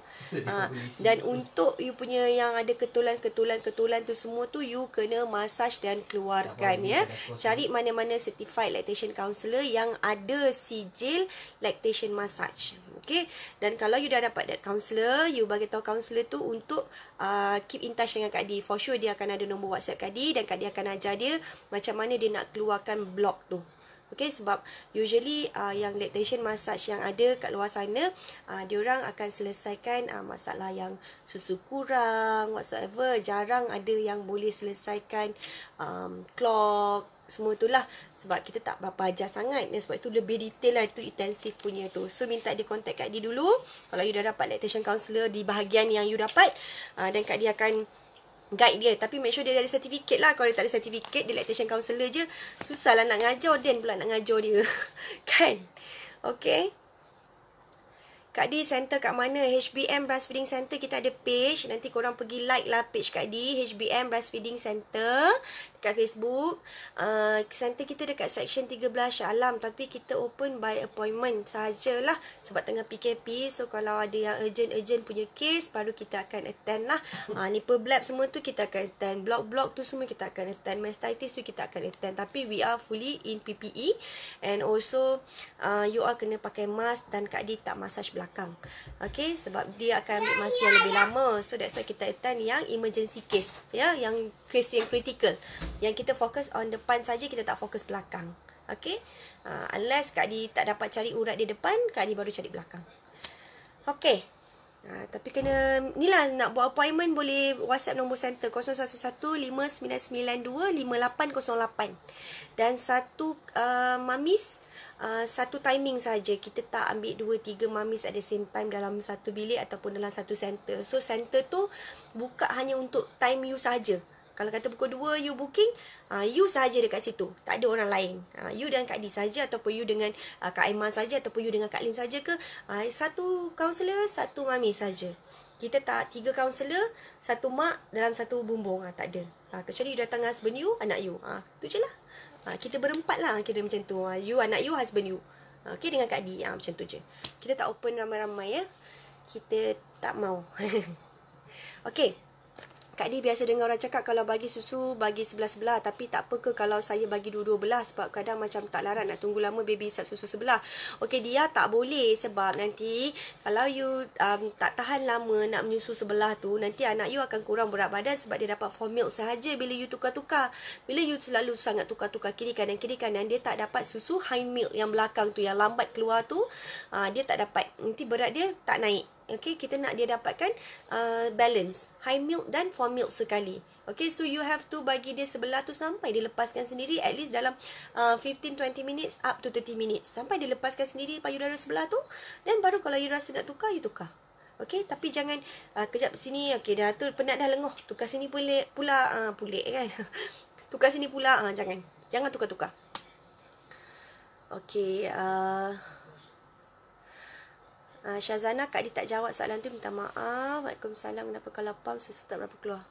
uh, dan untuk you punya yang ada ketulan ketulan ketulan tu semua tu you kena massage dan keluarkan ya cari mana-mana certified lactation counselor yang ada sijil lactation massage okey dan kalau you dah dapat that counselor you bagi tahu counselor tu untuk uh, keep in touch dengan dengan Kak D For sure dia akan ada nombor WhatsApp Kak D Dan Kak D akan ajar dia Macam mana dia nak keluarkan blog tu Okay, sebab usually uh, yang lactation massage yang ada kat luar sana uh, Diorang akan selesaikan uh, masalah yang susu kurang whatsoever Jarang ada yang boleh selesaikan um, clock semua itulah Sebab kita tak berapa ajar sangat ya, Sebab itu lebih detail lah Itu intensif punya tu So minta dia contact Kak Di dulu Kalau you dah dapat lactation counselor Di bahagian yang you dapat uh, Dan Kak Di akan guide dia tapi make sure dia ada sertifikat lah kalau dia tak ada sertifikat, dia lactation counselor je susahlah nak ngajar Dan pula nak ngajar dia [LAUGHS] kan Okay. Kak D center kat mana? HBM Breastfeeding Center kita ada page. Nanti korang pergi like lah page Kak D. HBM Breastfeeding Center dekat Facebook. Uh, center kita dekat section 13 Shah Alam. Tapi kita open by appointment sahajalah. Sebab tengah PKP. So kalau ada yang urgent-urgent punya case, baru kita akan attend lah. Uh, ah, nipple blab semua tu kita akan attend. Block-block tu semua kita akan attend. Mastitis tu kita akan attend. Tapi we are fully in PPE. And also, uh, you all kena pakai mask dan Kak D tak massage belakang belakang. Okey, sebab dia akan ambil masa yang lebih lama. So that's why kita attend yang emergency case, ya, yang case yang critical. Yang kita fokus on depan saja, kita tak fokus belakang. Ok, Uh, ah, unless Kak Di tak dapat cari urat di depan, Kak Di baru cari belakang. Ok, Uh, ah, tapi kena ni lah nak buat appointment boleh WhatsApp nombor center 011 5992 5808 dan satu uh, mamis Uh, satu timing saja kita tak ambil dua tiga mamis at the same time dalam satu bilik ataupun dalam satu center so center tu buka hanya untuk time you saja kalau kata pukul 2 you booking uh, you saja dekat situ tak ada orang lain uh, you dengan Kak Di saja ataupun you dengan uh, Kak Aiman saja ataupun you dengan Kak Lin saja ke uh, satu kaunselor satu mami saja kita tak tiga kaunselor satu mak dalam satu bumbung uh, tak ada uh, kecuali you datang dengan husband anak you uh, tu je lah ha, Kita berempat lah Kita macam tu ha, You anak you Husband you ha, Okay dengan Kak D ha, Macam tu je Kita tak open ramai-ramai ya Kita tak mau [LAUGHS] Okay Kak Di biasa dengar orang cakap kalau bagi susu bagi sebelah-sebelah tapi tak apa ke kalau saya bagi dua-dua belah sebab kadang macam tak larat nak tunggu lama baby isap susu sebelah. Okey dia tak boleh sebab nanti kalau you um, tak tahan lama nak menyusu sebelah tu nanti anak you akan kurang berat badan sebab dia dapat formula milk sahaja bila you tukar-tukar. Bila you selalu sangat tukar-tukar kiri kanan kiri kanan dia tak dapat susu high milk yang belakang tu yang lambat keluar tu uh, dia tak dapat. Nanti berat dia tak naik. Okay, kita nak dia dapatkan uh, balance high milk dan full milk sekali. Okay, so you have to bagi dia sebelah tu sampai dia lepaskan sendiri at least dalam uh, 15-20 minutes up to 30 minutes. Sampai dia lepaskan sendiri payudara sebelah tu, dan baru kalau you rasa nak tukar, you tukar. Okay, tapi jangan uh, kejap sini, okay dah tu penat dah lenguh, tukar sini pulik, pula, uh, pulik eh, kan. [LAUGHS] tukar sini pula, uh, jangan. Jangan tukar-tukar. Okay, uh, Uh, Syazana, Kak Adi tak jawab soalan tu. Minta maaf. Waalaikumsalam. Kenapa kalau pam susu tak berapa keluar?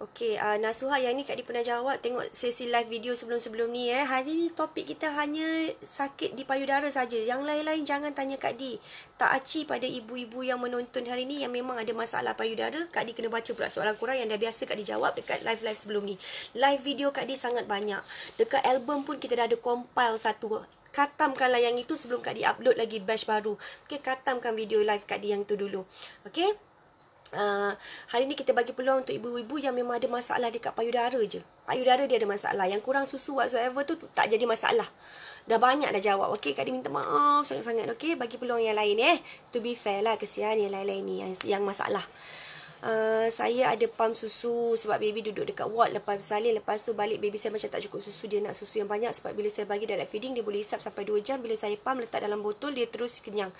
Okey, uh, Nasuha yang ni Kak Adi pernah jawab. Tengok sesi live video sebelum-sebelum ni eh. Hari ni topik kita hanya sakit di payudara saja. Yang lain-lain jangan tanya Kak Adi. Tak aci pada ibu-ibu yang menonton hari ni yang memang ada masalah payudara. Kak Adi kena baca pula soalan kurang yang dah biasa Kak Adi jawab dekat live-live sebelum ni. Live video Kak Adi sangat banyak. Dekat album pun kita dah ada compile satu katamkan yang itu sebelum Kak Di upload lagi batch baru. Okay, katamkan video live Kak Di yang tu dulu. Okay? Uh, hari ni kita bagi peluang untuk ibu-ibu yang memang ada masalah dekat payudara je Payudara dia ada masalah Yang kurang susu whatsoever tu tak jadi masalah Dah banyak dah jawab Okay, Kak Di minta maaf sangat-sangat Okay, bagi peluang yang lain eh To be fair lah, kesian yang lain-lain ni yang, yang masalah uh, saya ada pam susu sebab baby duduk dekat ward lepas bersalin lepas tu balik baby saya macam tak cukup susu dia nak susu yang banyak sebab bila saya bagi direct feeding dia boleh hisap sampai 2 jam bila saya pam letak dalam botol dia terus kenyang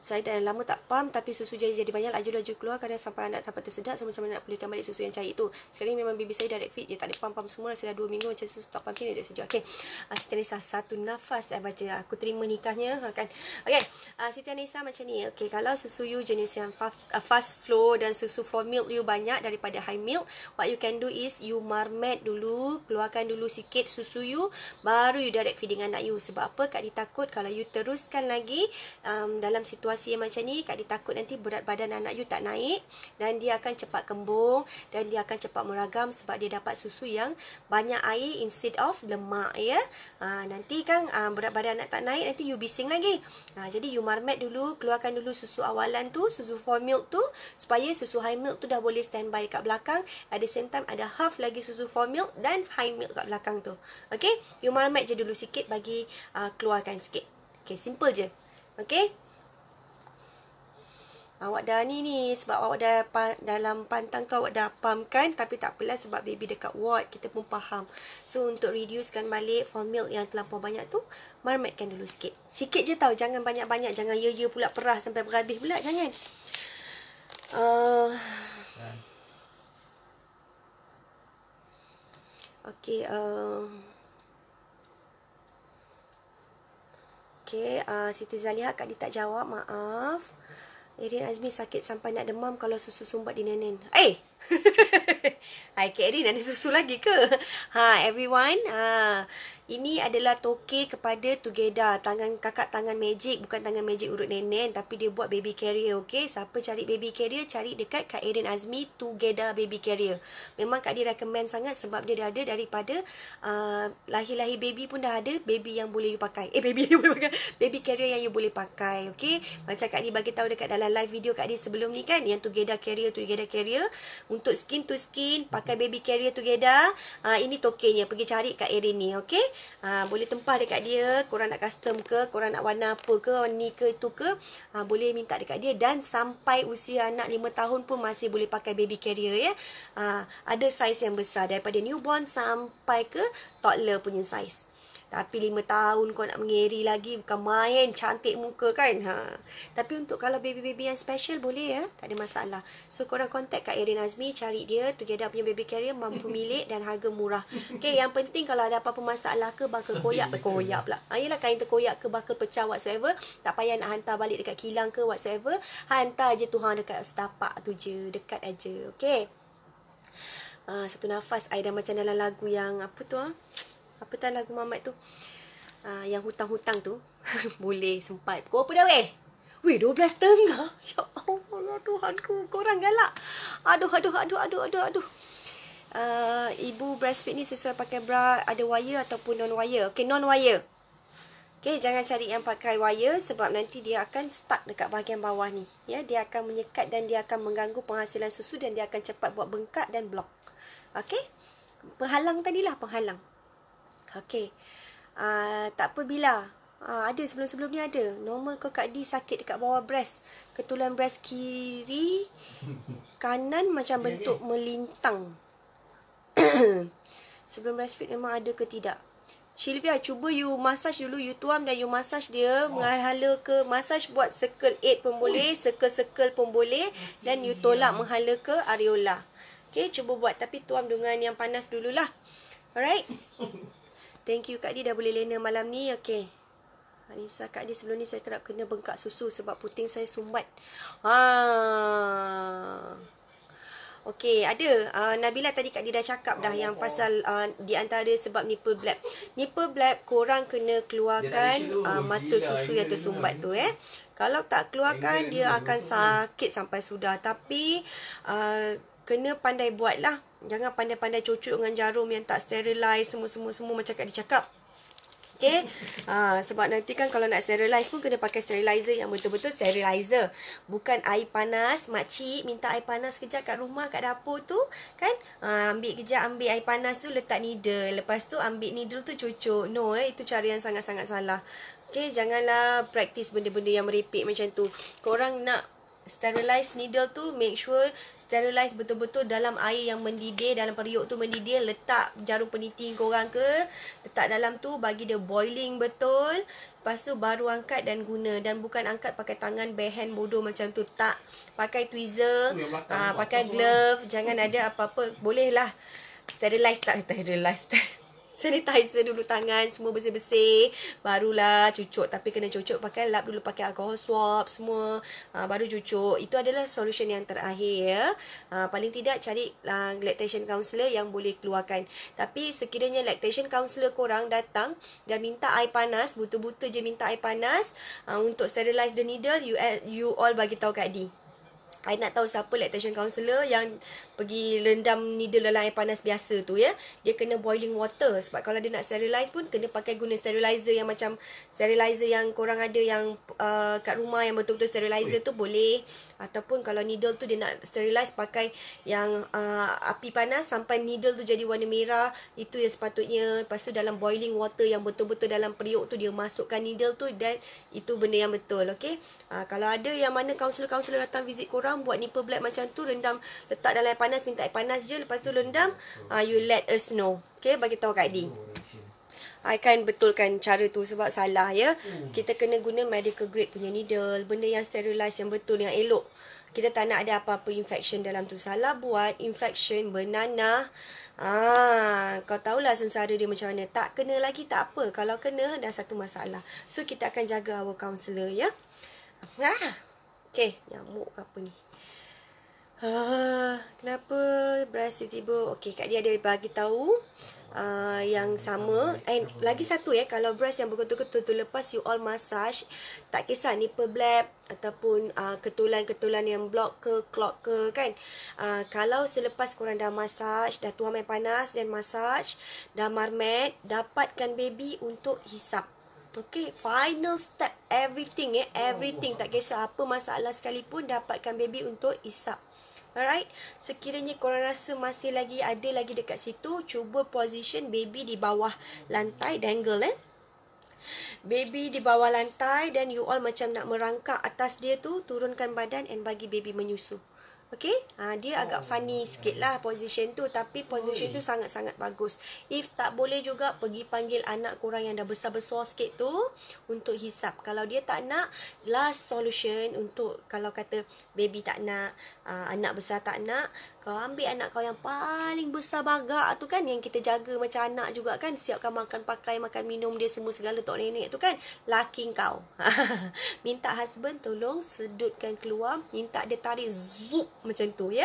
saya dah lama tak pam tapi susu jadi jadi banyak laju laju keluar kerana sampai anak sampai tersedak sama sama nak pulihkan balik susu yang cair tu sekarang ni memang bibi saya direct feed, je tak ada pam pam semua rasa dah 2 minggu macam susu tak pam kini dia sejuk okey uh, Siti Anissa satu nafas saya eh, baca aku terima nikahnya ha, kan okey uh, Siti Anissa macam ni okey kalau susu you jenis yang ah, fast, flow dan susu for milk you banyak daripada high milk what you can do is you marmate dulu keluarkan dulu sikit susu you baru you direct feed dengan anak you sebab apa kat ditakut kalau you teruskan lagi um, dalam situasi situasi yang macam ni Kak Di takut nanti berat badan anak you tak naik Dan dia akan cepat kembung Dan dia akan cepat meragam Sebab dia dapat susu yang banyak air Instead of lemak ya ha, Nanti kan ha, berat badan anak tak naik Nanti you bising lagi ha, Jadi you marmet dulu Keluarkan dulu susu awalan tu Susu formula milk tu supaya susu high milk tu dah boleh standby dekat belakang at the same time ada half lagi susu for milk dan high milk dekat belakang tu Okay, you marmite je dulu sikit bagi uh, keluarkan sikit Okay, simple je Okay. Awak dah ni ni sebab awak dah dalam pantang tu awak dah pump kan tapi tak apalah sebab baby dekat ward kita pun faham. So untuk reducekan balik form milk yang terlalu banyak tu marmadkan dulu sikit. Sikit je tau jangan banyak-banyak jangan ya-ya pula perah sampai berhabis pula jangan. Uh, ah. okay. Uh, um, okay. Uh, ah, Siti Zaliha Kak Di tak jawab. Maaf. Maaf. Irin Azmi sakit sampai nak demam kalau susu sumbat di nenen. Eh! [LAUGHS] Hai Kak Erin ada susu lagi ke? [LAUGHS] Ha everyone. Ha ini adalah toke kepada Tugeda. Tangan kakak tangan magic. Bukan tangan magic urut nenek. Tapi dia buat baby carrier. Okay. Siapa cari baby carrier. Cari dekat Kak Erin Azmi. Tugeda baby carrier. Memang Kak dia recommend sangat. Sebab dia dah ada daripada. Uh, lahir-lahir baby pun dah ada. Baby yang boleh you pakai. Eh baby [LAUGHS] yang boleh pakai. Baby carrier yang you boleh pakai. Okay. Macam Kak dia bagi tahu dekat dalam live video Kak dia sebelum ni kan. Yang Tugeda carrier. Tugeda carrier. Untuk skin to skin. Erin pakai baby carrier together. Ah ini tokennya. Pergi cari kat Erin ni, okey? Ah boleh tempah dekat dia, korang nak custom ke, korang nak warna apa ke, ni ke itu ke, ah boleh minta dekat dia dan sampai usia anak 5 tahun pun masih boleh pakai baby carrier ya. Ah ada saiz yang besar daripada newborn sampai ke toddler punya saiz. Tapi lima tahun kau nak mengeri lagi Bukan main cantik muka kan ha. Tapi untuk kalau baby-baby yang special boleh ya Tak ada masalah So korang contact Kak Erin Azmi Cari dia Together punya baby carrier Mampu [LAUGHS] milik dan harga murah Okay yang penting kalau ada apa-apa masalah ke Bakal Sambil koyak Koyak pula ha, Yelah kain terkoyak ke Bakal pecah whatsoever Tak payah nak hantar balik dekat kilang ke whatsoever Hantar je tuhan dekat setapak tu je Dekat aja Okay uh, ah, Satu nafas Aida macam dalam lagu yang Apa tu ha? Uh? apa tu lagu mamat tu uh, yang hutang-hutang tu [LAUGHS] boleh sempat kau apa dah weh weh 12 tengah ya Allah ya Tuhan ku orang galak aduh aduh aduh aduh aduh aduh Uh, ibu breastfeed ni sesuai pakai bra ada wire ataupun non wire. Okey, non wire. Okey, jangan cari yang pakai wire sebab nanti dia akan stuck dekat bahagian bawah ni. Ya, dia akan menyekat dan dia akan mengganggu penghasilan susu dan dia akan cepat buat bengkak dan blok. Okey? Penghalang tadilah penghalang. Okay, Uh, ah, tak apa bila. Uh, ada sebelum-sebelum ni ada. Normal ke Kak D sakit dekat bawah breast. Ketulan breast kiri. [LAUGHS] Kanan macam kiri. bentuk melintang. [COUGHS] sebelum breastfeed memang ada ke tidak. Sylvia, cuba you massage dulu. You tuam dan you massage dia. Oh. Menghala ke. Massage buat circle 8 pun boleh. Circle-circle pun boleh. Dan you tolak menghala ke areola. Okay, cuba buat. Tapi tuam dengan yang panas dululah. Alright? [LAUGHS] Thank you Kak Di dah boleh lena malam ni. Okay. Anissa Kak Di sebelum ni saya kerap kena bengkak susu sebab puting saya sumbat. Ha. okay ada uh, Nabila tadi Kak Di dah cakap dah oh, yang oh. pasal uh, di antara sebab nipple bleb. Nipple bleb korang kena keluarkan uh, mata dia susu dia yang tersumbat tu eh. Kalau tak keluarkan dia, dia, akan sakit sampai sudah tapi uh, kena pandai buat lah. Jangan pandai-pandai cucuk dengan jarum yang tak sterilize semua-semua-semua macam kat dicakap. Okay. Ha, sebab nanti kan kalau nak sterilize pun kena pakai sterilizer yang betul-betul sterilizer. Bukan air panas. Makcik minta air panas kejap kat rumah, kat dapur tu. kan ha, Ambil kejap, ambil air panas tu letak needle. Lepas tu ambil needle tu cucuk. No, eh, itu cara yang sangat-sangat salah. Okay, janganlah practice benda-benda yang merepek macam tu. Korang nak sterilize needle tu, make sure sterilize betul-betul dalam air yang mendidih dalam periuk tu mendidih letak jarum peniti korang ke letak dalam tu bagi dia boiling betul lepas tu baru angkat dan guna dan bukan angkat pakai tangan bare hand bodoh macam tu tak pakai tweezer aa, ah, pakai glove jangan ada apa-apa bolehlah sterilize tak [LAUGHS] sterilize sanitizer dulu tangan semua bersih-bersih barulah cucuk tapi kena cucuk pakai lap dulu pakai alcohol swab semua uh, baru cucuk itu adalah solution yang terakhir ya uh, paling tidak cari uh, lactation counsellor yang boleh keluarkan tapi sekiranya lactation counsellor korang datang dan minta air panas buta-buta je minta air panas uh, untuk sterilize the needle you you all bagi tahu kat dia I nak tahu siapa lactation counselor yang pergi rendam needle dalam air panas biasa tu ya. Dia kena boiling water sebab kalau dia nak sterilize pun kena pakai guna sterilizer yang macam sterilizer yang korang ada yang uh, kat rumah yang betul-betul sterilizer Ui. tu boleh. Ataupun kalau needle tu dia nak sterilize pakai yang uh, api panas sampai needle tu jadi warna merah. Itu yang sepatutnya. Lepas tu dalam boiling water yang betul-betul dalam periuk tu dia masukkan needle tu dan itu benda yang betul. Okay. Uh, kalau ada yang mana counselor-counselor datang visit korang orang buat nipple black macam tu rendam letak dalam air panas minta air panas je lepas tu rendam uh, you let us know okey bagi tahu kat di I kan betulkan cara tu sebab salah ya. Kita kena guna medical grade punya needle, benda yang sterilize yang betul yang elok. Kita tak nak ada apa-apa infection dalam tu. Salah buat infection bernanah. Ah, kau tahulah sensara dia macam mana. Tak kena lagi tak apa. Kalau kena dah satu masalah. So kita akan jaga our counselor ya. Ah. Okay, nyamuk ke apa ni? Uh, kenapa beras tiba-tiba? Okay, Kak Dia ada bagi tahu uh, yang sama. And lagi satu ya, eh, kalau beras yang berketul-ketul tu lepas you all massage, tak kisah ni perblap ataupun uh, ketulan-ketulan yang block ke, clock ke kan. Uh, kalau selepas korang dah massage, dah tuang air panas dan massage, dah marmet, dapatkan baby untuk hisap. Okay, final step everything eh, everything. Tak kisah apa masalah sekalipun dapatkan baby untuk isap. Alright, sekiranya korang rasa masih lagi ada lagi dekat situ, cuba position baby di bawah lantai dangle eh. Baby di bawah lantai dan you all macam nak merangkak atas dia tu, turunkan badan and bagi baby menyusu. Okay? Ha, ah, dia oh. agak funny sikit lah position tu. Tapi position Ui. tu sangat-sangat bagus. If tak boleh juga, pergi panggil anak kurang yang dah besar-besar sikit tu untuk hisap. Kalau dia tak nak, last solution untuk kalau kata baby tak nak, uh, anak besar tak nak kau ambil anak kau yang paling besar bagak tu kan yang kita jaga macam anak juga kan siapkan makan pakai makan minum dia semua segala tok nenek tu kan laki kau [LAUGHS] minta husband tolong sedutkan keluar minta dia tarik zup macam tu ya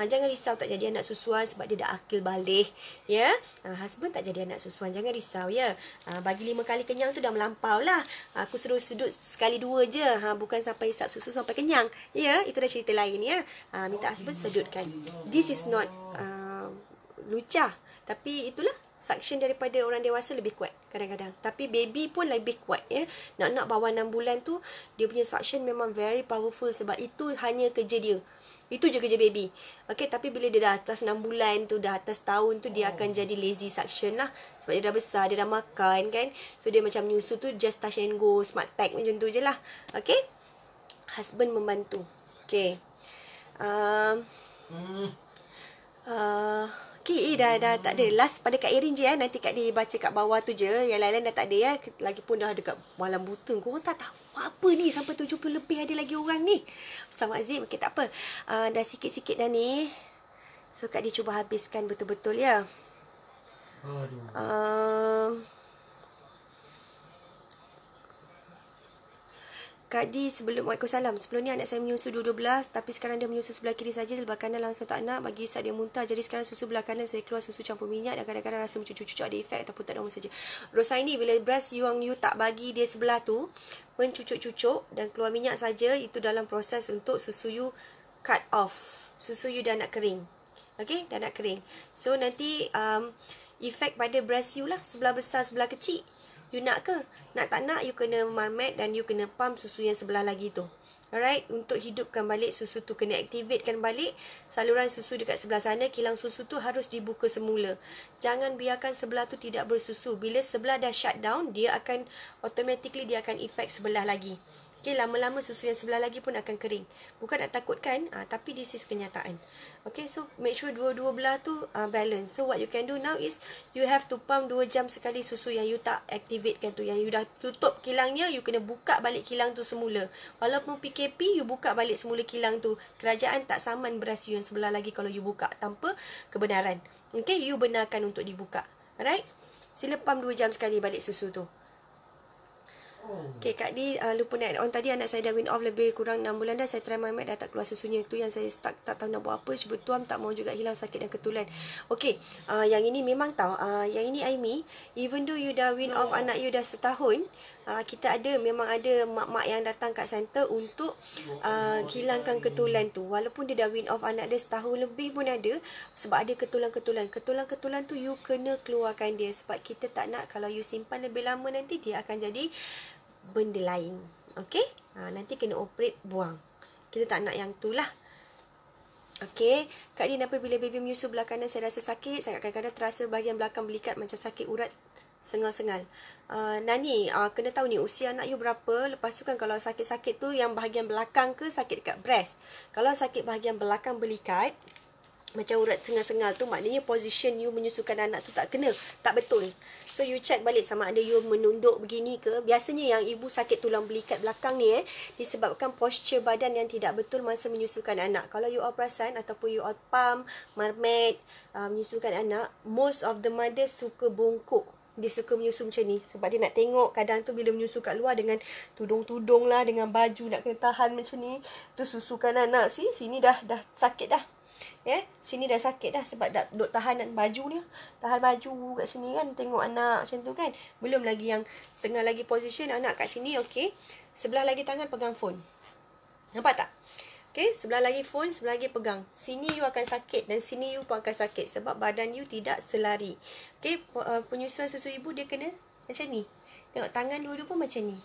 Ha, jangan risau tak jadi anak susuan sebab dia dah akil balik. Ya? Ha, husband tak jadi anak susuan. Jangan risau, ya? Ha, bagi lima kali kenyang tu dah melampau lah. Ha, aku suruh sedut sekali dua je. Ha, bukan sampai isap susu sampai kenyang. Ya? Itu dah cerita lain, ya? Ha, minta husband sedutkan. This is not uh, lucah. Tapi itulah suction daripada orang dewasa lebih kuat kadang-kadang tapi baby pun lebih kuat ya nak-nak bawah 6 bulan tu dia punya suction memang very powerful sebab itu hanya kerja dia itu je kerja baby. Okay, tapi bila dia dah atas 6 bulan tu, dah atas tahun tu, dia akan hmm. jadi lazy suction lah. Sebab dia dah besar, dia dah makan kan. So, dia macam nyusu tu just touch and go, smart pack macam tu je lah. Okay? Husband membantu. Okay. Um, uh, okay, eh, dah, dah tak ada. Last pada Kak Erin je eh. Nanti Kak dibaca kat bawah tu je. Yang lain-lain dah tak ada eh. Lagipun dah dekat malam buta. Korang tak tahu Buat apa ni sampai tujuh puluh lebih ada lagi orang ni Ustaz Azim, okey tak apa uh, Dah sikit-sikit dah ni So Kak Di cuba habiskan betul-betul ya Aduh. Uh, Kadi sebelum Waalaikumsalam Sebelum ni anak saya menyusu 2-12 Tapi sekarang dia menyusu sebelah kiri saja Sebelah kanan langsung tak nak Bagi saat dia muntah Jadi sekarang susu sebelah kanan Saya keluar susu campur minyak Dan kadang-kadang rasa macam cucuk-cucuk Ada efek ataupun tak normal saja ini bila breast you, and you tak bagi dia sebelah tu Mencucuk-cucuk Dan keluar minyak saja Itu dalam proses untuk susu you cut off Susu you dah nak kering Okay, dah nak kering So nanti um, Efek pada breast you lah Sebelah besar, sebelah kecil You nak ke? Nak tak nak you kena marmet dan you kena pump susu yang sebelah lagi tu. Alright, untuk hidupkan balik susu tu kena activatekan balik saluran susu dekat sebelah sana, kilang susu tu harus dibuka semula. Jangan biarkan sebelah tu tidak bersusu. Bila sebelah dah shut down, dia akan automatically dia akan effect sebelah lagi. Okay, lama-lama susu yang sebelah lagi pun akan kering. Bukan nak takutkan, uh, tapi this is kenyataan. Okay, so make sure dua-dua belah tu uh, balance. So what you can do now is you have to pump dua jam sekali susu yang you tak activatekan tu. Yang you dah tutup kilangnya, you kena buka balik kilang tu semula. Walaupun PKP, you buka balik semula kilang tu. Kerajaan tak saman beras yang sebelah lagi kalau you buka tanpa kebenaran. Okay, you benarkan untuk dibuka. Alright? Sila pump dua jam sekali balik susu tu. Okay, Kak Di, uh, lupa nak on tadi anak saya dah win off lebih kurang 6 bulan dah. Saya try main dah tak keluar susunya itu yang saya stuck tak tahu nak buat apa. Cuba tuam tak mau juga hilang sakit dan ketulan. Okay, uh, yang ini memang tahu. Uh, yang ini Aimi, even though you dah win oh. off ya. anak you dah setahun, uh, kita ada memang ada mak-mak yang datang kat center untuk uh, hilangkan ketulan tu. Walaupun dia dah win off anak dia setahun lebih pun ada sebab ada ketulan-ketulan. Ketulan-ketulan tu you kena keluarkan dia sebab kita tak nak kalau you simpan lebih lama nanti dia akan jadi benda lain. Okey? Ha, nanti kena operate buang. Kita tak nak yang itulah. Okey. Kak Din, bila baby menyusu belah kanan saya rasa sakit. Saya kadang-kadang terasa bahagian belakang belikat macam sakit urat sengal-sengal. Uh, Nani, uh, kena tahu ni usia anak you berapa. Lepas tu kan kalau sakit-sakit tu yang bahagian belakang ke sakit dekat breast. Kalau sakit bahagian belakang belikat. Macam urat sengal-sengal tu maknanya position you menyusukan anak tu tak kena. Tak betul. So you check balik sama ada you menunduk begini ke Biasanya yang ibu sakit tulang belikat belakang ni eh Disebabkan posture badan yang tidak betul masa menyusukan anak Kalau you all perasan ataupun you all pump, marmet, uh, menyusukan anak Most of the mother suka bongkok dia suka menyusu macam ni sebab dia nak tengok kadang tu bila menyusu kat luar dengan tudung-tudung lah dengan baju nak kena tahan macam ni tu susukan anak si sini dah dah sakit dah Eh, sini dah sakit dah sebab dah duk tahan baju ni. Tahan baju kat sini kan tengok anak macam tu kan. Belum lagi yang setengah lagi position anak kat sini okey. Sebelah lagi tangan pegang phone. Nampak tak? Okey, sebelah lagi phone, sebelah lagi pegang. Sini you akan sakit dan sini you pun akan sakit sebab badan you tidak selari. Okey, uh, penyusuan susu ibu dia kena macam ni. Tengok tangan dua-dua pun macam ni.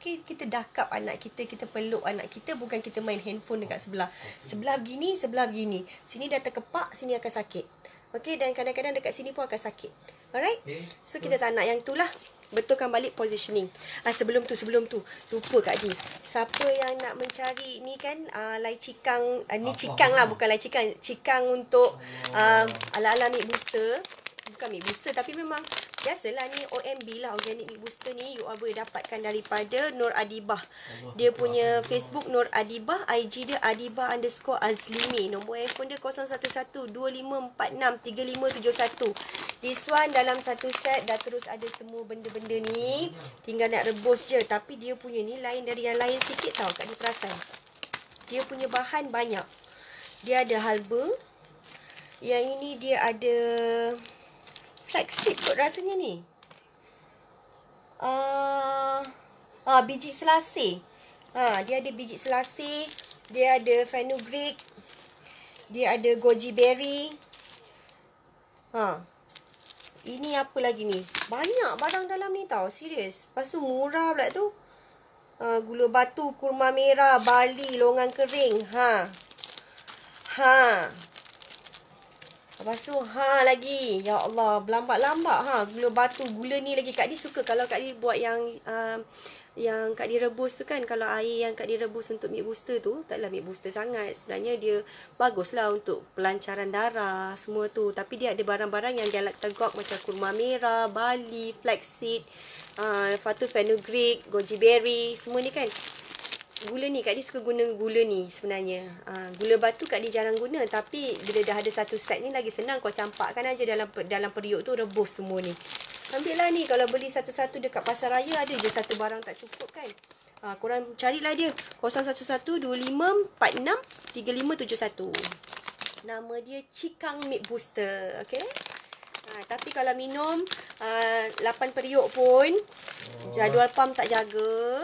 Okay, kita dakap anak kita, kita peluk anak kita bukan kita main handphone dekat sebelah. Sebelah begini, sebelah begini. Sini dah terkepak, sini akan sakit. Okay, dan kadang-kadang dekat sini pun akan sakit. Alright? So, kita tak nak yang itulah. Betulkan balik positioning. Ah, sebelum tu, sebelum tu. Lupa Kak Di. Siapa yang nak mencari ni kan, uh, lai cikang. Uh, ah, ni cikang lah, bukan lai cikang. Cikang untuk uh, ala-ala mid booster. Bukan mid booster, tapi memang Biasalah ni OMB lah Organic Meat Booster ni You all boleh dapatkan daripada Nur Adibah Dia punya Facebook Nur Adibah IG dia Adibah underscore Azlimi Nombor handphone dia 011 2546 3571 This one dalam satu set Dah terus ada semua benda-benda ni Tinggal nak rebus je Tapi dia punya ni lain dari yang lain sikit tau Kat ni perasan Dia punya bahan banyak Dia ada halba Yang ini Dia ada flagship kot rasanya ni. Ah, uh, uh, biji selasi. Ah, uh, dia ada biji selasi, dia ada fenugreek, dia ada goji berry. Ah, Uh, ini apa lagi ni? Banyak barang dalam ni tau, serius. Pasu murah pula tu. Uh, gula batu, kurma merah, bali, longan kering. Ha. Ha. Lepas tu ha lagi. Ya Allah, lambat-lambat ha gula batu. Gula ni lagi Kak Di suka kalau Kak Di buat yang um, yang Kak Di rebus tu kan kalau air yang Kak Di rebus untuk meat booster tu taklah meat booster sangat. Sebenarnya dia baguslah untuk pelancaran darah semua tu. Tapi dia ada barang-barang yang dia tegok macam kurma merah, bali, flaxseed, uh, lepas tu fenugreek, goji berry, semua ni kan gula ni Kak Di suka guna gula ni sebenarnya. Ha, gula batu Kak Di jarang guna tapi bila dah ada satu set ni lagi senang kau campakkan aja dalam dalam periuk tu rebus semua ni. Ambil lah ni kalau beli satu-satu dekat pasar raya ada je satu barang tak cukup kan. Ha, korang carilah dia 011-2546-3571 Nama dia Cikang Meat Booster okay? ha, ah, Tapi kalau minum uh, 8 periuk pun oh. Jadual pam tak jaga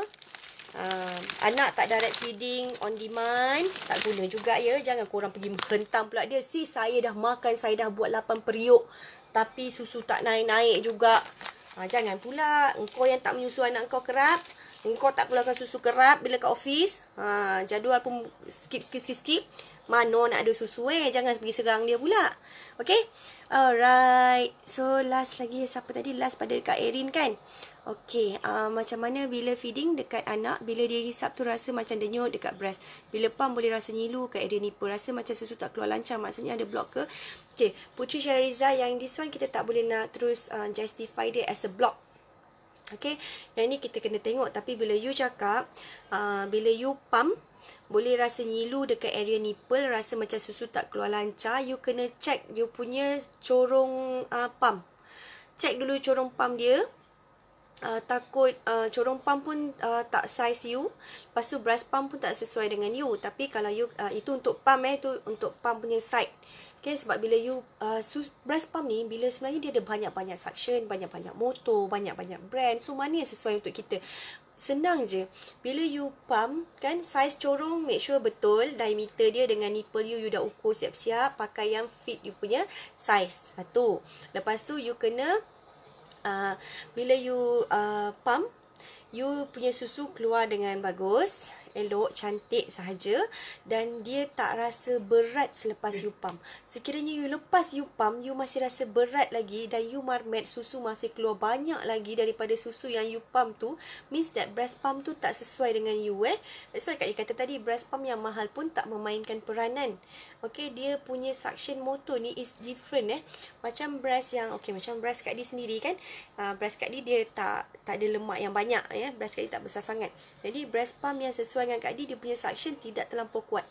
uh, anak tak direct feeding on demand tak guna juga ya jangan korang pergi hentam pula dia si saya dah makan saya dah buat 8 periuk tapi susu tak naik-naik juga ha, jangan pula engkau yang tak menyusu anak kau kerap engkau tak keluarkan susu kerap bila kat ofis ha, jadual pun skip skip skip skip mana nak ada susu eh jangan pergi serang dia pula okay alright so last lagi siapa tadi last pada dekat Erin kan Okey, uh, macam mana bila feeding dekat anak, bila dia hisap tu rasa macam denyut dekat breast. Bila pam boleh rasa nyilu kat area nipu, rasa macam susu tak keluar lancar, maksudnya ada block ke? Okey, Putri Syariza yang this one kita tak boleh nak terus uh, justify dia as a block. Okey, yang ni kita kena tengok. Tapi bila you cakap, uh, bila you pam, boleh rasa nyilu dekat area nipple, rasa macam susu tak keluar lancar, you kena check you punya corong uh, pam. Check dulu corong pam dia uh, takut uh, corong pump pun uh, tak size you lepas tu breast pump pun tak sesuai dengan you tapi kalau you uh, itu untuk pump, eh itu untuk pump punya side Okay, sebab bila you uh, sus, breast pump ni bila sebenarnya dia ada banyak-banyak suction, banyak-banyak motor, banyak-banyak brand. So mana yang sesuai untuk kita? Senang je. Bila you pump kan size corong make sure betul diameter dia dengan nipple you you dah ukur siap-siap pakai yang fit you punya size. Satu. Lepas tu you kena Ah, bila you uh, pump, you punya susu keluar dengan bagus elok, cantik sahaja dan dia tak rasa berat selepas eh. you pump. Sekiranya you lepas you pump, you masih rasa berat lagi dan you marmet susu masih keluar banyak lagi daripada susu yang you pump tu, means that breast pump tu tak sesuai dengan you eh. That's why Kak kata tadi, breast pump yang mahal pun tak memainkan peranan. Okay, dia punya suction motor ni is different eh. Macam breast yang, okay macam breast Kak D sendiri kan, uh, breast Kak D dia tak tak ada lemak yang banyak eh. Breast Kak D tak besar sangat. Jadi breast pump yang sesuai pandangan Kak dia, dia punya suction tidak terlampau kuat.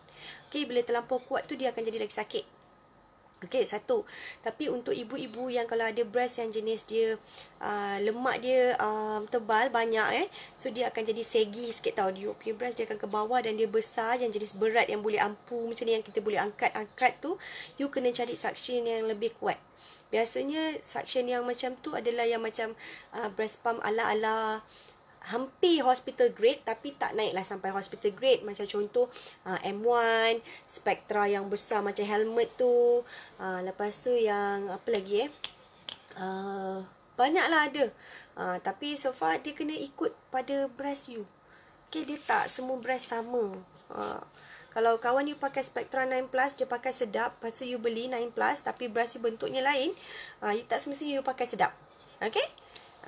Okay, bila terlampau kuat tu dia akan jadi lagi sakit. Okay, satu. Tapi untuk ibu-ibu yang kalau ada breast yang jenis dia uh, lemak dia um, tebal banyak eh. So, dia akan jadi segi sikit tau. Dia punya breast dia akan ke bawah dan dia besar yang jenis berat yang boleh ampu macam ni yang kita boleh angkat-angkat tu. You kena cari suction yang lebih kuat. Biasanya suction yang macam tu adalah yang macam uh, breast pump ala-ala hampir hospital grade tapi tak naiklah sampai hospital grade macam contoh uh, ah, M1 spectra yang besar macam helmet tu uh, lepas tu yang apa lagi eh uh, banyaklah ada uh, tapi so far dia kena ikut pada breast you okay dia tak semua breast sama uh, kalau kawan you pakai spectra 9 plus dia pakai sedap lepas tu you beli 9 plus tapi breast you bentuknya lain uh, you tak semestinya you pakai sedap okay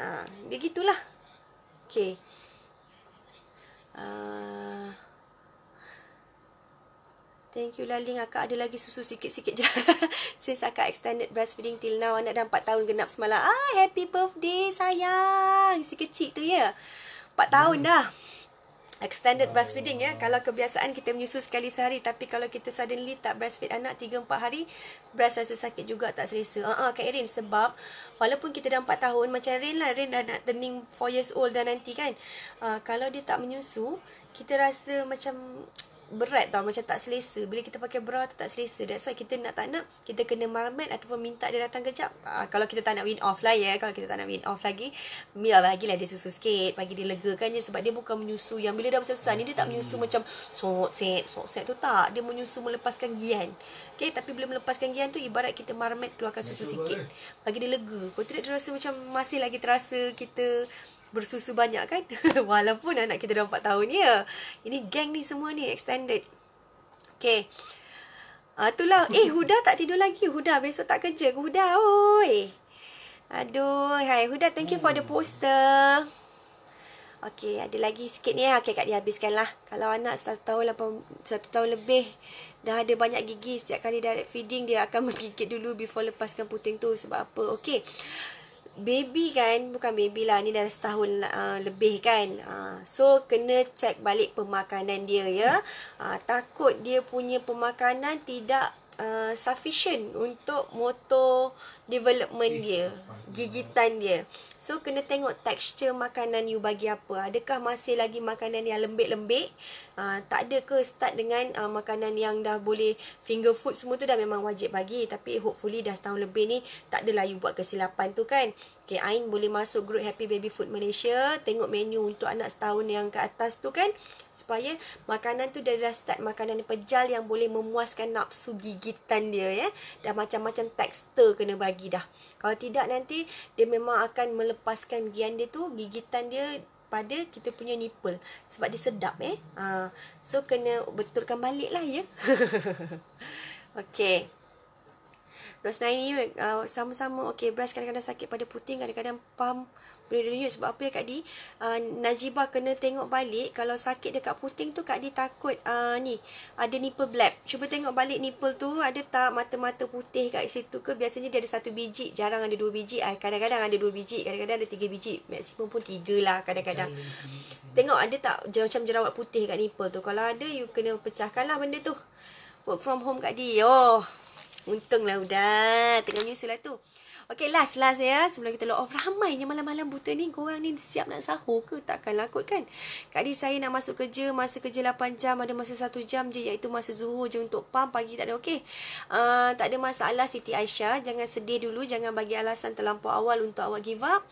uh, dia gitulah Okay. Uh, ah. thank you Laling. Akak ada lagi susu sikit-sikit je. [LAUGHS] Since akak extended breastfeeding till now. Anak dah 4 tahun genap semalam. Ah, happy birthday sayang. Si kecil tu ya. 4 tahun hmm. dah. Hmm extended breastfeeding ya kalau kebiasaan kita menyusu sekali sehari tapi kalau kita suddenly tak breastfeed anak 3 4 hari breast rasa sakit juga tak selesa ha uh-uh, Kak Erin sebab walaupun kita dah 4 tahun macam Erin lah Erin dah nak turning 4 years old dan nanti kan uh, kalau dia tak menyusu kita rasa macam berat tau macam tak selesa bila kita pakai bra tu tak selesa that's why kita nak tak nak kita kena marmat ataupun minta dia datang kejap uh, kalau kita tak nak win off lah ya kalau kita tak nak win off lagi meal ya lagi lah dia susu sikit bagi dia lega kan je sebab dia bukan menyusu yang bila dah besar-besar ni dia tak menyusu hmm. macam sok set sok set tu tak dia menyusu melepaskan gian okay tapi bila melepaskan gian tu ibarat kita marmat keluarkan susu sikit bagi dia lega kau tidak dia rasa macam masih lagi terasa kita bersusu banyak kan [LAUGHS] walaupun anak kita dah 4 tahun ya ini geng ni semua ni extended okey ah uh, itulah eh [LAUGHS] Huda tak tidur lagi Huda besok tak kerja ke Huda oi aduh hai Huda thank you for the hmm. poster Okey, ada lagi sikit ni. ya Okey, Kak dihabiskan lah. Kalau anak satu tahun, lapan, satu tahun lebih dah ada banyak gigi, setiap kali direct feeding, dia akan [LAUGHS] menggigit dulu before lepaskan puting tu. Sebab apa? Okey baby kan, bukan baby lah, ni dah setahun uh, lebih kan. Uh, so, kena cek balik pemakanan dia ya. Uh, takut dia punya pemakanan tidak uh, sufficient untuk motor development dia, gigitan dia. So kena tengok tekstur makanan you bagi apa. Adakah masih lagi makanan yang lembik-lembik? Uh, ah, tak ada ke start dengan uh, makanan yang dah boleh finger food semua tu dah memang wajib bagi. Tapi hopefully dah setahun lebih ni tak adalah you buat kesilapan tu kan. Okay, Ain boleh masuk group Happy Baby Food Malaysia. Tengok menu untuk anak setahun yang ke atas tu kan. Supaya makanan tu dah, dah start makanan pejal yang boleh memuaskan nafsu gigitan dia ya. Dan macam-macam tekstur kena bagi lagi dah. Kalau tidak nanti dia memang akan melepaskan gian dia tu gigitan dia pada kita punya nipple sebab dia sedap eh. Ha, so kena betulkan balik lah ya. [LAUGHS] okay. Rosnaini uh, sama-sama okay breast kadang-kadang sakit pada puting kadang-kadang pump boleh renew sebab apa ya Kak Di uh, ah, Najiba kena tengok balik kalau sakit dekat puting tu Kak Di takut uh, ni ada nipple black. cuba tengok balik nipple tu ada tak mata-mata putih kat situ ke biasanya dia ada satu biji jarang ada dua biji ah, kadang-kadang ada dua biji kadang-kadang ada tiga biji maksimum pun tiga lah kadang-kadang tengok ada tak macam jerawat putih kat nipple tu kalau ada you kena pecahkan lah benda tu work from home Kak Di oh untung lah udah tengah nyusul lah tu Okay, last, last ya. Sebelum kita log off. Ramainya malam-malam buta ni. Korang ni siap nak sahur ke? Takkan lah kot kan? Kadi saya nak masuk kerja. Masa kerja 8 jam. Ada masa 1 jam je. Iaitu masa zuhur je untuk pam. Pagi tak ada. Okay. Uh, ah, tak ada masalah Siti Aisyah. Jangan sedih dulu. Jangan bagi alasan terlampau awal untuk awak give up.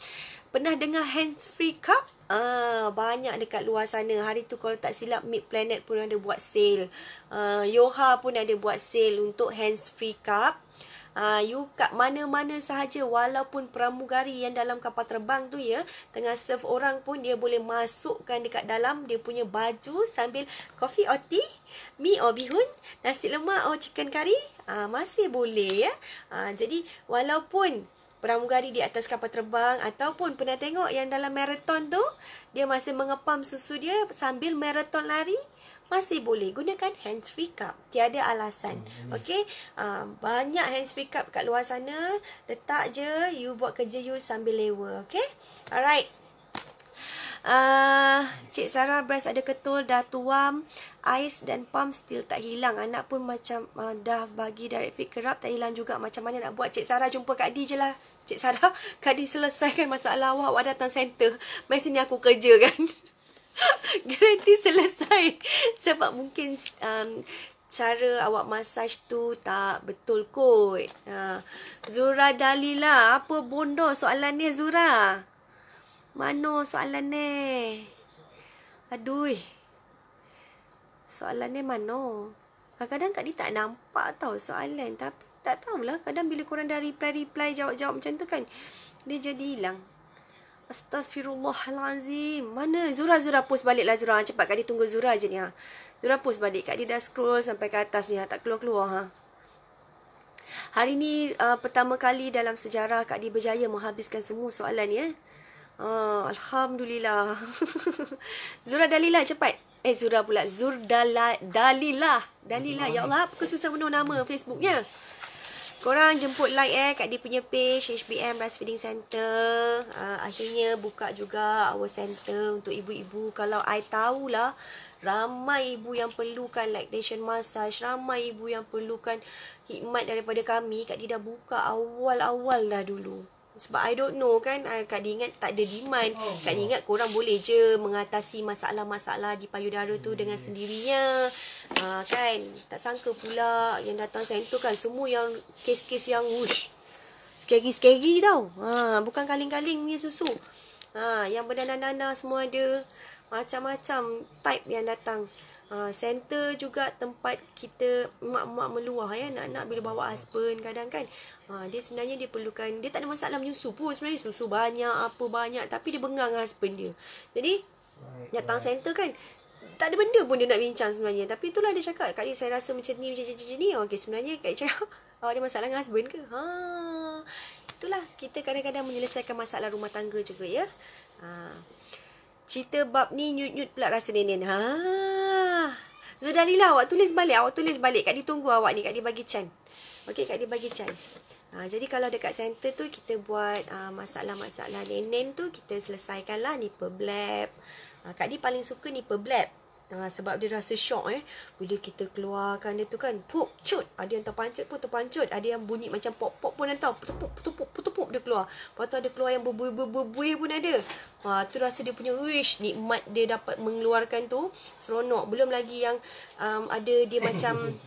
Pernah dengar hands free cup? Ah, banyak dekat luar sana. Hari tu kalau tak silap Mid Planet pun ada buat sale. Ah, Yoha pun ada buat sale untuk hands free cup ha, you kat mana-mana sahaja walaupun pramugari yang dalam kapal terbang tu ya tengah serve orang pun dia boleh masukkan dekat dalam dia punya baju sambil kopi or tea mee or bihun nasi lemak or chicken curry ha, masih boleh ya ha, jadi walaupun pramugari di atas kapal terbang ataupun pernah tengok yang dalam marathon tu dia masih mengepam susu dia sambil marathon lari masih boleh gunakan hands free cup tiada alasan hmm. hmm. okey uh, banyak hands free cup kat luar sana letak je you buat kerja you sambil lewa okey alright Ah, uh, Cik Sarah breast ada ketul dah tuam, ais dan pump still tak hilang. Anak pun macam uh, dah bagi direct fit kerap tak hilang juga. Macam mana nak buat Cik Sarah jumpa Kak Di je lah. Cik Sarah, [LAUGHS] Kak Di selesaikan masalah awak, awak datang center. Mai sini aku kerja kan. [LAUGHS] Gratis [LAUGHS] selesai [LAUGHS] Sebab mungkin um, Cara awak masaj tu Tak betul kot uh, Zura Dalila Apa bondo soalan ni Zura Mana soalan ni Aduh Soalan ni mana Kadang-kadang Kak Di tak nampak tau soalan Tapi tak tahulah Kadang bila korang dah reply-reply Jawab-jawab macam tu kan Dia jadi hilang Astaghfirullahalazim. Mana Zura Zura post lah Zura. Cepat Kak Adi tunggu Zura je ni ha. Zura post balik. Kak Adi dah scroll sampai ke atas ni ha. Tak keluar-keluar ha. Hari ni uh, pertama kali dalam sejarah Kak di berjaya menghabiskan semua soalan ni eh. Uh, Alhamdulillah. [LAUGHS] Zura dalilah cepat. Eh Zura pula. Zur Dalila. dalilah Ya Allah. Apa kesusahan penuh nama Facebooknya? Korang jemput like eh kat dia punya page HBM Breastfeeding Center. Uh, ah, akhirnya buka juga our center untuk ibu-ibu. Kalau I tahulah ramai ibu yang perlukan lactation massage. Ramai ibu yang perlukan hikmat daripada kami. Kak dia dah buka awal-awal dah dulu sebab I don't know kan Kak Dia ingat tak ada demand oh. Kak Dia ingat korang boleh je Mengatasi masalah-masalah di payudara tu hmm. Dengan sendirinya ha, kan Tak sangka pula Yang datang saya sentuh kan Semua yang kes-kes yang wush Scary-scary tau ha, Bukan kaling-kaling punya susu ha, Yang berdana-dana semua ada Macam-macam type yang datang Ah, center juga tempat kita mak-mak meluah ya anak-anak bila bawa husband kadang kan ha, dia sebenarnya dia perlukan dia tak ada masalah menyusu pun sebenarnya susu banyak apa banyak tapi dia bengang husband dia jadi datang center kan tak ada benda pun dia nak bincang sebenarnya tapi itulah dia cakap kali saya rasa macam ni macam macam ni ah, okey sebenarnya kak cakap awak [LAUGHS] oh, ada masalah dengan husband ke ha itulah kita kadang-kadang menyelesaikan masalah rumah tangga juga ya ha. cerita bab ni nyut-nyut pula rasa nenek ha Zudalila awak tulis balik awak tulis balik kat ditunggu awak ni kak dia bagi chan okey kak dia bagi chan ha, ah, jadi kalau dekat center tu kita buat uh, masalah-masalah nenen tu kita selesaikanlah ni perblap ha, ah, Kak dia paling suka ni perblap Ha, sebab dia rasa syok eh. Bila kita keluarkan dia tu kan. Pup, cut. Ada yang terpancut pun terpancut. Ada yang bunyi macam pop-pop pun nanti. Putupuk, putup putup dia keluar. Lepas tu ada keluar yang berbuih-buih pun ada. Ha, tu rasa dia punya wish. Nikmat dia dapat mengeluarkan tu. Seronok. Belum lagi yang um, ada dia macam [COUGHS]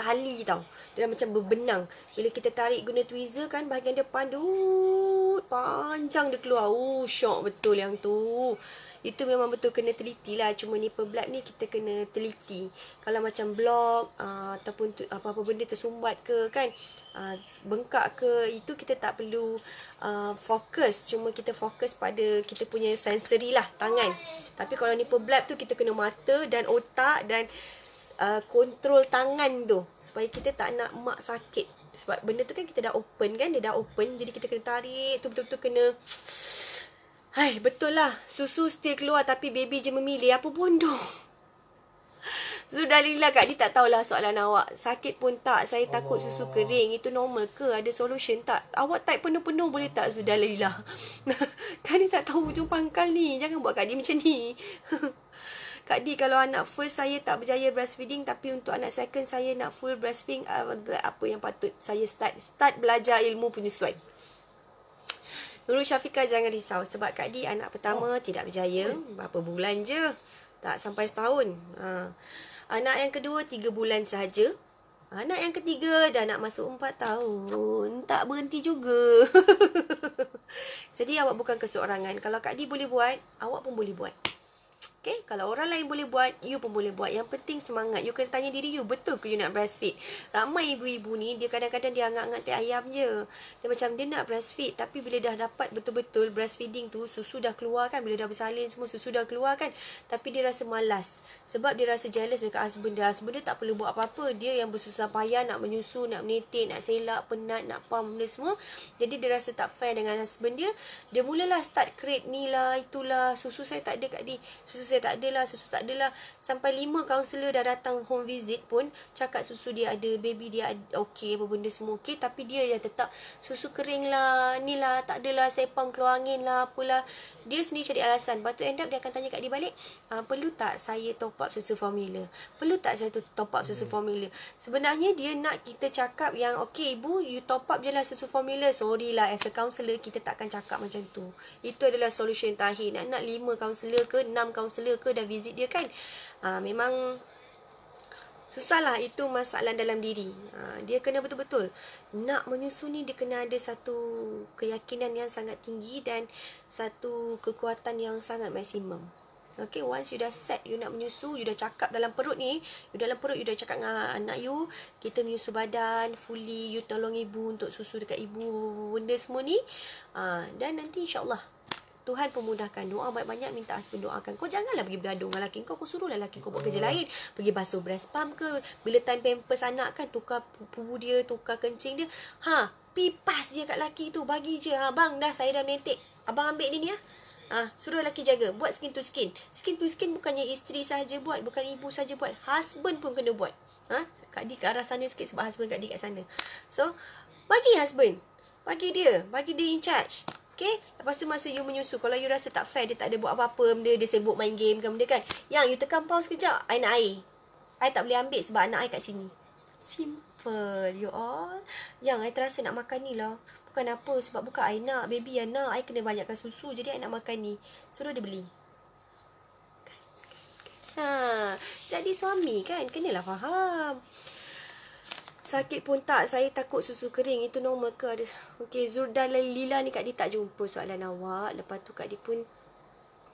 tali tau. Dia macam berbenang. Bila kita tarik guna tweezer kan, bahagian depan tu panjang dia keluar. Oh, syok betul yang tu itu memang betul kena teliti lah cuma ni blood ni kita kena teliti kalau macam blok uh, ah, ataupun apa-apa benda tersumbat ke kan uh, bengkak ke itu kita tak perlu uh, fokus cuma kita fokus pada kita punya sensory lah tangan tapi kalau ni blood tu kita kena mata dan otak dan kontrol uh, tangan tu supaya kita tak nak mak sakit sebab benda tu kan kita dah open kan dia dah open jadi kita kena tarik tu betul-betul kena Hai, betul lah. Susu still keluar tapi baby je memilih. Apa bondong? [LAUGHS] Sudahlah Kak Di tak tahulah soalan awak. Sakit pun tak. Saya takut susu kering. Itu normal ke? Ada solution tak? Awak type penuh-penuh boleh tak Sudahlah? [LAUGHS] Kak Di tak tahu hujung pangkal ni. Jangan buat Kak Di macam ni. [LAUGHS] Kak Di kalau anak first saya tak berjaya breastfeeding tapi untuk anak second saya nak full breastfeeding ah, apa yang patut saya start? Start belajar ilmu penyesuaian. Nurul Syafiqah jangan risau sebab Kak Di anak pertama oh. tidak berjaya. Berapa bulan je. Tak sampai setahun. Ha. Anak yang kedua tiga bulan sahaja. Anak yang ketiga dah nak masuk empat tahun. Tak berhenti juga. [LAUGHS] Jadi awak bukan keseorangan. Kalau Kak Di boleh buat, awak pun boleh buat. Okay, kalau orang lain boleh buat, you pun boleh buat. Yang penting semangat. You kena tanya diri you, betul ke you nak breastfeed? Ramai ibu-ibu ni, dia kadang-kadang dia angat-angat teh ayam je. Dia macam dia nak breastfeed, tapi bila dah dapat betul-betul breastfeeding tu, susu dah keluar kan? Bila dah bersalin semua, susu dah keluar kan? Tapi dia rasa malas. Sebab dia rasa jealous dekat husband dia. Husband dia tak perlu buat apa-apa. Dia yang bersusah payah nak menyusu, nak menitik, nak selak, penat, nak pam, benda semua. Jadi dia rasa tak fair dengan husband dia. Dia mulalah start create ni lah, itulah. Susu saya tak ada kat dia. Susu saya tak adalah, susu tak adalah. Sampai lima kaunselor dah datang home visit pun, cakap susu dia ada, baby dia ada, okey, apa benda semua okay Tapi dia yang tetap, susu kering lah, ni lah, tak adalah, saya pump keluar angin lah, apalah dia sendiri cari alasan lepas tu end up dia akan tanya kat dia balik uh, perlu tak saya top up susu formula perlu tak saya tu top up susu hmm. formula sebenarnya dia nak kita cakap yang ok ibu you top up je lah susu formula sorry lah as a counsellor kita takkan cakap macam tu itu adalah solution terakhir nak nak 5 counsellor ke 6 counsellor ke dah visit dia kan uh, memang Susahlah itu masalah dalam diri. Ha, dia kena betul-betul nak menyusun ni dia kena ada satu keyakinan yang sangat tinggi dan satu kekuatan yang sangat maksimum. Okay, once you dah set you nak menyusu, you dah cakap dalam perut ni, you dalam perut you dah cakap dengan anak you, kita menyusu badan fully, you tolong ibu untuk susu dekat ibu, benda semua ni. Ha, dan nanti insyaAllah Tuhan pemudahkan doa banyak-banyak minta husband doakan kau janganlah pergi bergaduh dengan lelaki kau kau suruh lelaki kau buat kerja lain pergi basuh breast pump ke bila time pampers anak kan tukar pupu dia tukar kencing dia ha pipas je kat laki tu bagi je ha bang dah saya dah menetik abang ambil dia ni ya Ah, ha, suruh laki jaga. Buat skin to skin. Skin to skin bukannya isteri saja buat, bukan ibu saja buat. Husband pun kena buat. Ah, ha? Kak Di ke arah sana sikit sebab husband Kak Di kat sana. So, bagi husband. Bagi dia. Bagi dia in charge. Okay. Lepas tu masa you menyusu. Kalau you rasa tak fair. Dia tak ada buat apa-apa. Dia, dia sibuk main game ke benda kan. Yang you tekan pause kejap. I nak air. I tak boleh ambil sebab anak I kat sini. Simple you all. Yang I terasa nak makan ni lah. Bukan apa. Sebab bukan I nak. Baby I nak. I kena banyakkan susu. Jadi I nak makan ni. Suruh dia beli. Kan? Kan? Kan? Ha. Jadi suami kan. Kenalah faham sakit pun tak saya takut susu kering itu normal ke ada okey Zurda dan Lila ni Kak Di tak jumpa soalan awak lepas tu Kak Di pun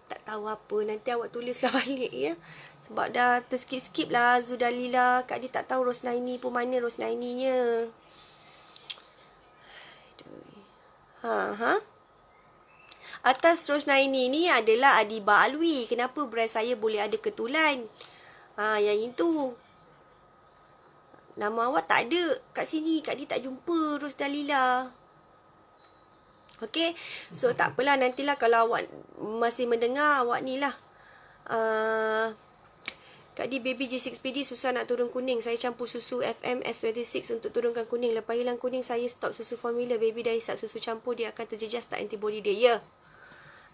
tak tahu apa nanti awak tulislah [LAUGHS] balik ya sebab dah terskip-skip lah Zurda Lila kat dia tak tahu Rosnaini pun mana Rosnaininya ha ha Atas Rosnaini ni adalah Adiba Alwi. Kenapa brand saya boleh ada ketulan? Ha, yang itu nama awak tak ada kat sini. kat dia tak jumpa Ros Dalila. Okay. So tak apalah nantilah kalau awak masih mendengar awak ni lah. Uh, Kak Di baby G6PD susah nak turun kuning. Saya campur susu FM S26 untuk turunkan kuning. Lepas hilang kuning saya stop susu formula. Baby dah isap susu campur dia akan terjejas tak antibody dia. Ya. Yeah.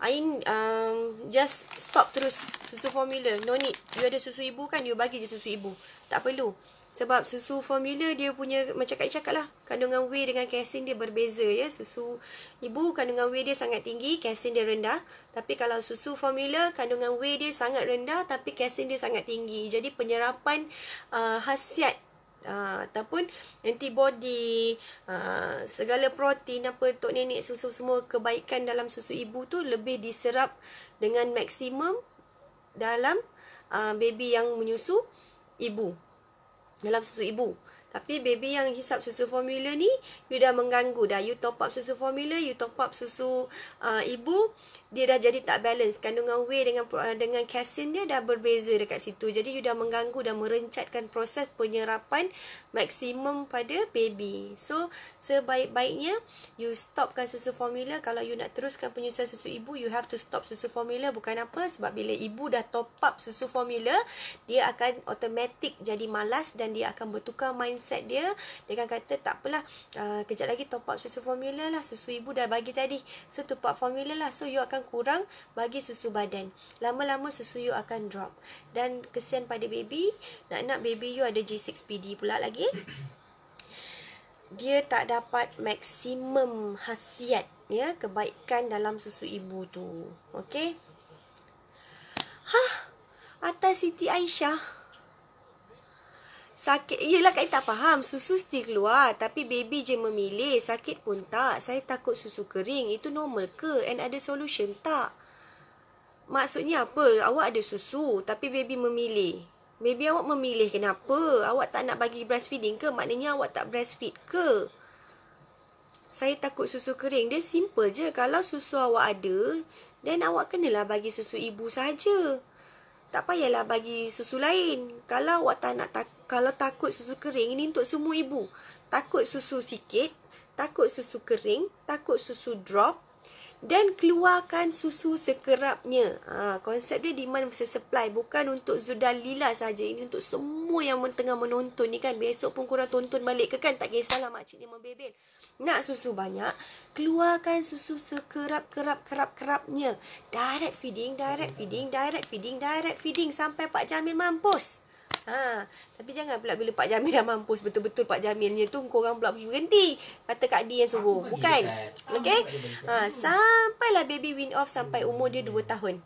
Ain um, just stop terus susu formula. No need. You ada susu ibu kan? You bagi je susu ibu. Tak perlu. Sebab susu formula dia punya macam kat cakap lah. Kandungan whey dengan casein dia berbeza ya. Susu ibu kandungan whey dia sangat tinggi, casein dia rendah. Tapi kalau susu formula kandungan whey dia sangat rendah tapi casein dia sangat tinggi. Jadi penyerapan uh, hasiat Uh, ataupun antibody uh, segala protein apa tok nenek susu semua kebaikan dalam susu ibu tu lebih diserap dengan maksimum dalam uh, baby yang menyusu ibu dalam susu ibu. Tapi baby yang hisap susu formula ni, you dah mengganggu dah. You top up susu formula, you top up susu uh, ibu, dia dah jadi tak balance kandungan whey dengan eh, dengan casein dia dah berbeza dekat situ jadi you dah mengganggu dan merencatkan proses penyerapan maksimum pada baby so sebaik-baiknya you stopkan susu formula kalau you nak teruskan penyusuan susu ibu you have to stop susu formula bukan apa sebab bila ibu dah top up susu formula dia akan automatic jadi malas dan dia akan bertukar mindset dia dia akan kata tak apalah uh, kejap lagi top up susu formula lah susu ibu dah bagi tadi so top up formula lah so you akan kurang-kurang bagi susu badan. Lama-lama susu you akan drop. Dan kesian pada baby, nak-nak baby you ada G6PD pula lagi. Dia tak dapat maksimum khasiat ya kebaikan dalam susu ibu tu. okay Ha, atas Siti Aisyah. Sakit, yelah Kak Ita faham Susu mesti keluar Tapi baby je memilih Sakit pun tak Saya takut susu kering Itu normal ke? And ada solution tak? Maksudnya apa? Awak ada susu Tapi baby memilih Baby awak memilih kenapa? Awak tak nak bagi breastfeeding ke? Maknanya awak tak breastfeed ke? Saya takut susu kering Dia simple je Kalau susu awak ada Then awak kenalah bagi susu ibu saja tak payahlah bagi susu lain. Kalau awak tak nak tak, kalau takut susu kering ini untuk semua ibu. Takut susu sikit, takut susu kering, takut susu drop dan keluarkan susu sekerapnya. Ha, konsep dia demand versus supply bukan untuk Zudan saja ini untuk semua yang tengah menonton ni kan besok pun korang tonton balik ke kan tak kisahlah mak cik ni membebel. Nak susu banyak, keluarkan susu sekerap-kerap-kerap-kerapnya. Direct feeding, direct feeding, direct feeding, direct feeding sampai Pak Jamil mampus. Ha, tapi jangan pula bila Pak Jamil dah mampus betul-betul Pak Jamilnya tu orang pula pergi berhenti. Kata Kak D yang suruh. Bukan. Okey. Ha, sampailah baby win off sampai umur dia 2 tahun.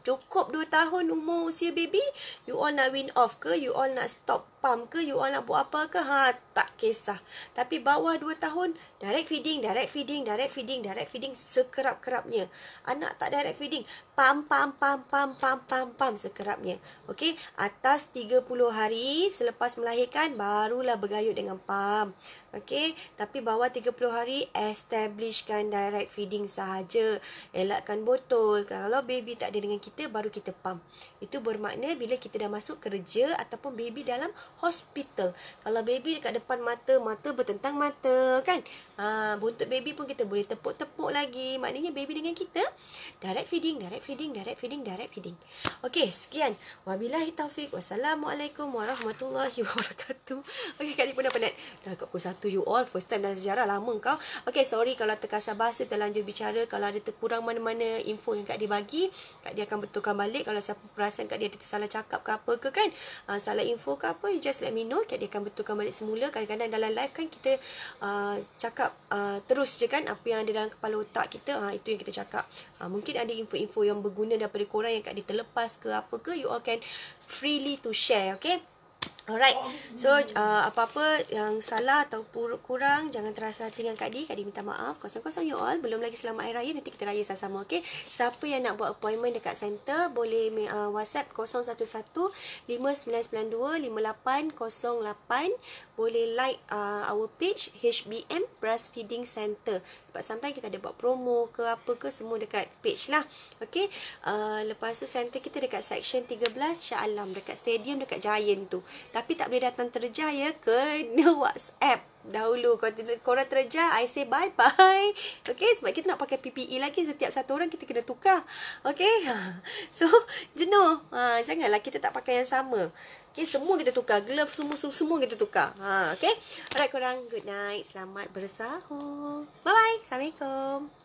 Cukup 2 tahun umur usia baby, you all nak win off ke? You all nak stop pump ke, you all nak buat apa ke, ha, tak kisah. Tapi bawah 2 tahun, direct feeding, direct feeding, direct feeding, direct feeding sekerap-kerapnya. Anak tak direct feeding, pam, pam, pam, pam, pam, pam pump sekerapnya. Okey, atas 30 hari selepas melahirkan, barulah bergayut dengan pam. Okey, tapi bawah 30 hari, establishkan direct feeding sahaja. Elakkan botol. Kalau baby tak ada dengan kita, baru kita pam. Itu bermakna bila kita dah masuk kerja ataupun baby dalam hospital. Kalau baby dekat depan mata, mata bertentang mata, kan? Ah, buntut baby pun kita boleh tepuk-tepuk lagi. Maknanya baby dengan kita direct feeding, direct feeding, direct feeding, direct feeding. Okey, sekian. Wabillahi taufik. Wassalamualaikum warahmatullahi [LAUGHS] wabarakatuh. Okey, kali pun dah penat. Dah kat pukul 1 you all. First time dalam sejarah lama kau. Okey, sorry kalau terkasar bahasa, terlanjur bicara. Kalau ada terkurang mana-mana info yang Kak dia bagi, Kak dia akan betulkan balik. Kalau siapa perasan Kak dia ada tersalah cakap ke apa ke kan? Ah, salah info ke apa, just let me know Kak dia akan betulkan balik semula Kadang-kadang dalam live kan kita uh, Cakap uh, terus je kan Apa yang ada dalam kepala otak kita uh, Itu yang kita cakap uh, Mungkin ada info-info yang berguna Daripada korang yang kat dia terlepas ke apa ke You all can freely to share Okay Alright. So uh, apa-apa yang salah atau kurang jangan terasa hati dengan Kak Di. Kak Di minta maaf. Kosong-kosong you all. Belum lagi selamat air raya nanti kita raya sama-sama. Okay. Siapa yang nak buat appointment dekat center boleh uh, WhatsApp 011 5992 5808 boleh like uh, our page HBM Breastfeeding Center sebab sometimes kita ada buat promo ke apa ke semua dekat page lah okay uh, lepas tu center kita dekat section 13 Shah Alam dekat stadium dekat Giant tu tapi tak boleh datang terjaya ke [LAUGHS] WhatsApp dahulu kalau korang terjah I say bye bye okay sebab kita nak pakai PPE lagi setiap satu orang kita kena tukar okay [LAUGHS] so jenuh ha, janganlah kita tak pakai yang sama Okay, semua kita tukar. Glove semua, semua, semua kita tukar. Ha, okay. Alright, korang. Good night. Selamat bersahur. Bye-bye. Assalamualaikum.